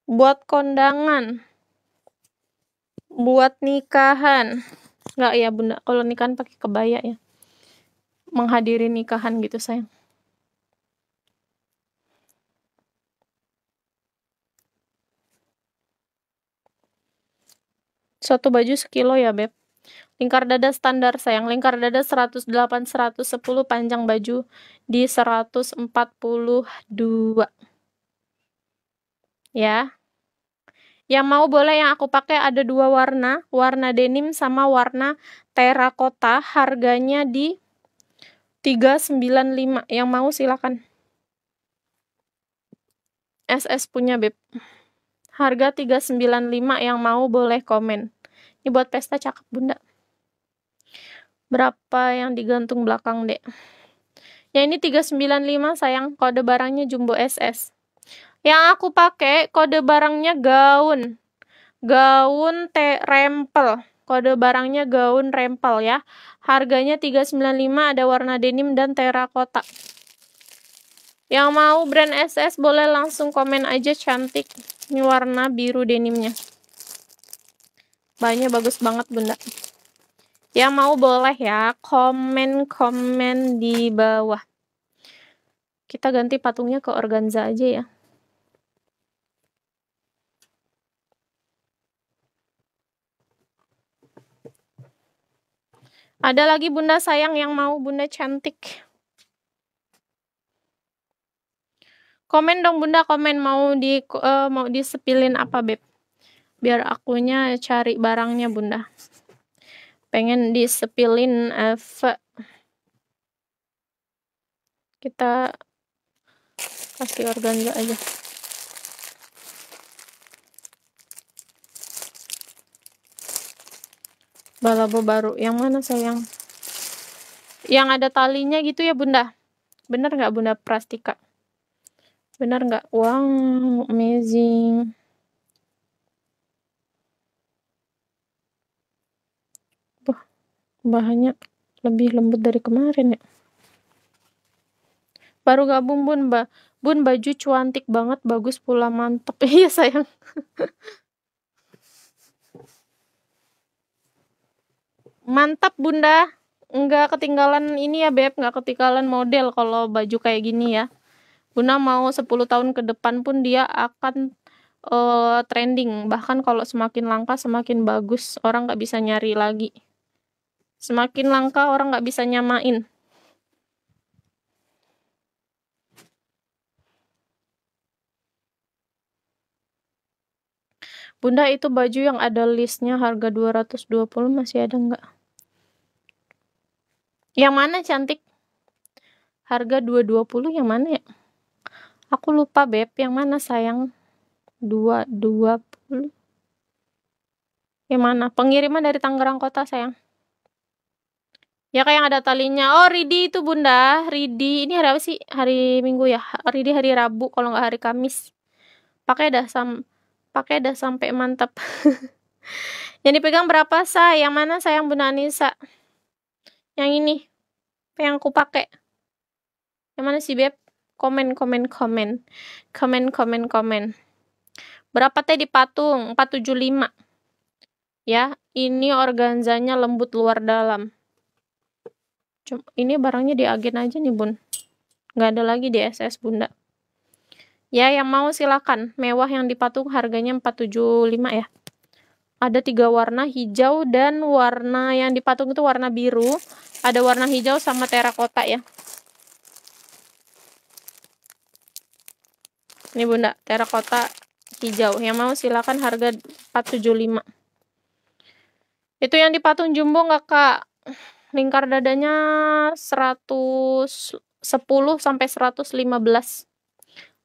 buat kondangan buat nikahan nggak ya bunda kalau nikahan pakai kebaya ya menghadiri nikahan gitu sayang Satu baju sekilo ya, Beb. Lingkar dada standar, sayang. Lingkar dada 108 110 panjang baju di 142. Ya. Yang mau boleh yang aku pakai ada dua warna, warna denim sama warna terakota. Harganya di 395. Yang mau silakan. SS punya Beb. Harga 395 yang mau boleh komen. Ini buat pesta cakep bunda. Berapa yang digantung belakang dek? Ya ini 395 sayang, kode barangnya jumbo SS. Yang aku pakai kode barangnya gaun. Gaun T rempel. Kode barangnya gaun rempel ya. Harganya 395 ada warna denim dan terakota. Yang mau brand SS boleh langsung komen aja cantik. Ini warna biru denimnya. Bahannya bagus banget bunda. Yang mau boleh ya komen-komen di bawah. Kita ganti patungnya ke organza aja ya. Ada lagi bunda sayang yang mau bunda cantik. Komen dong bunda, komen mau di uh, mau disepilin apa beb? biar akunya cari barangnya bunda pengen disepilin F eh, kita kasih organza aja balabo baru yang mana sayang yang ada talinya gitu ya bunda bener nggak bunda prastika bener nggak wow amazing bahannya lebih lembut dari kemarin ya baru gabung bun ba bun baju cuantik banget bagus pula mantep iya sayang mantap bunda nggak ketinggalan ini ya beb nggak ketinggalan model kalau baju kayak gini ya bunda mau 10 tahun ke depan pun dia akan uh, trending bahkan kalau semakin langka semakin bagus orang nggak bisa nyari lagi Semakin langka orang nggak bisa nyamain. Bunda itu baju yang ada listnya harga 220 masih ada nggak? Yang mana cantik? Harga 220 yang mana ya? Aku lupa Beb, yang mana sayang? 220 Yang mana? Pengiriman dari Tangerang Kota sayang Ya kayak yang ada talinya. Oh, Ridi itu Bunda. Ridi ini hari apa sih? Hari Minggu ya. Ridi hari Rabu kalau nggak hari Kamis. Pakai dah sam pakai dah sampai mantap. yang dipegang berapa, Sa? Yang mana sayang Bunda Nisa? Yang ini. Yang aku pakai. Yang mana sih, Beb? Komen, komen, komen. Komen, komen, komen. Berapa teh di patung? 475. Ya, ini organzanya lembut luar dalam. Cuma, ini barangnya di agen aja nih bun. Nggak ada lagi di SS bunda. Ya yang mau silakan. Mewah yang dipatung harganya 475 ya. Ada tiga warna hijau dan warna yang dipatung itu warna biru. Ada warna hijau sama terakota ya. Ini bunda, terakota hijau. Yang mau silakan harga 475. Itu yang dipatung jumbo nggak kak? lingkar dadanya 110 sampai 115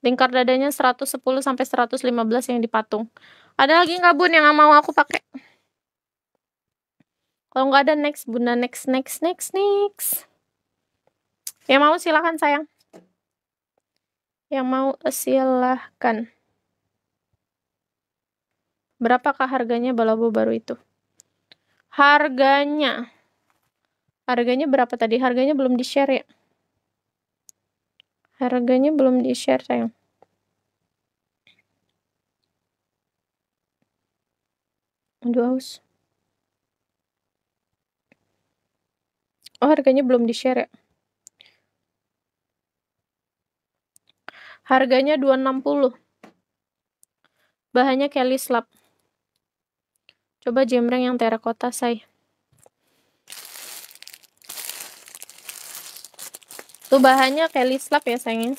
lingkar dadanya 110 sampai 115 yang dipatung ada lagi nggak bun yang mau aku pakai kalau nggak ada next bunda next next next next yang mau silahkan sayang yang mau silahkan berapakah harganya balabu baru itu harganya Harganya berapa tadi? Harganya belum di-share ya? Harganya belum di-share sayang. Aduh haus. Oh harganya belum di-share ya? Harganya 260. Bahannya Kelly slab. Coba jemreng yang terakota, say. Tuh bahannya Kelly Slap ya sayangnya.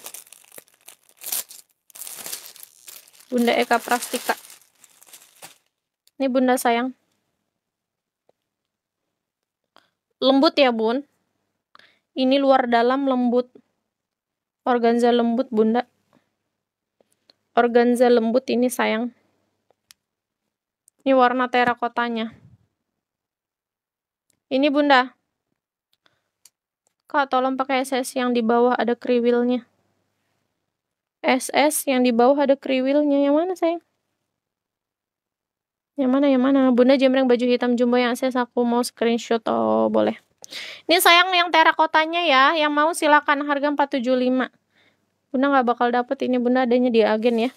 Bunda Eka Prastika. Ini Bunda sayang. Lembut ya bun. Ini luar dalam lembut. Organza lembut bunda. Organza lembut ini sayang. Ini warna terakotanya. Ini bunda. Kak, tolong pakai SS yang di bawah ada kriwilnya. SS yang di bawah ada kriwilnya. Yang mana, sayang? Yang mana, yang mana? Bunda jemreng baju hitam jumbo yang SS aku mau screenshot. Oh, boleh. Ini sayang yang terakotanya ya. Yang mau silakan harga 475. Bunda nggak bakal dapet ini. Bunda adanya di agen ya.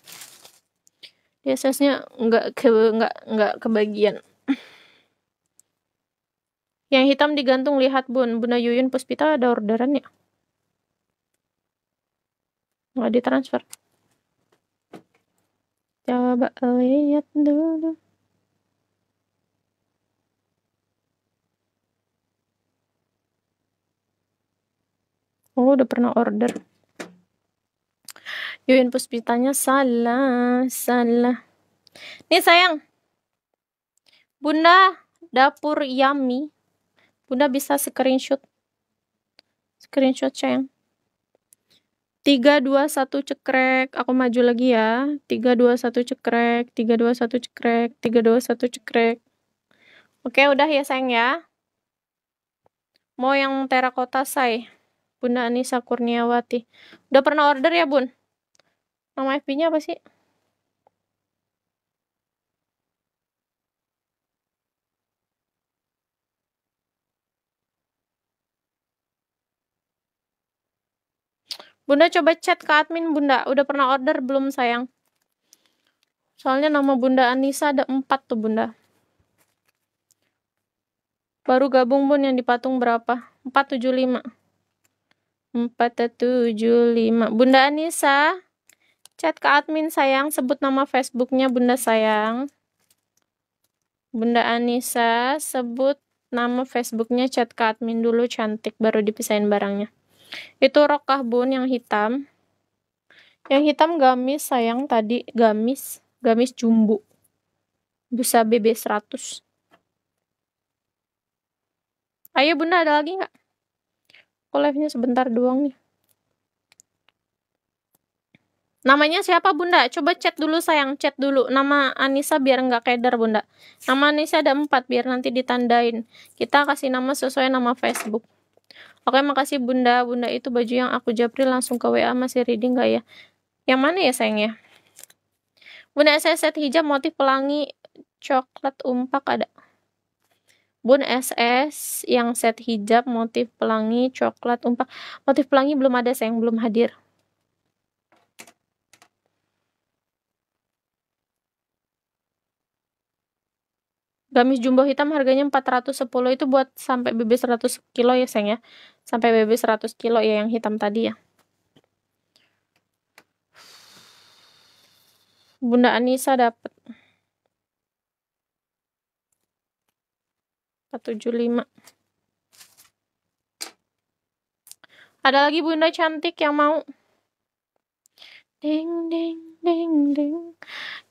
Di SS-nya nggak ke nggak nggak kebagian. Yang hitam digantung lihat bun. Bunda Yuyun Puspita ada orderan orderannya. Nggak ditransfer. Coba lihat dulu. Oh, udah pernah order. Yuyun Puspitanya salah, salah. Nih sayang. Bunda, dapur Yami. Bunda bisa screenshot. Screenshot ceng. satu cekrek. Aku maju lagi ya. satu cekrek, satu cekrek, satu cekrek. Oke, udah ya sayang ya. Mau yang terakota say. Bunda Anissa Kurniawati. Udah pernah order ya, Bun? Nama FB-nya apa sih? Bunda coba chat ke admin Bunda, udah pernah order belum sayang? Soalnya nama Bunda Anissa ada empat tuh Bunda. Baru gabung Bun yang dipatung berapa? 475. 475. Bunda Anissa, chat ke admin sayang, sebut nama Facebooknya Bunda sayang. Bunda Anissa, sebut nama Facebooknya, chat ke admin dulu cantik, baru dipisahin barangnya. Itu rokah bun yang hitam. Yang hitam gamis sayang tadi gamis, gamis jumbo. Bisa BB 100. Ayo bunda ada lagi nggak? Kok live-nya sebentar doang nih. Namanya siapa bunda? Coba chat dulu sayang, chat dulu. Nama Anissa biar nggak keder bunda. Nama Anissa ada empat biar nanti ditandain. Kita kasih nama sesuai nama Facebook. Oke, makasih Bunda. Bunda itu baju yang aku japri langsung ke WA masih reading gak ya? Yang mana ya sayangnya? Bunda SS set hijab motif pelangi coklat umpak ada. Bun SS yang set hijab motif pelangi coklat umpak. Motif pelangi belum ada sayang, belum hadir. gamis jumbo hitam harganya 410 itu buat sampai BB 100 kilo ya sayang ya sampai BB 100 kilo ya yang hitam tadi ya Bunda Anissa dapat 175 ada lagi Bunda cantik yang mau ding ding ding ding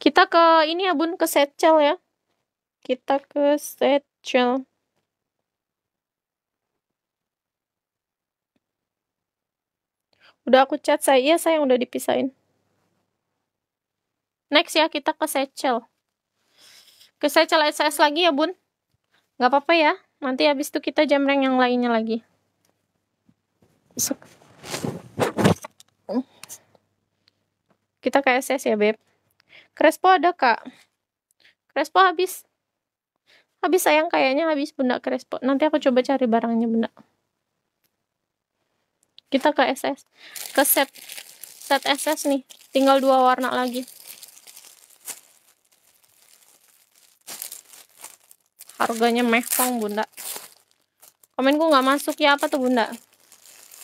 kita ke ini ya Bun ke setcel ya kita ke channel. Udah aku chat saya, iya saya udah dipisahin. Next ya, kita ke schedule. Ke schedule SS lagi ya, Bun. Nggak apa-apa ya, nanti habis itu kita jamreng yang lainnya lagi. Kita ke SS ya, Beb. Crespo ada, Kak. Crespo habis. Habis sayang kayaknya habis bunda Crespo Nanti aku coba cari barangnya bunda Kita ke SS. Ke set. Set SS nih. Tinggal dua warna lagi. Harganya mehong bunda. komen Komenku nggak masuk ya apa tuh bunda?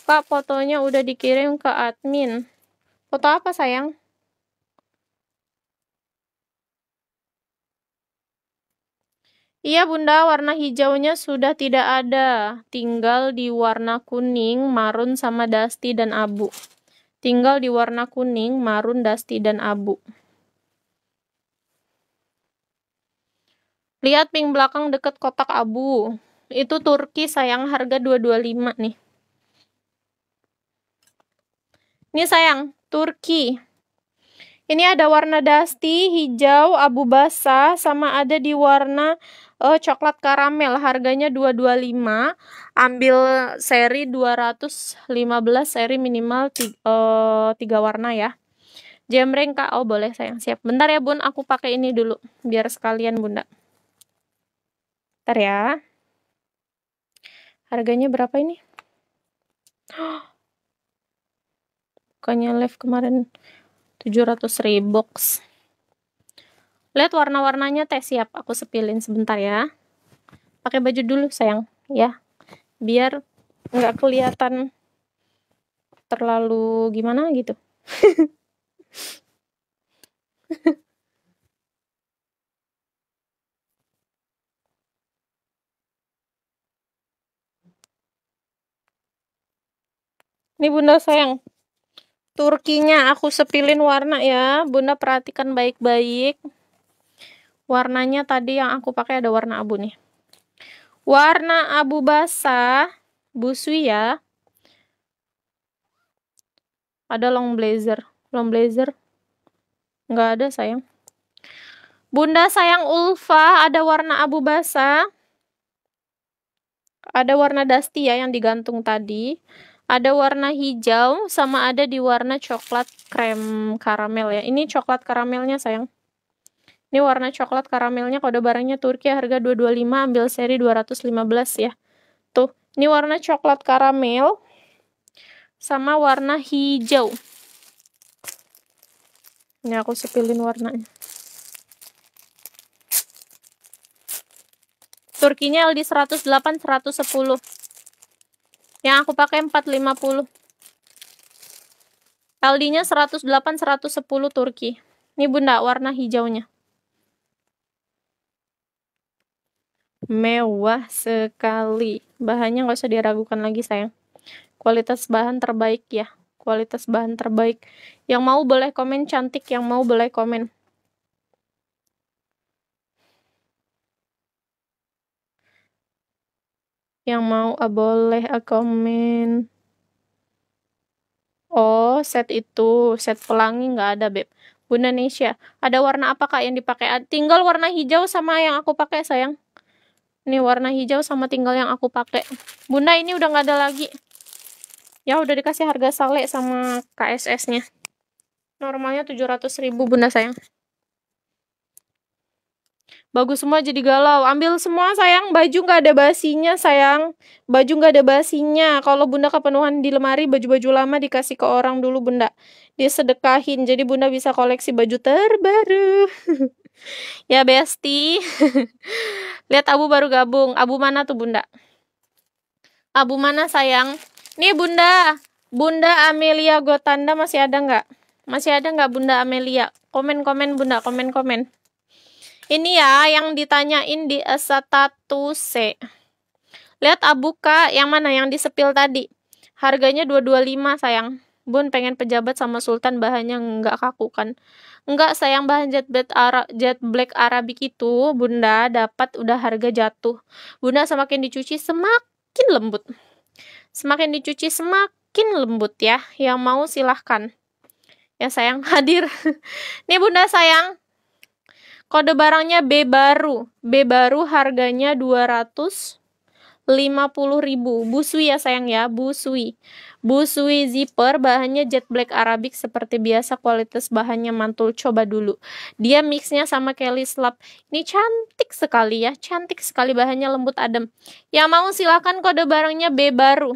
Kak fotonya udah dikirim ke admin. Foto apa sayang? Iya bunda, warna hijaunya sudah tidak ada. Tinggal di warna kuning, marun sama dusty dan abu. Tinggal di warna kuning, marun, dusty dan abu. Lihat pink belakang deket kotak abu. Itu Turki sayang harga 225 nih. Ini sayang, Turki. Ini ada warna dusty, hijau, abu basah, sama ada di warna uh, coklat karamel. Harganya 225. Ambil seri 215, seri minimal tiga, uh, eh, tiga warna ya. Jemreng Kak. Oh, boleh sayang. Siap. Bentar ya, Bun. Aku pakai ini dulu biar sekalian, Bunda. Bentar ya. Harganya berapa ini? Bukannya live kemarin 700 box. Lihat warna-warnanya teh siap. Aku sepilin sebentar ya. Pakai baju dulu sayang ya. Biar nggak kelihatan terlalu gimana gitu. Ini bunda sayang, Turkinya aku sepilin warna ya. Bunda perhatikan baik-baik. Warnanya tadi yang aku pakai ada warna abu nih. Warna abu basah, busui ya. Ada long blazer. Long blazer. Nggak ada sayang. Bunda sayang Ulfa, ada warna abu basah. Ada warna dusty ya yang digantung tadi ada warna hijau sama ada di warna coklat krem karamel ya. Ini coklat karamelnya sayang. Ini warna coklat karamelnya kode barangnya Turki harga 225 ambil seri 215 ya. Tuh, ini warna coklat karamel sama warna hijau. Ini aku sepilin warnanya. Turkinya LD 108 110. Yang aku pakai 450. LD-nya 108 110 Turki. Ini Bunda warna hijaunya. Mewah sekali. Bahannya nggak usah diragukan lagi sayang. Kualitas bahan terbaik ya. Kualitas bahan terbaik. Yang mau boleh komen cantik, yang mau boleh komen. yang mau a ah, boleh a ah, komen. Oh, set itu, set pelangi nggak ada, Beb. Bunda Nesya, ada warna apa Kak yang dipakai? Ah, tinggal warna hijau sama yang aku pakai, sayang. Ini warna hijau sama tinggal yang aku pakai. Bunda ini udah nggak ada lagi. Ya, udah dikasih harga sale sama KSS-nya. Normalnya 700 ribu Bunda sayang. Bagus semua jadi galau. Ambil semua sayang, baju nggak ada basinya sayang. Baju nggak ada basinya. Kalau bunda kepenuhan di lemari, baju-baju lama dikasih ke orang dulu bunda. Dia sedekahin. jadi bunda bisa koleksi baju terbaru. ya besti. Lihat Abu baru gabung. Abu mana tuh bunda? Abu mana sayang? Nih bunda, bunda Amelia Gotanda masih ada nggak? Masih ada nggak bunda Amelia? Komen-komen bunda, komen-komen. Ini ya yang ditanyain di satu C. Lihat Abuka yang mana yang disepil tadi. Harganya 225 sayang. Bun pengen pejabat sama sultan bahannya nggak kaku kan. Enggak sayang bahan jet black, Ara jet black Arabic itu bunda dapat udah harga jatuh. Bunda semakin dicuci semakin lembut. Semakin dicuci semakin lembut ya. Yang mau silahkan. Ya sayang hadir. Nih bunda sayang Kode barangnya B baru. B baru harganya 250.000. ribu. Busui ya sayang ya, busui. Busui zipper bahannya jet black arabic seperti biasa kualitas bahannya mantul. Coba dulu. Dia mixnya sama Kelly Slap. Ini cantik sekali ya, cantik sekali bahannya lembut adem. Yang mau silakan kode barangnya B baru.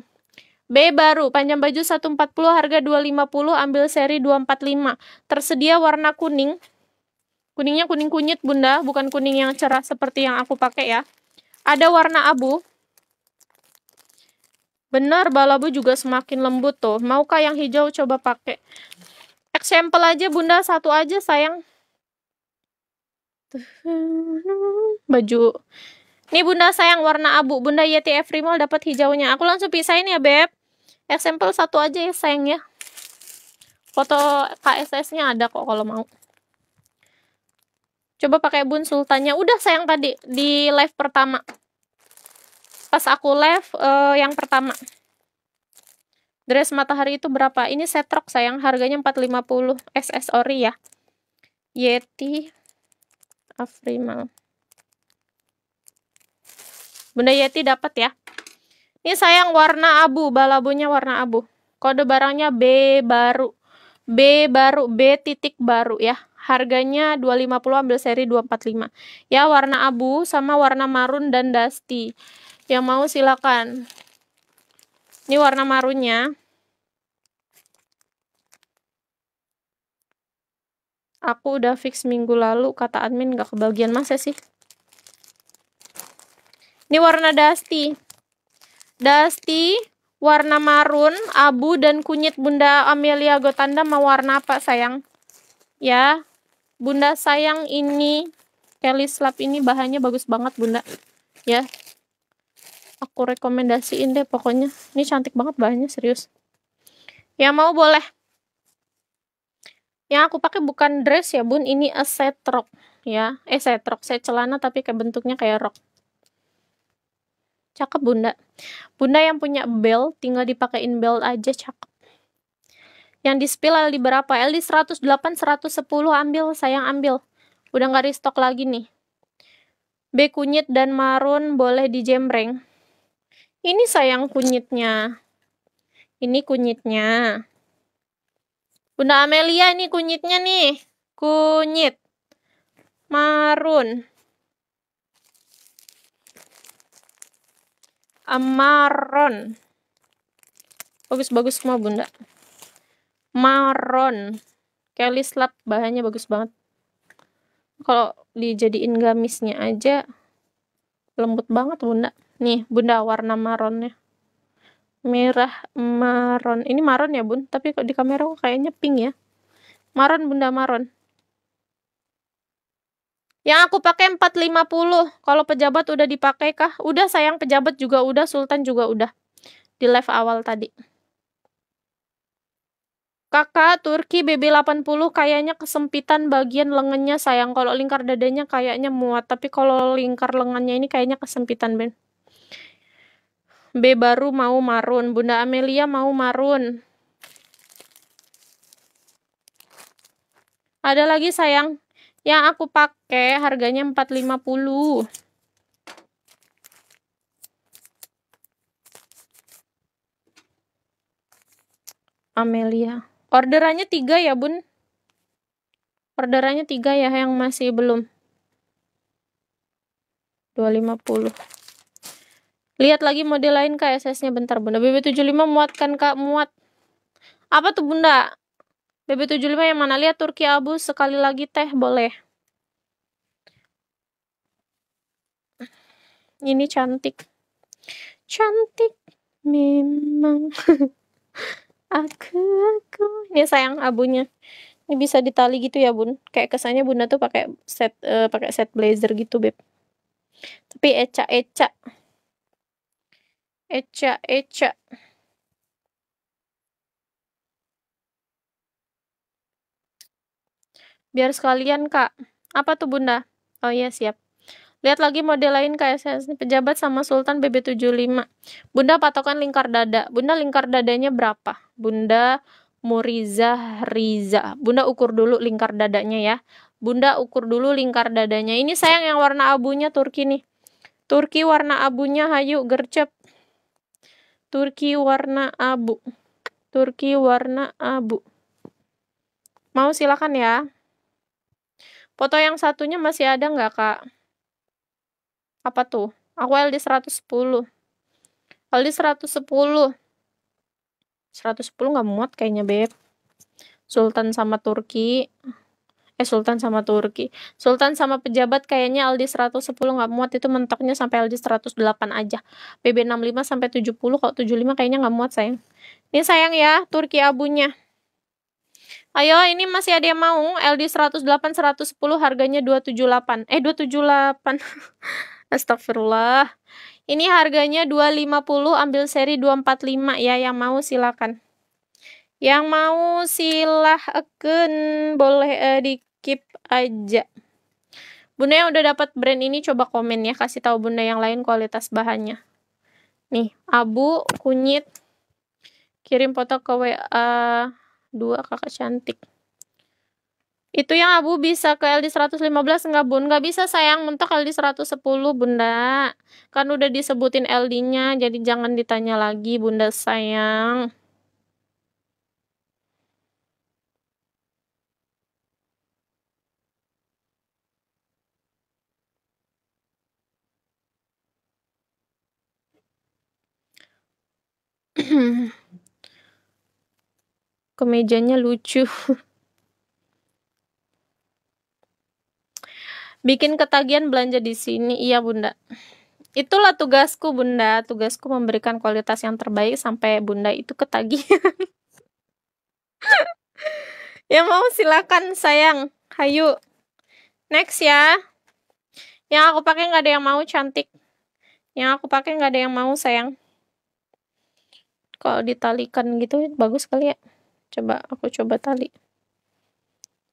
B baru, panjang baju 140 harga 250 ambil seri 245. Tersedia warna kuning, Kuningnya kuning kunyit, Bunda, bukan kuning yang cerah seperti yang aku pakai ya. Ada warna abu. Benar, balabu juga semakin lembut tuh. Maukah yang hijau coba pakai? Example aja, Bunda, satu aja sayang. Baju Ini bunda sayang warna abu, bunda Yeti Mall dapat hijaunya. Aku langsung pisahin ya beb. Example satu aja ya sayang ya. Foto KSS-nya ada kok kalau mau. Coba pakai bun sultannya. Udah sayang tadi di live pertama. Pas aku live uh, yang pertama. Dress matahari itu berapa? Ini setrok sayang, harganya 450 SS ori ya. Yeti Afrimal. Bunda Yeti dapat ya. Ini sayang warna abu, balabunya warna abu. Kode barangnya B baru. B baru, B titik baru ya harganya 250 ambil seri 245 ya warna abu sama warna marun dan dusty yang mau silakan ini warna marunnya aku udah fix minggu lalu kata admin gak kebagian masa sih ini warna dusty dusty warna marun abu dan kunyit bunda Amelia Gotanda mau warna apa sayang ya Bunda sayang ini Kelly Slap ini bahannya bagus banget Bunda. Ya. Aku rekomendasiin deh pokoknya. Ini cantik banget bahannya serius. Yang mau boleh. Yang aku pakai bukan dress ya bun, ini a set rock ya. Eh set rock, set celana tapi kayak bentuknya kayak rock Cakep bunda. Bunda yang punya belt, tinggal dipakein belt aja cakep yang di spill LD berapa LD 108 110 ambil sayang ambil udah nggak restock lagi nih B kunyit dan marun boleh dijembreng ini sayang kunyitnya ini kunyitnya Bunda Amelia ini kunyitnya nih kunyit marun amaron bagus-bagus semua bunda Maron. Kelly Slap bahannya bagus banget. Kalau dijadiin gamisnya aja lembut banget bunda. Nih bunda warna maronnya. Merah maron. Ini maron ya bun. Tapi kok di kamera kok kayaknya pink ya. Maron bunda maron. Yang aku pakai 450. Kalau pejabat udah dipakai kah? Udah sayang pejabat juga udah, sultan juga udah. Di live awal tadi. Kakak, Turki BB80 kayaknya kesempitan bagian lengannya sayang. Kalau lingkar dadanya kayaknya muat, tapi kalau lingkar lengannya ini kayaknya kesempitan, Ben. B baru mau marun, Bunda Amelia mau marun. Ada lagi sayang, yang aku pakai harganya 450. Amelia. Orderannya tiga ya bun? Orderannya tiga ya yang masih belum. 250. Lihat lagi model lain KSS-nya bentar bunda. BB75 muat kan kak? Muat. Apa tuh bunda? BB75 yang mana? Lihat Turki Abu sekali lagi teh boleh. Ini cantik. Cantik memang. aku aku ini sayang abunya ini bisa ditali gitu ya bun kayak kesannya bunda tuh pakai set uh, pakai set blazer gitu beb tapi eca eca eca eca biar sekalian kak apa tuh bunda oh iya siap Lihat lagi model lain KSS pejabat sama Sultan BB75. Bunda patokan lingkar dada. Bunda lingkar dadanya berapa? Bunda Muriza Riza. Bunda ukur dulu lingkar dadanya ya. Bunda ukur dulu lingkar dadanya. Ini sayang yang warna abunya Turki nih. Turki warna abunya hayu gercep. Turki warna abu. Turki warna abu. Mau silakan ya. Foto yang satunya masih ada nggak kak? apa tuh? Aku LD 110. LD 110. 110 nggak muat kayaknya, Beb. Sultan sama Turki. Eh, Sultan sama Turki. Sultan sama pejabat kayaknya LD 110 nggak muat. Itu mentoknya sampai LD 108 aja. PB 65 sampai 70. Kalau 75 kayaknya nggak muat, sayang. Ini sayang ya, Turki abunya. Ayo, ini masih ada yang mau. LD 108 110 harganya 278. Eh, 278. Astagfirullah. Ini harganya 250, ambil seri 245 ya yang mau silakan. Yang mau silahkan boleh uh, eh, di keep aja. Bunda yang udah dapat brand ini coba komen ya, kasih tahu Bunda yang lain kualitas bahannya. Nih, abu, kunyit. Kirim foto ke WA 2 Kakak cantik. Itu yang abu bisa ke LD 115 enggak bun? Enggak bisa sayang, mentok LD 110 bunda. Kan udah disebutin LD-nya, jadi jangan ditanya lagi bunda sayang. Kemejanya lucu. Bikin ketagihan belanja di sini, iya bunda. Itulah tugasku bunda, tugasku memberikan kualitas yang terbaik sampai bunda itu ketagihan. ya mau silakan sayang, hayu. Next ya. Yang aku pakai nggak ada yang mau cantik. Yang aku pakai nggak ada yang mau sayang. Kalau ditalikan gitu bagus kali ya. Coba aku coba tali.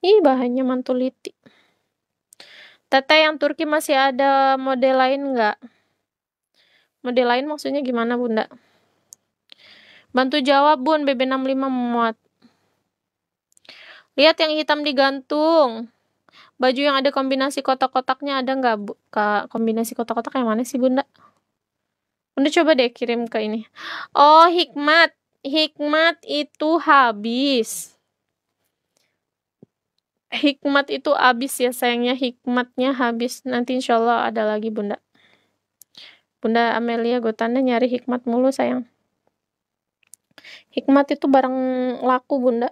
Ih bahannya mantuliti. Teteh yang Turki masih ada model lain nggak? Model lain maksudnya gimana bunda? Bantu jawab bun, BB65 memuat. Lihat yang hitam digantung. Baju yang ada kombinasi kotak-kotaknya ada nggak bu? Kak, kombinasi kotak-kotak yang mana sih bunda? Bunda coba deh kirim ke ini. Oh hikmat, hikmat itu habis hikmat itu habis ya sayangnya hikmatnya habis nanti insyaallah ada lagi bunda bunda Amelia gue Gotanda nyari hikmat mulu sayang hikmat itu barang laku bunda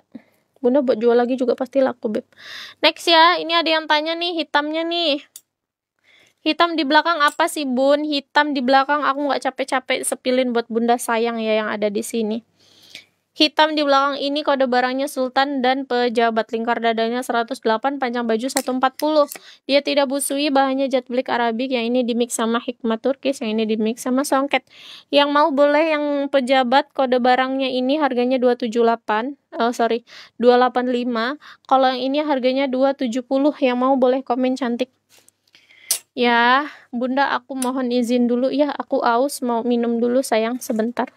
bunda buat jual lagi juga pasti laku beb next ya ini ada yang tanya nih hitamnya nih hitam di belakang apa sih bun hitam di belakang aku nggak capek-capek sepilin buat bunda sayang ya yang ada di sini Hitam di belakang ini kode barangnya sultan dan pejabat. Lingkar dadanya 108, panjang baju 140. Dia tidak busui, bahannya jet black Arabik. Yang ini dimix sama hikmat Turkis, yang ini dimix sama songket. Yang mau boleh yang pejabat kode barangnya ini harganya 278. Oh, eh, sorry, 285. Kalau yang ini harganya 270. Yang mau boleh komen cantik. Ya, Bunda aku mohon izin dulu ya, aku aus mau minum dulu sayang sebentar.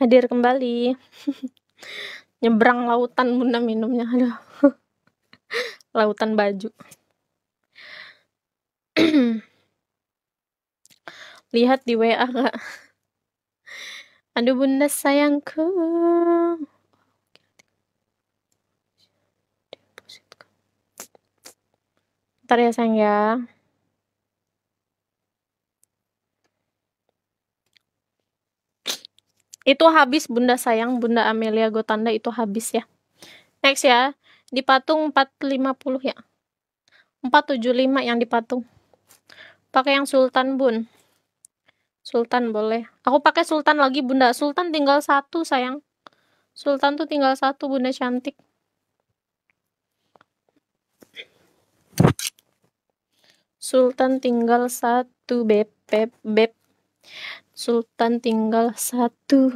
hadir kembali nyebrang lautan bunda minumnya aduh lautan baju lihat di WA gak aduh bunda sayangku ntar ya sayang ya Itu habis Bunda sayang, Bunda Amelia Gotanda itu habis ya. Next ya, di patung 450 ya. 475 yang dipatung Pakai yang Sultan Bun. Sultan boleh. Aku pakai Sultan lagi Bunda. Sultan tinggal satu sayang. Sultan tuh tinggal satu Bunda cantik. Sultan tinggal satu beb beb beb. Sultan tinggal satu.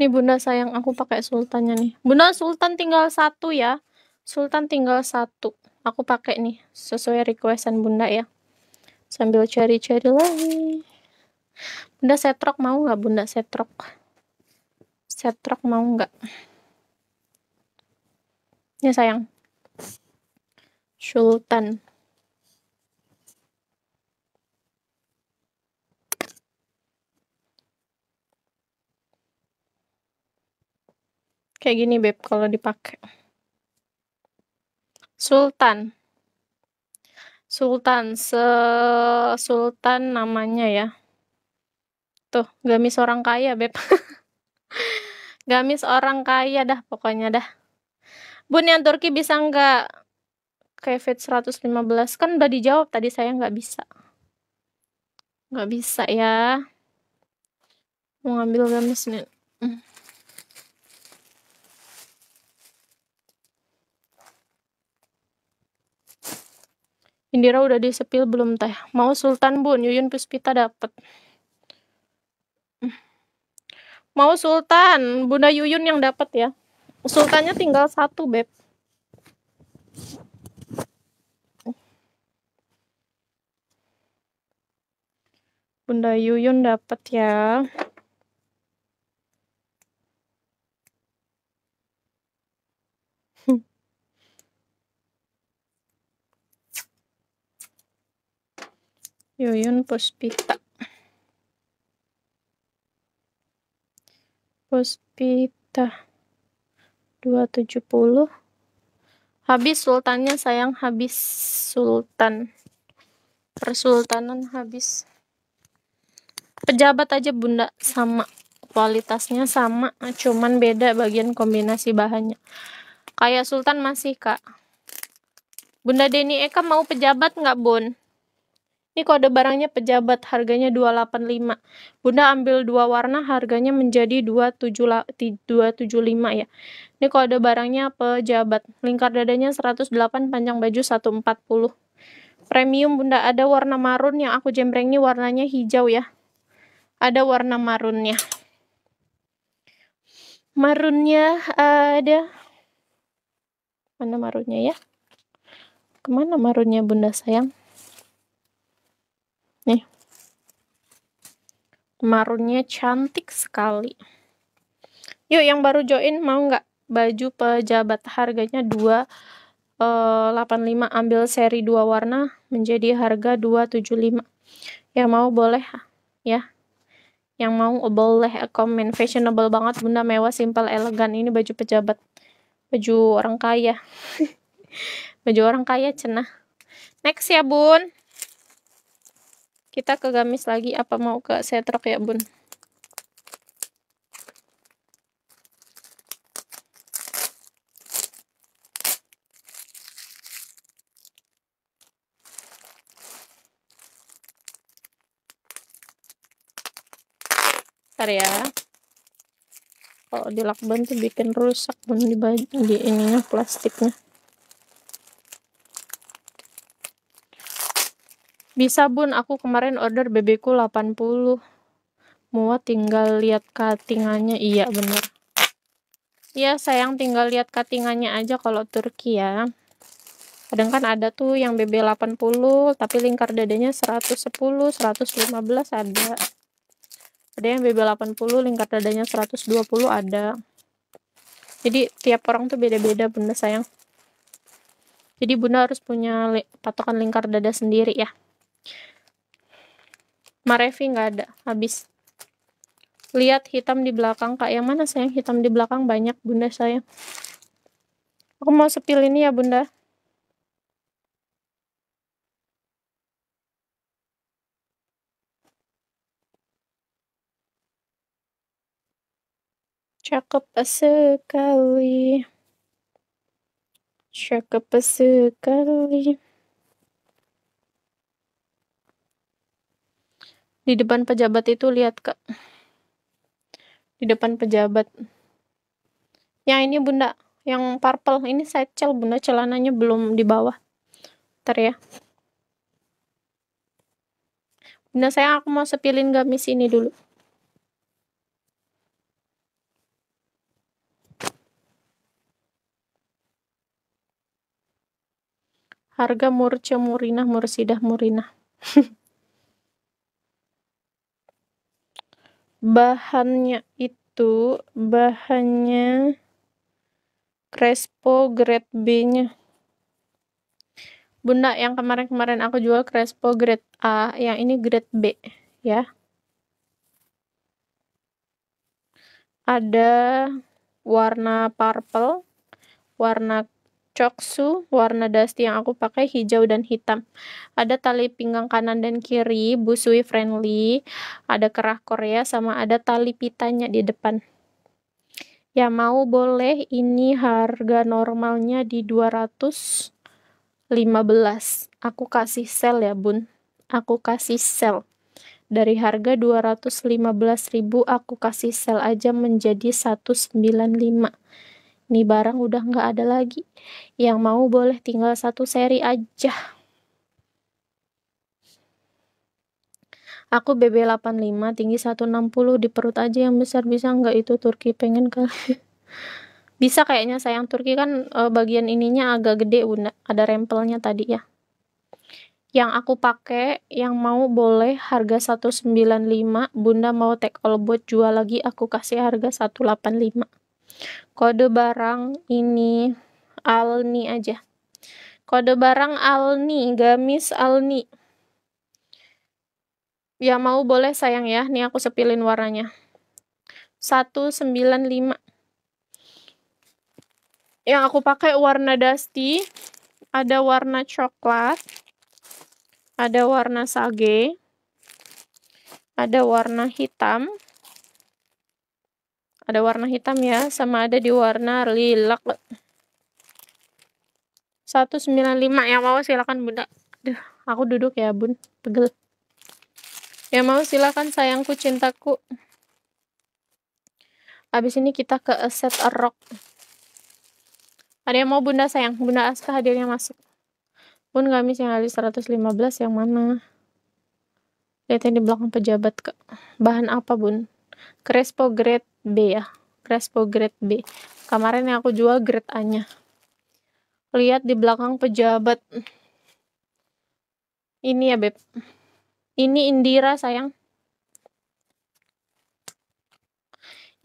Nih bunda sayang aku pakai sultannya nih. Bunda sultan tinggal satu ya. Sultan tinggal satu. Aku pakai nih sesuai requestan bunda ya. Sambil cari-cari lagi. Bunda setrok mau nggak bunda setrok? Setrok mau nggak? ya sayang Sultan kayak gini beb kalau dipakai sultan sultan se sultan namanya ya tuh gamis orang kaya beb gamis orang kaya dah pokoknya dah Bun yang Turki bisa nggak Kevin 115 kan udah dijawab tadi saya nggak bisa nggak bisa ya mau ngambil gamis nih hmm. Indira udah disepil belum teh? Mau Sultan Bun, Yuyun Puspita dapat. Hmm. Mau Sultan, Bunda Yuyun yang dapat ya. Sultannya tinggal satu, Beb. Bunda Yuyun dapat ya. Yuyun Puspita. Puspita. 270 habis sultannya sayang habis sultan persultanan habis pejabat aja bunda sama kualitasnya sama cuman beda bagian kombinasi bahannya kayak sultan masih kak bunda Deni Eka mau pejabat nggak bun ini kode barangnya pejabat, harganya 285. Bunda ambil dua warna, harganya menjadi 275 ya. Ini kode barangnya pejabat. Lingkar dadanya 108, panjang baju 140. Premium Bunda ada warna marun yang aku jembreng ini warnanya hijau ya. Ada warna marunnya. Marunnya ada mana marunnya ya? Kemana marunnya Bunda sayang? Nih. Marunnya cantik sekali. Yuk yang baru join mau nggak baju pejabat harganya 2 85 eh, ambil seri 2 warna menjadi harga 275. Yang mau boleh ya. Yang mau boleh komen fashionable banget Bunda mewah simpel elegan ini baju pejabat. Baju orang kaya. baju orang kaya cenah. Next ya, Bun kita ke gamis lagi apa mau ke setrok ya bun Ntar ya kalau dilakban tuh bikin rusak bun di, di ininya plastiknya Bisa bun, aku kemarin order BB-ku 80. Mau? tinggal lihat katingannya. Iya, bener. Iya sayang tinggal lihat katingannya aja kalau Turki ya. Kadang kan ada tuh yang BB 80, tapi lingkar dadanya 110, 115 ada. Ada yang BB 80, lingkar dadanya 120 ada. Jadi tiap orang tuh beda-beda bunda sayang. Jadi bunda harus punya patokan lingkar dada sendiri ya. Marevi nggak ada, habis. Lihat hitam di belakang, Kak. Yang mana sayang? Hitam di belakang banyak, Bunda sayang. Aku mau sepil ini ya, Bunda. Cakep sekali. Cakep sekali. di depan pejabat itu lihat kak di depan pejabat yang ini bunda yang purple ini saya secel bunda celananya belum di bawah ntar ya bunda saya aku mau sepilin gamis ini dulu harga murce murinah mursidah murinah bahannya itu bahannya Crespo grade B-nya. Bunda, yang kemarin-kemarin aku jual Crespo grade A, yang ini grade B, ya. Ada warna purple, warna coksu warna dusty yang aku pakai hijau dan hitam. Ada tali pinggang kanan dan kiri, busui friendly, ada kerah Korea, sama ada tali pitanya di depan. Ya mau boleh, ini harga normalnya di 215. Aku kasih sel ya bun, aku kasih sel. Dari harga 215.000 aku kasih sel aja menjadi 195 Nih barang udah nggak ada lagi. Yang mau boleh tinggal satu seri aja. Aku BB85 tinggi 160 di perut aja yang besar bisa nggak itu Turki pengen kali. bisa kayaknya sayang Turki kan eh, bagian ininya agak gede bunda ada rempelnya tadi ya yang aku pakai yang mau boleh harga 195 bunda mau take all buat jual lagi aku kasih harga 185 kode barang ini alni aja. Kode barang alni, gamis alni. Ya mau boleh sayang ya, nih aku sepilin warnanya. 195. Yang aku pakai warna dusty, ada warna coklat, ada warna sage, ada warna hitam, ada warna hitam ya sama ada di warna lilac 195 yang mau silakan bunda Duh, aku duduk ya bun pegel yang mau silakan sayangku cintaku habis ini kita ke set rock ada yang mau bunda sayang bunda Aska hadirnya masuk pun gamis yang habis 115 yang mana lihat yang di belakang pejabat ke bahan apa bun Crespo grade B ya. Crespo grade B. Kemarin yang aku jual grade A-nya. Lihat di belakang pejabat. Ini ya, Beb. Ini Indira, sayang.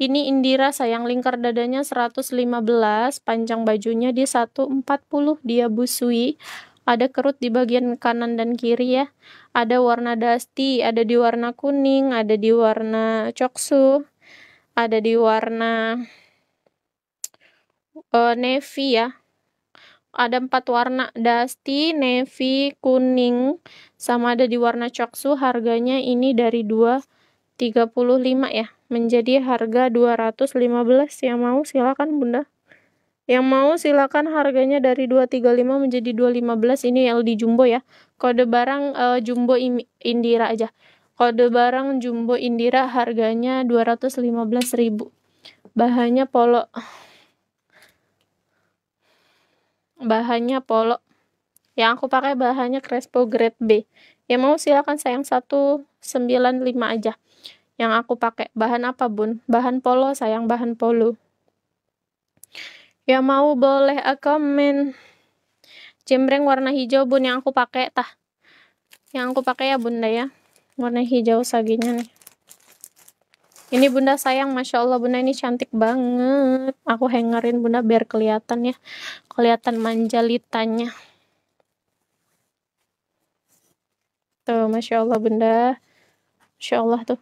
Ini Indira, sayang. Lingkar dadanya 115, panjang bajunya di 140, dia busui ada kerut di bagian kanan dan kiri ya. Ada warna dusty, ada di warna kuning, ada di warna coksu, ada di warna uh, navy ya. Ada empat warna dusty, navy, kuning, sama ada di warna coksu. Harganya ini dari dua 235 ya, menjadi harga 215 ya mau silakan Bunda. Yang mau silakan harganya dari 235 menjadi 215 ini LD Jumbo ya. Kode barang uh, Jumbo Indira aja. Kode barang Jumbo Indira harganya 215.000. Bahannya polo. Bahannya polo. Yang aku pakai bahannya Crespo grade B. Yang mau silakan sayang 195 aja. Yang aku pakai bahan apa, Bun? Bahan polo sayang, bahan polo. Ya mau boleh a eh, komen. Cimbreng warna hijau bun yang aku pakai tah. Yang aku pakai ya bunda ya. Warna hijau saginya nih. Ini bunda sayang, masya Allah bunda ini cantik banget. Aku hangerin bunda biar kelihatan ya, kelihatan manjalitannya Tuh, masya Allah bunda, masya Allah tuh.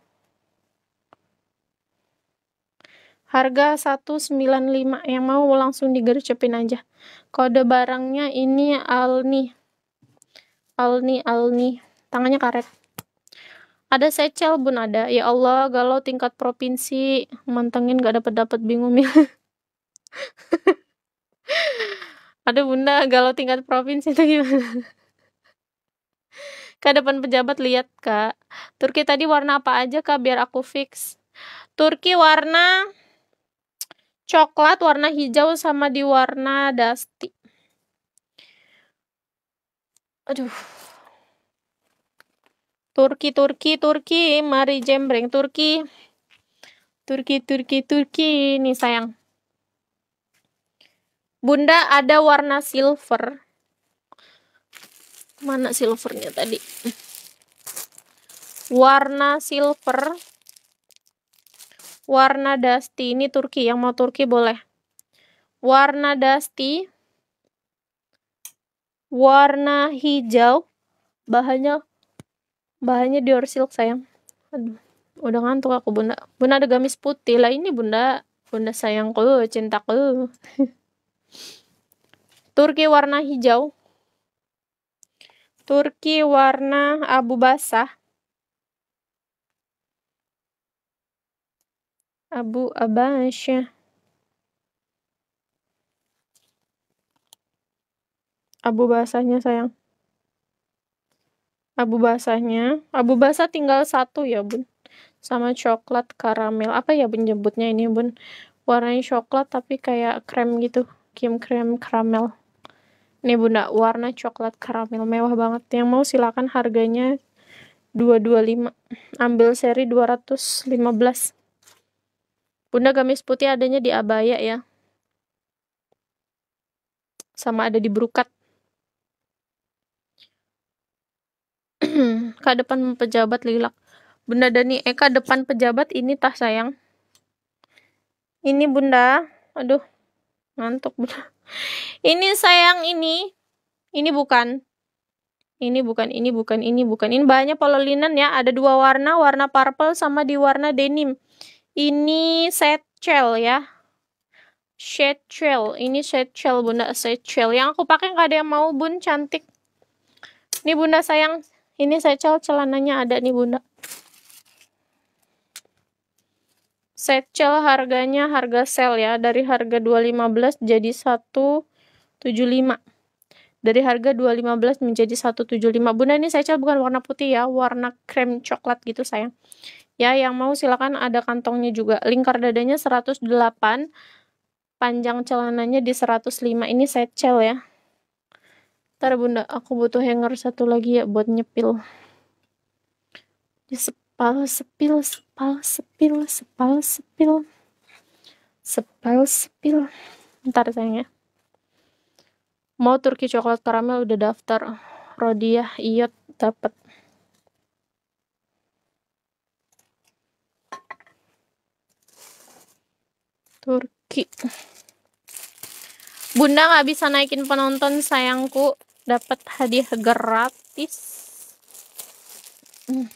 Harga 195 yang mau langsung digercepin aja. Kode barangnya ini Alni. Alni, Alni. Tangannya karet. Ada secel bun ada. Ya Allah, galau tingkat provinsi. Mantengin gak dapat-dapat bingung ya. Ada bunda galau tingkat provinsi itu gimana? Ke depan pejabat lihat kak. Turki tadi warna apa aja kak biar aku fix. Turki warna coklat warna hijau sama di warna dusty aduh Turki Turki Turki mari jembreng Turki Turki Turki Turki ini sayang Bunda ada warna silver mana silvernya tadi warna silver Warna dusty ini Turki, yang mau Turki boleh. Warna dusty warna hijau. Bahannya bahannya Dior silk sayang. Aduh, udah ngantuk aku Bunda. Bunda ada gamis putih lah ini Bunda. Bunda sayangku, cintaku. Turki warna hijau. Turki warna abu basah. Abu abasnya, Abu basahnya sayang Abu basahnya Abu basah tinggal satu ya bun sama coklat karamel apa ya bun nyebutnya ini bun warnanya coklat tapi kayak krem gitu kim krem karamel ini bunda warna coklat karamel mewah banget yang mau silakan harganya 225 ambil seri 215 Bunda gamis putih adanya di abaya ya. Sama ada di brukat. Kak depan pejabat lilak. Bunda Dani Eka eh, depan pejabat ini tah sayang. Ini Bunda. Aduh. Ngantuk Bunda. Ini sayang ini. Ini bukan. Ini bukan, ini bukan, ini bukan. Ini banyak linen ya. Ada dua warna, warna purple sama di warna denim ini set Setchel ya. set Setchel, ini set Setchel Bunda set Setchel. Yang aku pakai nggak ada yang mau Bun, cantik. Ini Bunda sayang, ini Setchel celananya ada nih Bunda. Set Setchel harganya harga sel ya, dari harga 215 jadi 175. Dari harga 215 menjadi 175. Bunda ini Setchel bukan warna putih ya, warna krem coklat gitu sayang. Ya, yang mau silakan ada kantongnya juga. Lingkar dadanya 108, panjang celananya di 105. Ini set cel ya. Ntar bunda, aku butuh hanger satu lagi ya buat nyepil. Di sepal, sepil, sepal, sepil, sepal, sepil. Sepal, sepil. Ntar sayang ya. Mau Turki coklat karamel udah daftar. Rodiah, iot, dapat Turki. Bunda nggak bisa naikin penonton sayangku, dapat hadiah gratis. Hmm.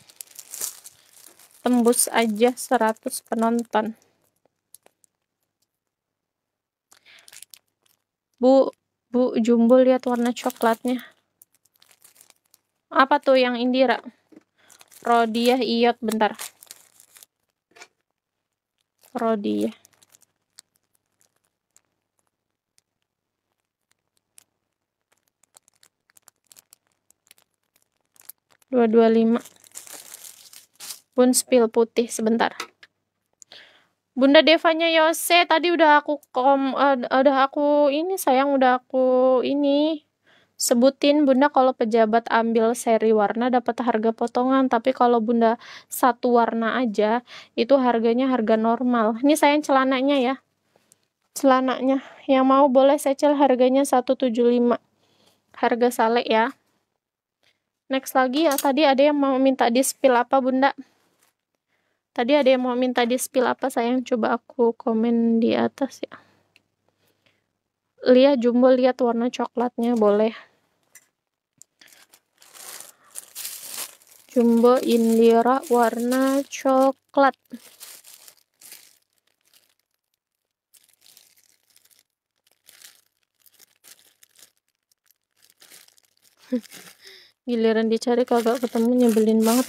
Tembus aja 100 penonton. Bu, Bu Jumbo lihat warna coklatnya. Apa tuh yang Indira? Rodiah iot bentar. Rodiah. 225 spill putih sebentar Bunda Devanya Yose ya, tadi udah aku kom udah aku ini sayang udah aku ini sebutin Bunda kalau pejabat ambil seri warna dapat harga potongan tapi kalau Bunda satu warna aja itu harganya harga normal ini sayang celananya ya celananya yang mau boleh secel harganya 175 harga sale ya next lagi ya tadi ada yang mau minta di spill apa bunda tadi ada yang mau minta di spill apa sayang coba aku komen di atas ya lihat jumbo lihat warna coklatnya boleh jumbo indira warna coklat Hmm. giliran dicari kagak ketemu nyebelin banget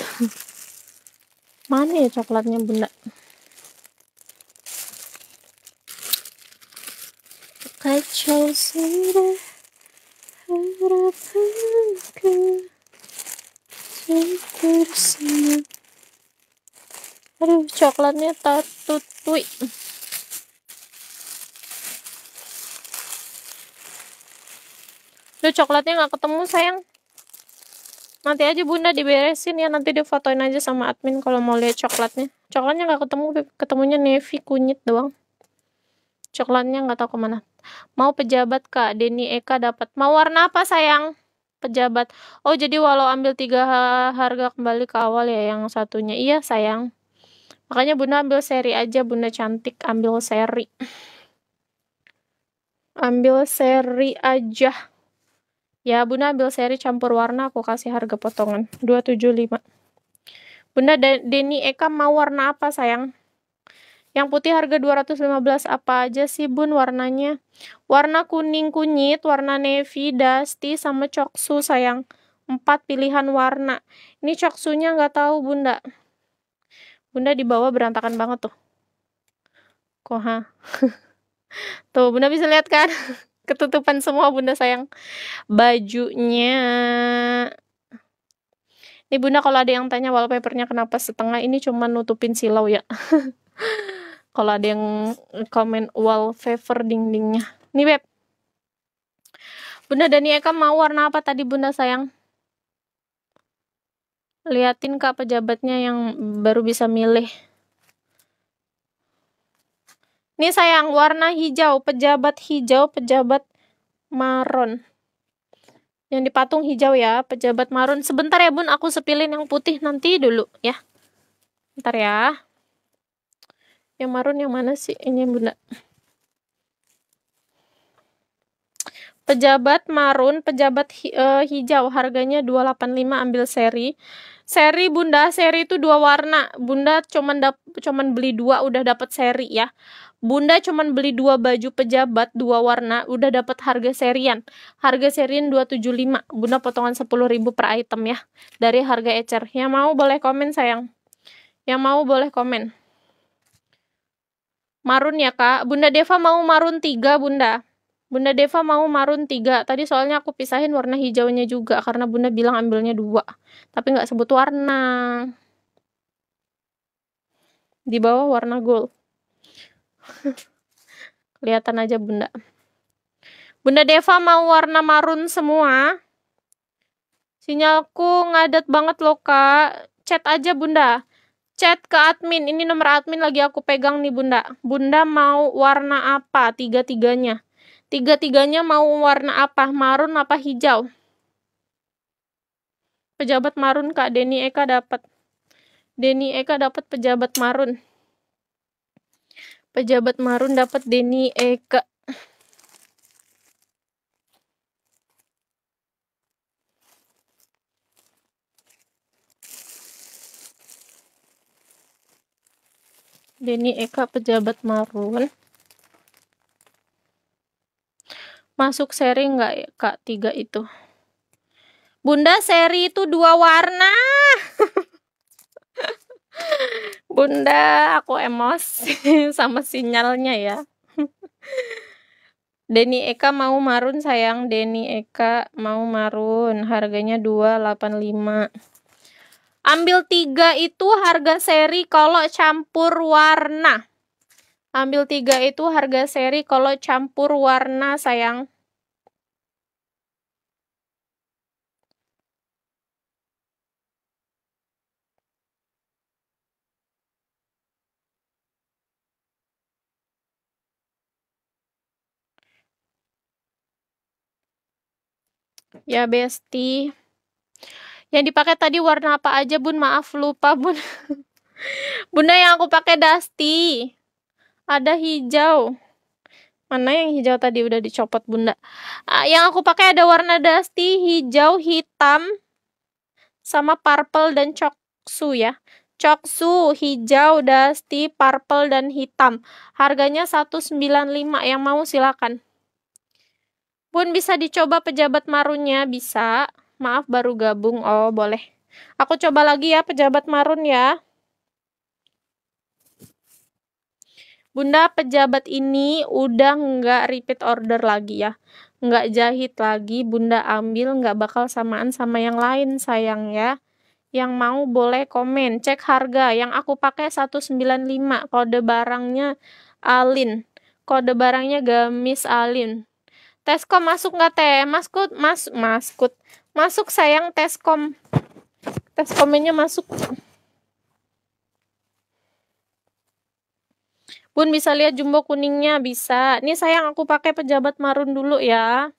mana ya coklatnya bunda kacau sudah aduh coklatnya tatutui Duh, coklatnya nggak ketemu sayang Nanti aja bunda diberesin ya, nanti dia fotoin aja sama admin kalau mau lihat coklatnya. Coklatnya nggak ketemu, ketemunya navy kunyit doang. Coklatnya nggak tahu kemana. Mau pejabat kak, Denny Eka dapat. Mau warna apa sayang? Pejabat. Oh jadi walau ambil tiga harga kembali ke awal ya yang satunya. Iya sayang. Makanya bunda ambil seri aja, bunda cantik ambil seri. Ambil seri aja. Ya, Bunda ambil seri campur warna, aku kasih harga potongan. 275. Bunda Deni Eka mau warna apa, sayang? Yang putih harga 215 apa aja sih, Bun, warnanya? Warna kuning kunyit, warna navy, dusty, sama coksu, sayang. Empat pilihan warna. Ini coksunya nggak tahu, Bunda. Bunda di bawah berantakan banget tuh. Koha. Tuh, Bunda bisa lihat kan? ketutupan semua bunda sayang bajunya ini bunda kalau ada yang tanya wallpapernya kenapa setengah ini cuma nutupin silau ya kalau ada yang komen wallpaper dindingnya nih beb bunda Dani Eka mau warna apa tadi bunda sayang liatin kak pejabatnya yang baru bisa milih ini sayang, warna hijau, pejabat hijau, pejabat maron. Yang dipatung hijau ya, pejabat maron. Sebentar ya bun, aku sepilin yang putih nanti dulu ya. ntar ya. Yang maron yang mana sih? Ini bunda. Pejabat marun, pejabat hi, uh, hijau, harganya 285 ambil seri seri bunda seri itu dua warna bunda cuman dap cuman beli dua udah dapat seri ya bunda cuman beli dua baju pejabat dua warna udah dapat harga serian harga serian 275 bunda potongan 10.000 per item ya dari harga ecer yang mau boleh komen sayang yang mau boleh komen marun ya kak bunda deva mau marun tiga bunda Bunda Deva mau marun tiga. Tadi soalnya aku pisahin warna hijaunya juga karena Bunda bilang ambilnya dua. Tapi nggak sebut warna. Di bawah warna gold. Kelihatan aja Bunda. Bunda Deva mau warna marun semua. Sinyalku ngadat banget loh kak. Chat aja Bunda. Chat ke admin. Ini nomor admin lagi aku pegang nih Bunda. Bunda mau warna apa tiga-tiganya? Tiga-tiganya mau warna apa? Marun apa hijau? Pejabat marun Kak Denny Eka dapat. Denny Eka dapat pejabat marun. Pejabat marun dapat Denny Eka. Denny Eka pejabat marun. masuk seri nggak ya kak tiga itu bunda seri itu dua warna bunda aku emosi sama sinyalnya ya Denny Eka mau marun sayang Denny Eka mau marun harganya dua delapan lima. ambil tiga itu harga seri kalau campur warna Ambil tiga itu harga seri kalau campur warna sayang. Ya Besti. Yang dipakai tadi warna apa aja Bun? Maaf lupa Bun. Bunda yang aku pakai Dusty ada hijau mana yang hijau tadi udah dicopot bunda uh, yang aku pakai ada warna dusty hijau hitam sama purple dan coksu ya coksu hijau dusty purple dan hitam harganya 195 yang mau silakan pun bisa dicoba pejabat marunnya bisa maaf baru gabung oh boleh aku coba lagi ya pejabat marun ya Bunda pejabat ini udah nggak repeat order lagi ya. Nggak jahit lagi, Bunda ambil nggak bakal samaan sama yang lain sayang ya. Yang mau boleh komen, cek harga. Yang aku pakai 195, kode barangnya Alin. Kode barangnya gamis Alin. Teskom masuk nggak teh? Maskut, mas, maskut. Masuk sayang Teskom. Teskomnya masuk. Bun bisa lihat jumbo kuningnya bisa. Ini sayang aku pakai pejabat marun dulu ya.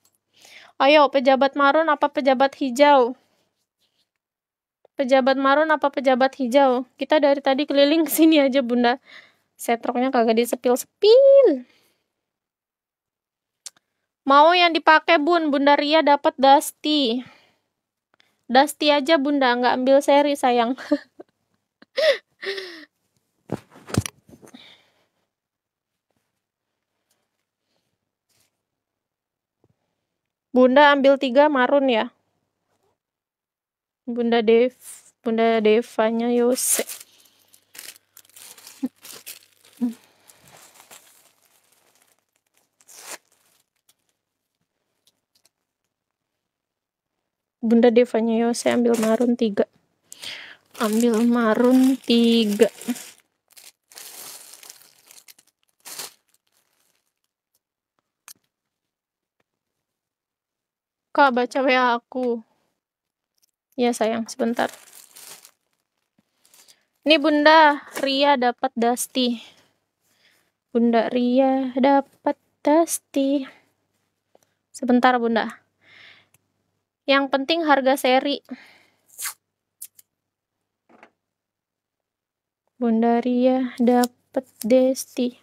Ayo pejabat marun apa pejabat hijau? Pejabat marun apa pejabat hijau? Kita dari tadi keliling sini aja bunda. Setroknya kagak disepil-sepil. Mau yang dipakai bun, bunda Ria dapat Dusty. Dusty aja bunda, nggak ambil seri sayang. Bunda ambil tiga marun ya. Bunda Dev, Bunda Devanya Yose. Bunda Devanya Yose ambil marun tiga. Ambil marun tiga. Kakak baca WA aku. Ya sayang, sebentar. Ini Bunda Ria dapat Dusty Bunda Ria dapat Dusty Sebentar Bunda. Yang penting harga seri. Bunda Ria dapat Dusty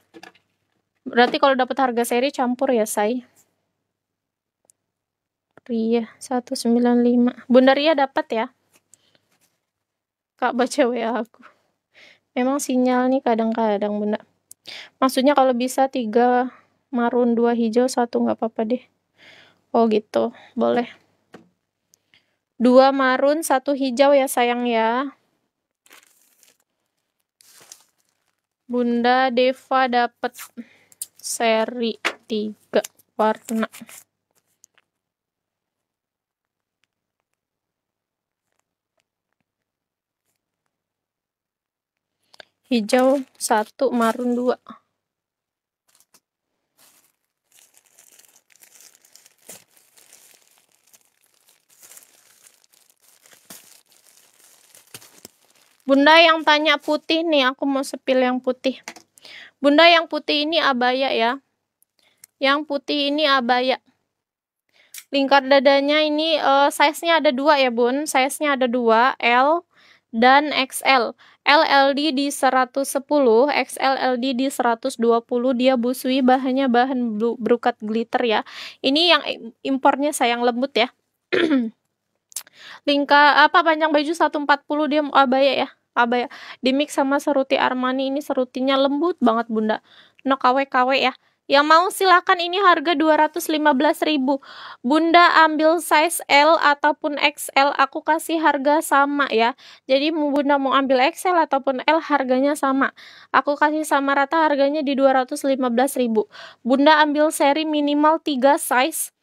Berarti kalau dapat harga seri campur ya, Say. Ria 195. Bunda Ria dapat ya? Kak baca WA aku. Memang sinyal nih kadang-kadang Bunda. Maksudnya kalau bisa tiga marun, dua hijau, satu nggak apa-apa deh. Oh gitu, boleh. Dua marun, satu hijau ya sayang ya. Bunda Deva dapat seri tiga warna. hijau satu marun dua Bunda yang tanya putih nih, aku mau sepil yang putih. Bunda yang putih ini abaya ya. Yang putih ini abaya. Lingkar dadanya ini uh, size-nya ada dua ya bun. Size-nya ada dua, L dan XL. LLD di 110, XLLD di 120, dia busui bahannya bahan brokat glitter ya. Ini yang impornya sayang lembut ya. Lingka apa panjang baju 140 dia abaya ya. Abaya. Dimix sama seruti Armani ini serutinya lembut banget Bunda. No KW-KW ya. Yang mau silahkan ini harga 215.000. Bunda ambil size L ataupun XL, aku kasih harga sama ya. Jadi Bunda mau ambil XL ataupun L harganya sama. Aku kasih sama rata harganya di 215.000. Bunda ambil seri minimal 3 size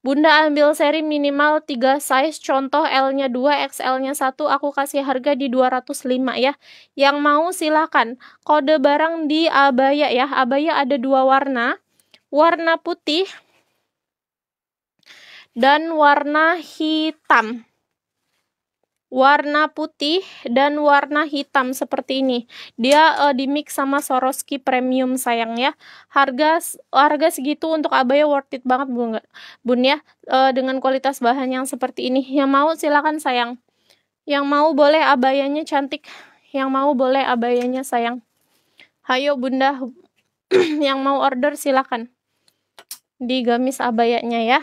Bunda ambil seri minimal 3 size, contoh L-nya 2, XL-nya 1, aku kasih harga di 205 ya. Yang mau silakan. kode barang di abaya ya, abaya ada dua warna, warna putih dan warna hitam warna putih dan warna hitam seperti ini. Dia uh, eh, di mix sama soroski Premium sayang ya. Harga harga segitu untuk abaya worth it banget Bun, bun ya. Uh, dengan kualitas bahan yang seperti ini. Yang mau silakan sayang. Yang mau boleh abayanya cantik. Yang mau boleh abayanya sayang. Hayo Bunda yang mau order silakan. Di gamis abayanya ya.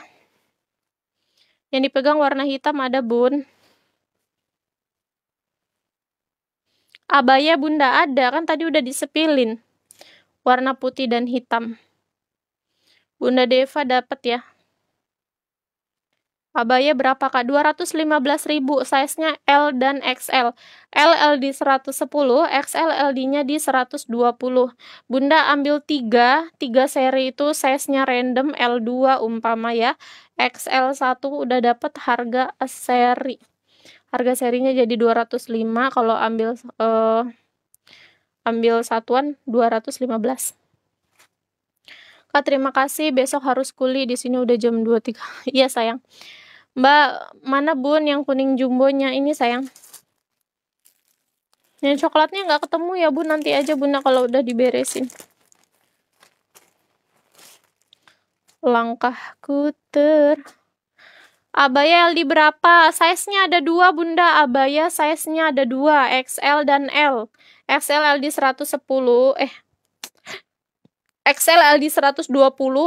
Yang dipegang warna hitam ada Bun. Abaya bunda ada, kan tadi udah disepilin. Warna putih dan hitam. Bunda Deva dapat ya. Abaya berapa kak? 215 ribu, size-nya L dan XL. L, L di 110, XL, LD-nya di 120. Bunda ambil 3, 3 seri itu size-nya random L2 umpama ya. XL1 udah dapat harga seri harga serinya jadi 205 kalau ambil uh, ambil satuan 215 Kak terima kasih besok harus kuli di sini udah jam 23 iya sayang Mbak mana bun yang kuning jumbonya ini sayang yang coklatnya nggak ketemu ya bun nanti aja bunda kalau udah diberesin langkahku ter Abaya LD berapa? Size-nya ada dua, Bunda. Abaya size-nya ada dua, XL dan L. XL LD 110, eh XL LD 120,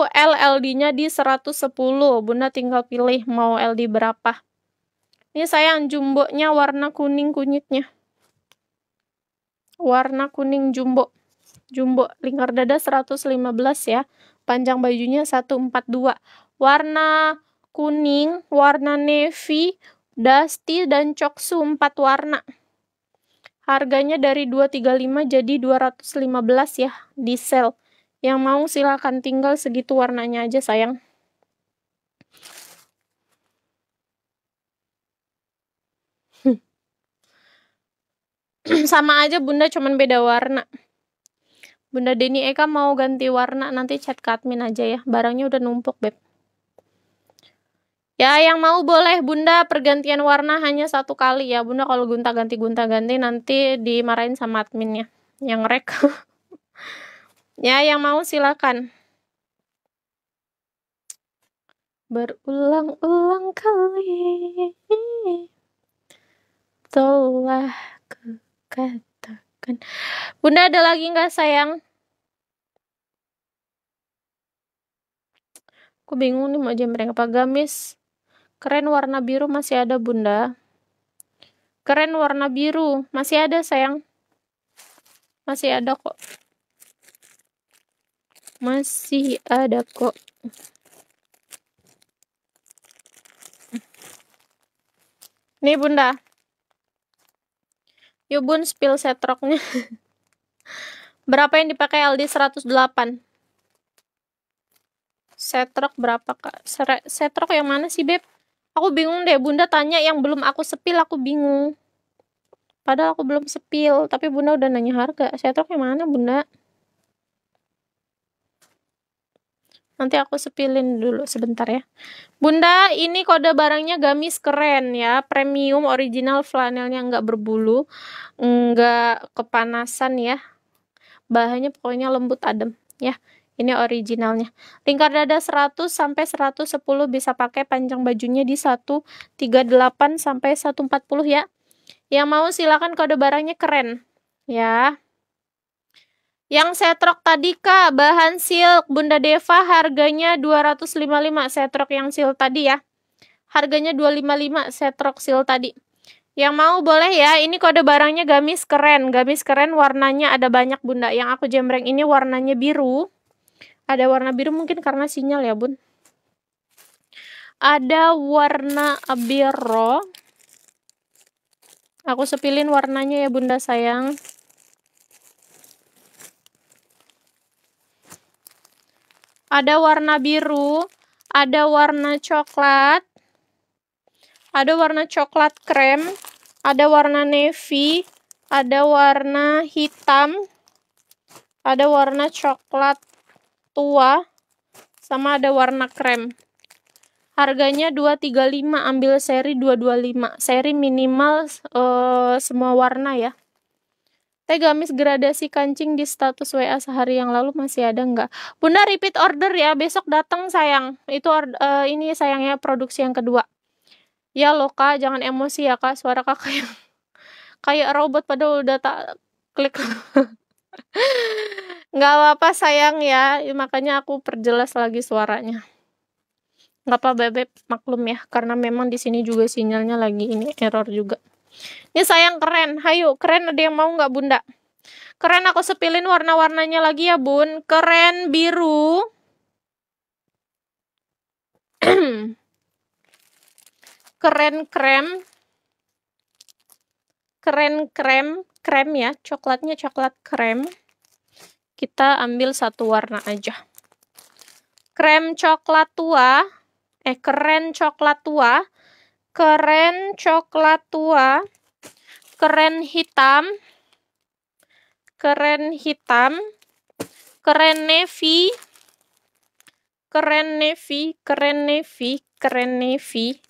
L LD-nya di 110. Bunda tinggal pilih mau LD berapa. Ini saya jumbo-nya warna kuning kunyitnya. Warna kuning jumbo. Jumbo lingkar dada 115 ya. Panjang bajunya 142. Warna kuning, warna navy, dusty, dan coksu 4 warna. Harganya dari 235 jadi 215 ya di sel. Yang mau silahkan tinggal segitu warnanya aja sayang. Hmm. Sama aja bunda cuman beda warna. Bunda Deni Eka mau ganti warna nanti chat ke admin aja ya. Barangnya udah numpuk beb. Ya yang mau boleh bunda pergantian warna hanya satu kali ya bunda kalau gunta ganti gunta ganti nanti dimarahin sama adminnya yang rek. ya yang mau silakan. Berulang-ulang kali telah kukatakan. Bunda ada lagi nggak sayang? Aku bingung nih mau jam apa gamis. Keren warna biru masih ada, Bunda. Keren warna biru. Masih ada, sayang. Masih ada kok. Masih ada kok. Nih, Bunda. Yuk, Bun, spill setroknya. berapa yang dipakai LD 108? Setrok berapa, Kak? Setrok yang mana sih, Beb? Aku bingung deh, Bunda tanya yang belum aku sepil, aku bingung. Padahal aku belum sepil, tapi Bunda udah nanya harga. Saya yang mana, Bunda? Nanti aku sepilin dulu sebentar ya. Bunda, ini kode barangnya gamis keren ya. Premium, original, flanelnya nggak berbulu. Nggak kepanasan ya. Bahannya pokoknya lembut adem ya. Ini originalnya. Lingkar dada 100 sampai 110 bisa pakai panjang bajunya di 138 sampai 140 ya. Yang mau silakan kode barangnya keren ya. Yang setrok tadi Kak, bahan silk Bunda Deva harganya 255 setrok yang silk tadi ya. Harganya 255 setrok silk tadi. Yang mau boleh ya, ini kode barangnya gamis keren. Gamis keren warnanya ada banyak Bunda. Yang aku jembreng ini warnanya biru. Ada warna biru mungkin karena sinyal ya, Bun. Ada warna biru. Aku sepilin warnanya ya, Bunda sayang. Ada warna biru, ada warna coklat, ada warna coklat krem, ada warna navy, ada warna hitam, ada warna coklat tua sama ada warna krem. Harganya 235, ambil seri 225. Seri minimal e, semua warna ya. Teh gamis gradasi kancing di status WA sehari yang lalu masih ada enggak? Bunda repeat order ya, besok datang sayang. Itu eh, ini sayangnya produksi yang kedua. Ya loh kak, jangan emosi ya kak, suara kak kayak, kayak robot padahal udah tak klik. nggak apa-apa sayang ya. makanya aku perjelas lagi suaranya nggak apa bebek maklum ya karena memang di sini juga sinyalnya lagi ini error juga ini sayang keren hayu keren ada yang mau nggak bunda keren aku sepilin warna-warnanya lagi ya bun keren biru keren krem keren krem krem ya coklatnya coklat krem kita ambil satu warna aja. Krem coklat tua, eh keren coklat tua, keren coklat tua, keren hitam, keren hitam, keren navy, keren navy, keren navy, keren navy.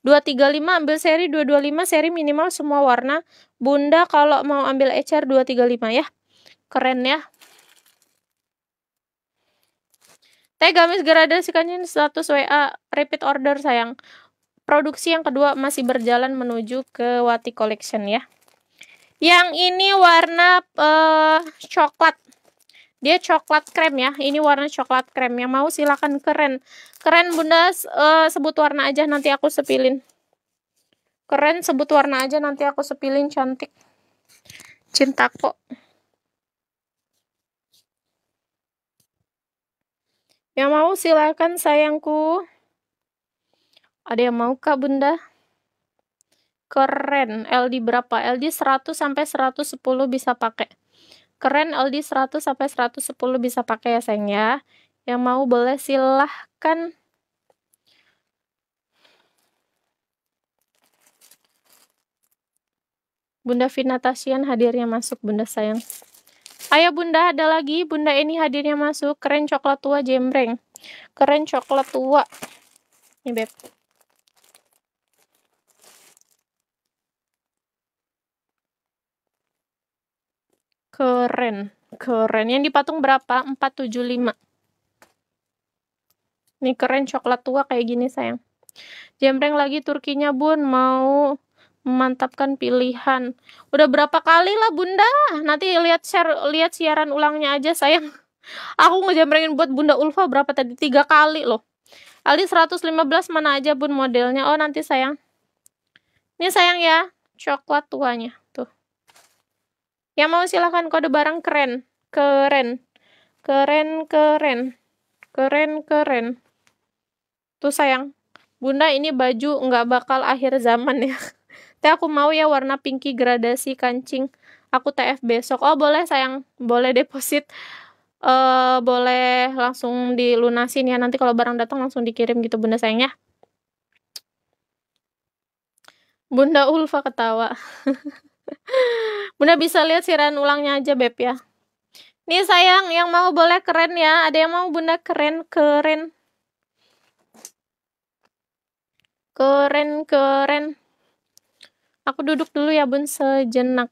235 ambil seri 225 seri minimal semua warna. Bunda kalau mau ambil ecer 235 ya. Keren ya. Tega Miss ini status WA repeat order sayang. Produksi yang kedua masih berjalan menuju ke Wati Collection ya. Yang ini warna uh, coklat. Dia coklat krem ya. Ini warna coklat krem. Yang mau silakan keren. Keren Bunda uh, sebut warna aja nanti aku sepilin. Keren sebut warna aja nanti aku sepilin cantik. cinta kok. Yang mau silakan sayangku. Ada yang mau kak bunda? Keren. LD berapa? LD 100 sampai 110 bisa pakai. Keren LD 100 sampai 110 bisa pakai ya sayang ya. Yang mau boleh silahkan. Bunda Vina Tasian hadirnya masuk Bunda sayang. Ayah bunda ada lagi, bunda ini hadirnya masuk. Keren coklat tua jembreng. Keren coklat tua. Nih beb. Keren. Keren. Yang dipatung berapa? 475. Nih keren coklat tua kayak gini sayang. Jembreng lagi Turkinya bun. Mau memantapkan pilihan. Udah berapa kali lah Bunda? Nanti lihat share lihat siaran ulangnya aja sayang. Aku ngejamrengin buat Bunda Ulfa berapa tadi? Tiga kali loh. Aldi 115 mana aja bun modelnya? Oh nanti sayang. Ini sayang ya, coklat tuanya. Tuh. Yang mau silahkan kode barang keren. Keren. Keren, keren. Keren, keren. Tuh sayang. Bunda ini baju nggak bakal akhir zaman ya. Teh aku mau ya warna pinky gradasi kancing. Aku TF besok. Oh boleh sayang, boleh deposit. Uh, boleh langsung dilunasin ya nanti kalau barang datang langsung dikirim gitu bunda sayang ya bunda Ulfa ketawa bunda bisa lihat siaran ulangnya aja beb ya nih sayang yang mau boleh keren ya ada yang mau bunda keren keren keren keren Aku duduk dulu ya bun sejenak.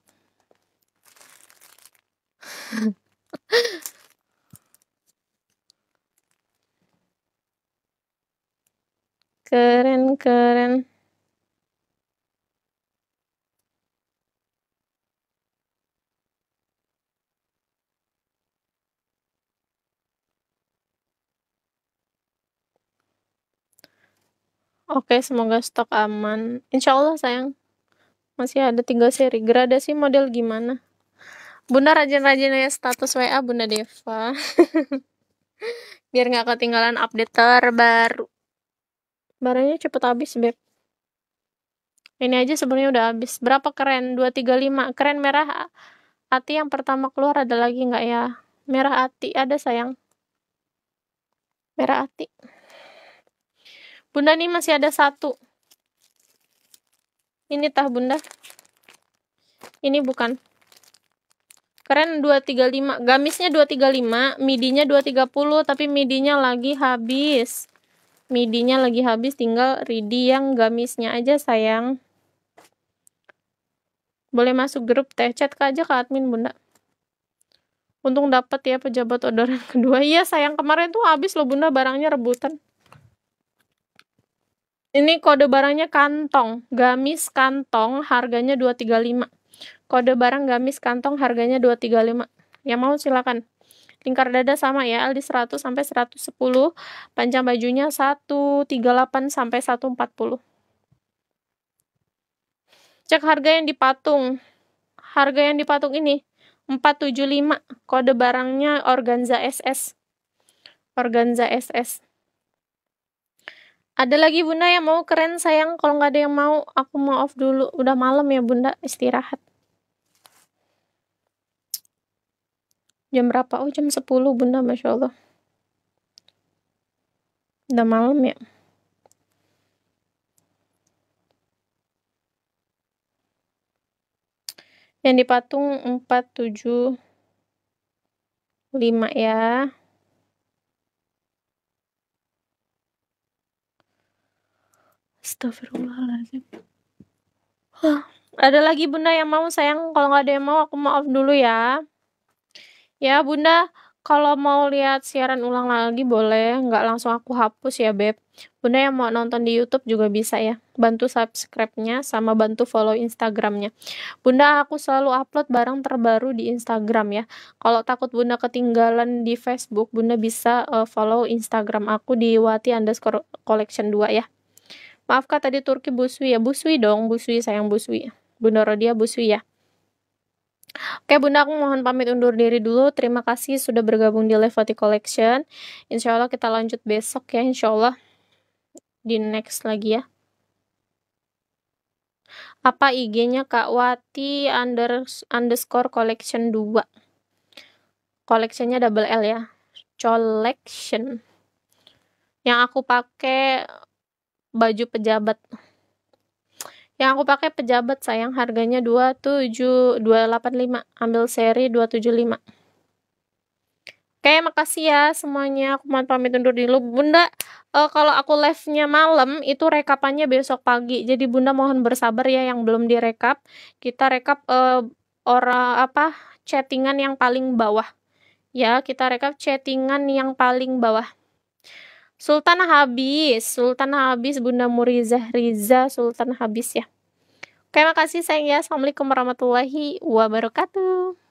keren keren. Oke, semoga stok aman. Insya Allah, sayang. Masih ada tiga seri. Gradasi model gimana? Bunda rajin-rajin ya status WA Bunda Deva. Biar nggak ketinggalan update terbaru. Barangnya cepet habis, Beb. Ini aja sebenarnya udah habis. Berapa keren? 235. Keren merah hati yang pertama keluar ada lagi nggak ya? Merah hati ada sayang. Merah hati. Bunda nih masih ada satu. Ini tah bunda. Ini bukan. Keren 235. Gamisnya 235, midinya 230, tapi midinya lagi habis. Midinya lagi habis, tinggal ready yang gamisnya aja sayang. Boleh masuk grup teh, chat aja ke admin bunda. Untung dapat ya pejabat odoran kedua. Iya sayang, kemarin tuh habis lo bunda barangnya rebutan. Ini kode barangnya kantong, gamis kantong harganya 235. Kode barang gamis kantong harganya 235. Yang mau silakan. Lingkar dada sama ya, LD 100 sampai 110. Panjang bajunya 138 sampai 140. Cek harga yang dipatung. Harga yang dipatung ini 475. Kode barangnya organza SS. Organza SS. Ada lagi bunda yang mau keren sayang. Kalau nggak ada yang mau, aku mau off dulu. Udah malam ya bunda, istirahat. Jam berapa? Oh jam 10 bunda, Masya Allah. Udah malam ya. Yang di patung lima ya. Astagfirullahaladzim. Huh. Ada lagi bunda yang mau sayang kalau nggak ada yang mau aku maaf dulu ya. Ya bunda kalau mau lihat siaran ulang lagi boleh nggak langsung aku hapus ya beb. Bunda yang mau nonton di YouTube juga bisa ya. Bantu subscribe-nya sama bantu follow Instagram-nya. Bunda aku selalu upload barang terbaru di Instagram ya. Kalau takut bunda ketinggalan di Facebook, bunda bisa uh, follow Instagram aku di wati underscore collection 2 ya. Maaf kak tadi Turki busui ya. busui dong, busui sayang Buswi. Bunda Rodia busui ya. Oke Bunda aku mohon pamit undur diri dulu Terima kasih sudah bergabung di Levati Collection Insya Allah kita lanjut besok ya Insya Allah Di next lagi ya Apa IG-nya Kak Wati under, underscore collection 2 Collectionnya double L ya Collection Yang aku pakai baju pejabat yang aku pakai pejabat sayang harganya 27 285 ambil seri 275 Oke, makasih ya semuanya. Aku mau pamit undur dulu. Bunda, uh, kalau aku live-nya malam, itu rekapannya besok pagi. Jadi Bunda mohon bersabar ya yang belum direkap. Kita rekap uh, ora apa chattingan yang paling bawah. Ya, kita rekap chattingan yang paling bawah. Sultan Habis, Sultan Habis, Bunda Muriza Riza, Sultan Habis ya. Oke, makasih sayang ya. Assalamualaikum warahmatullahi wabarakatuh.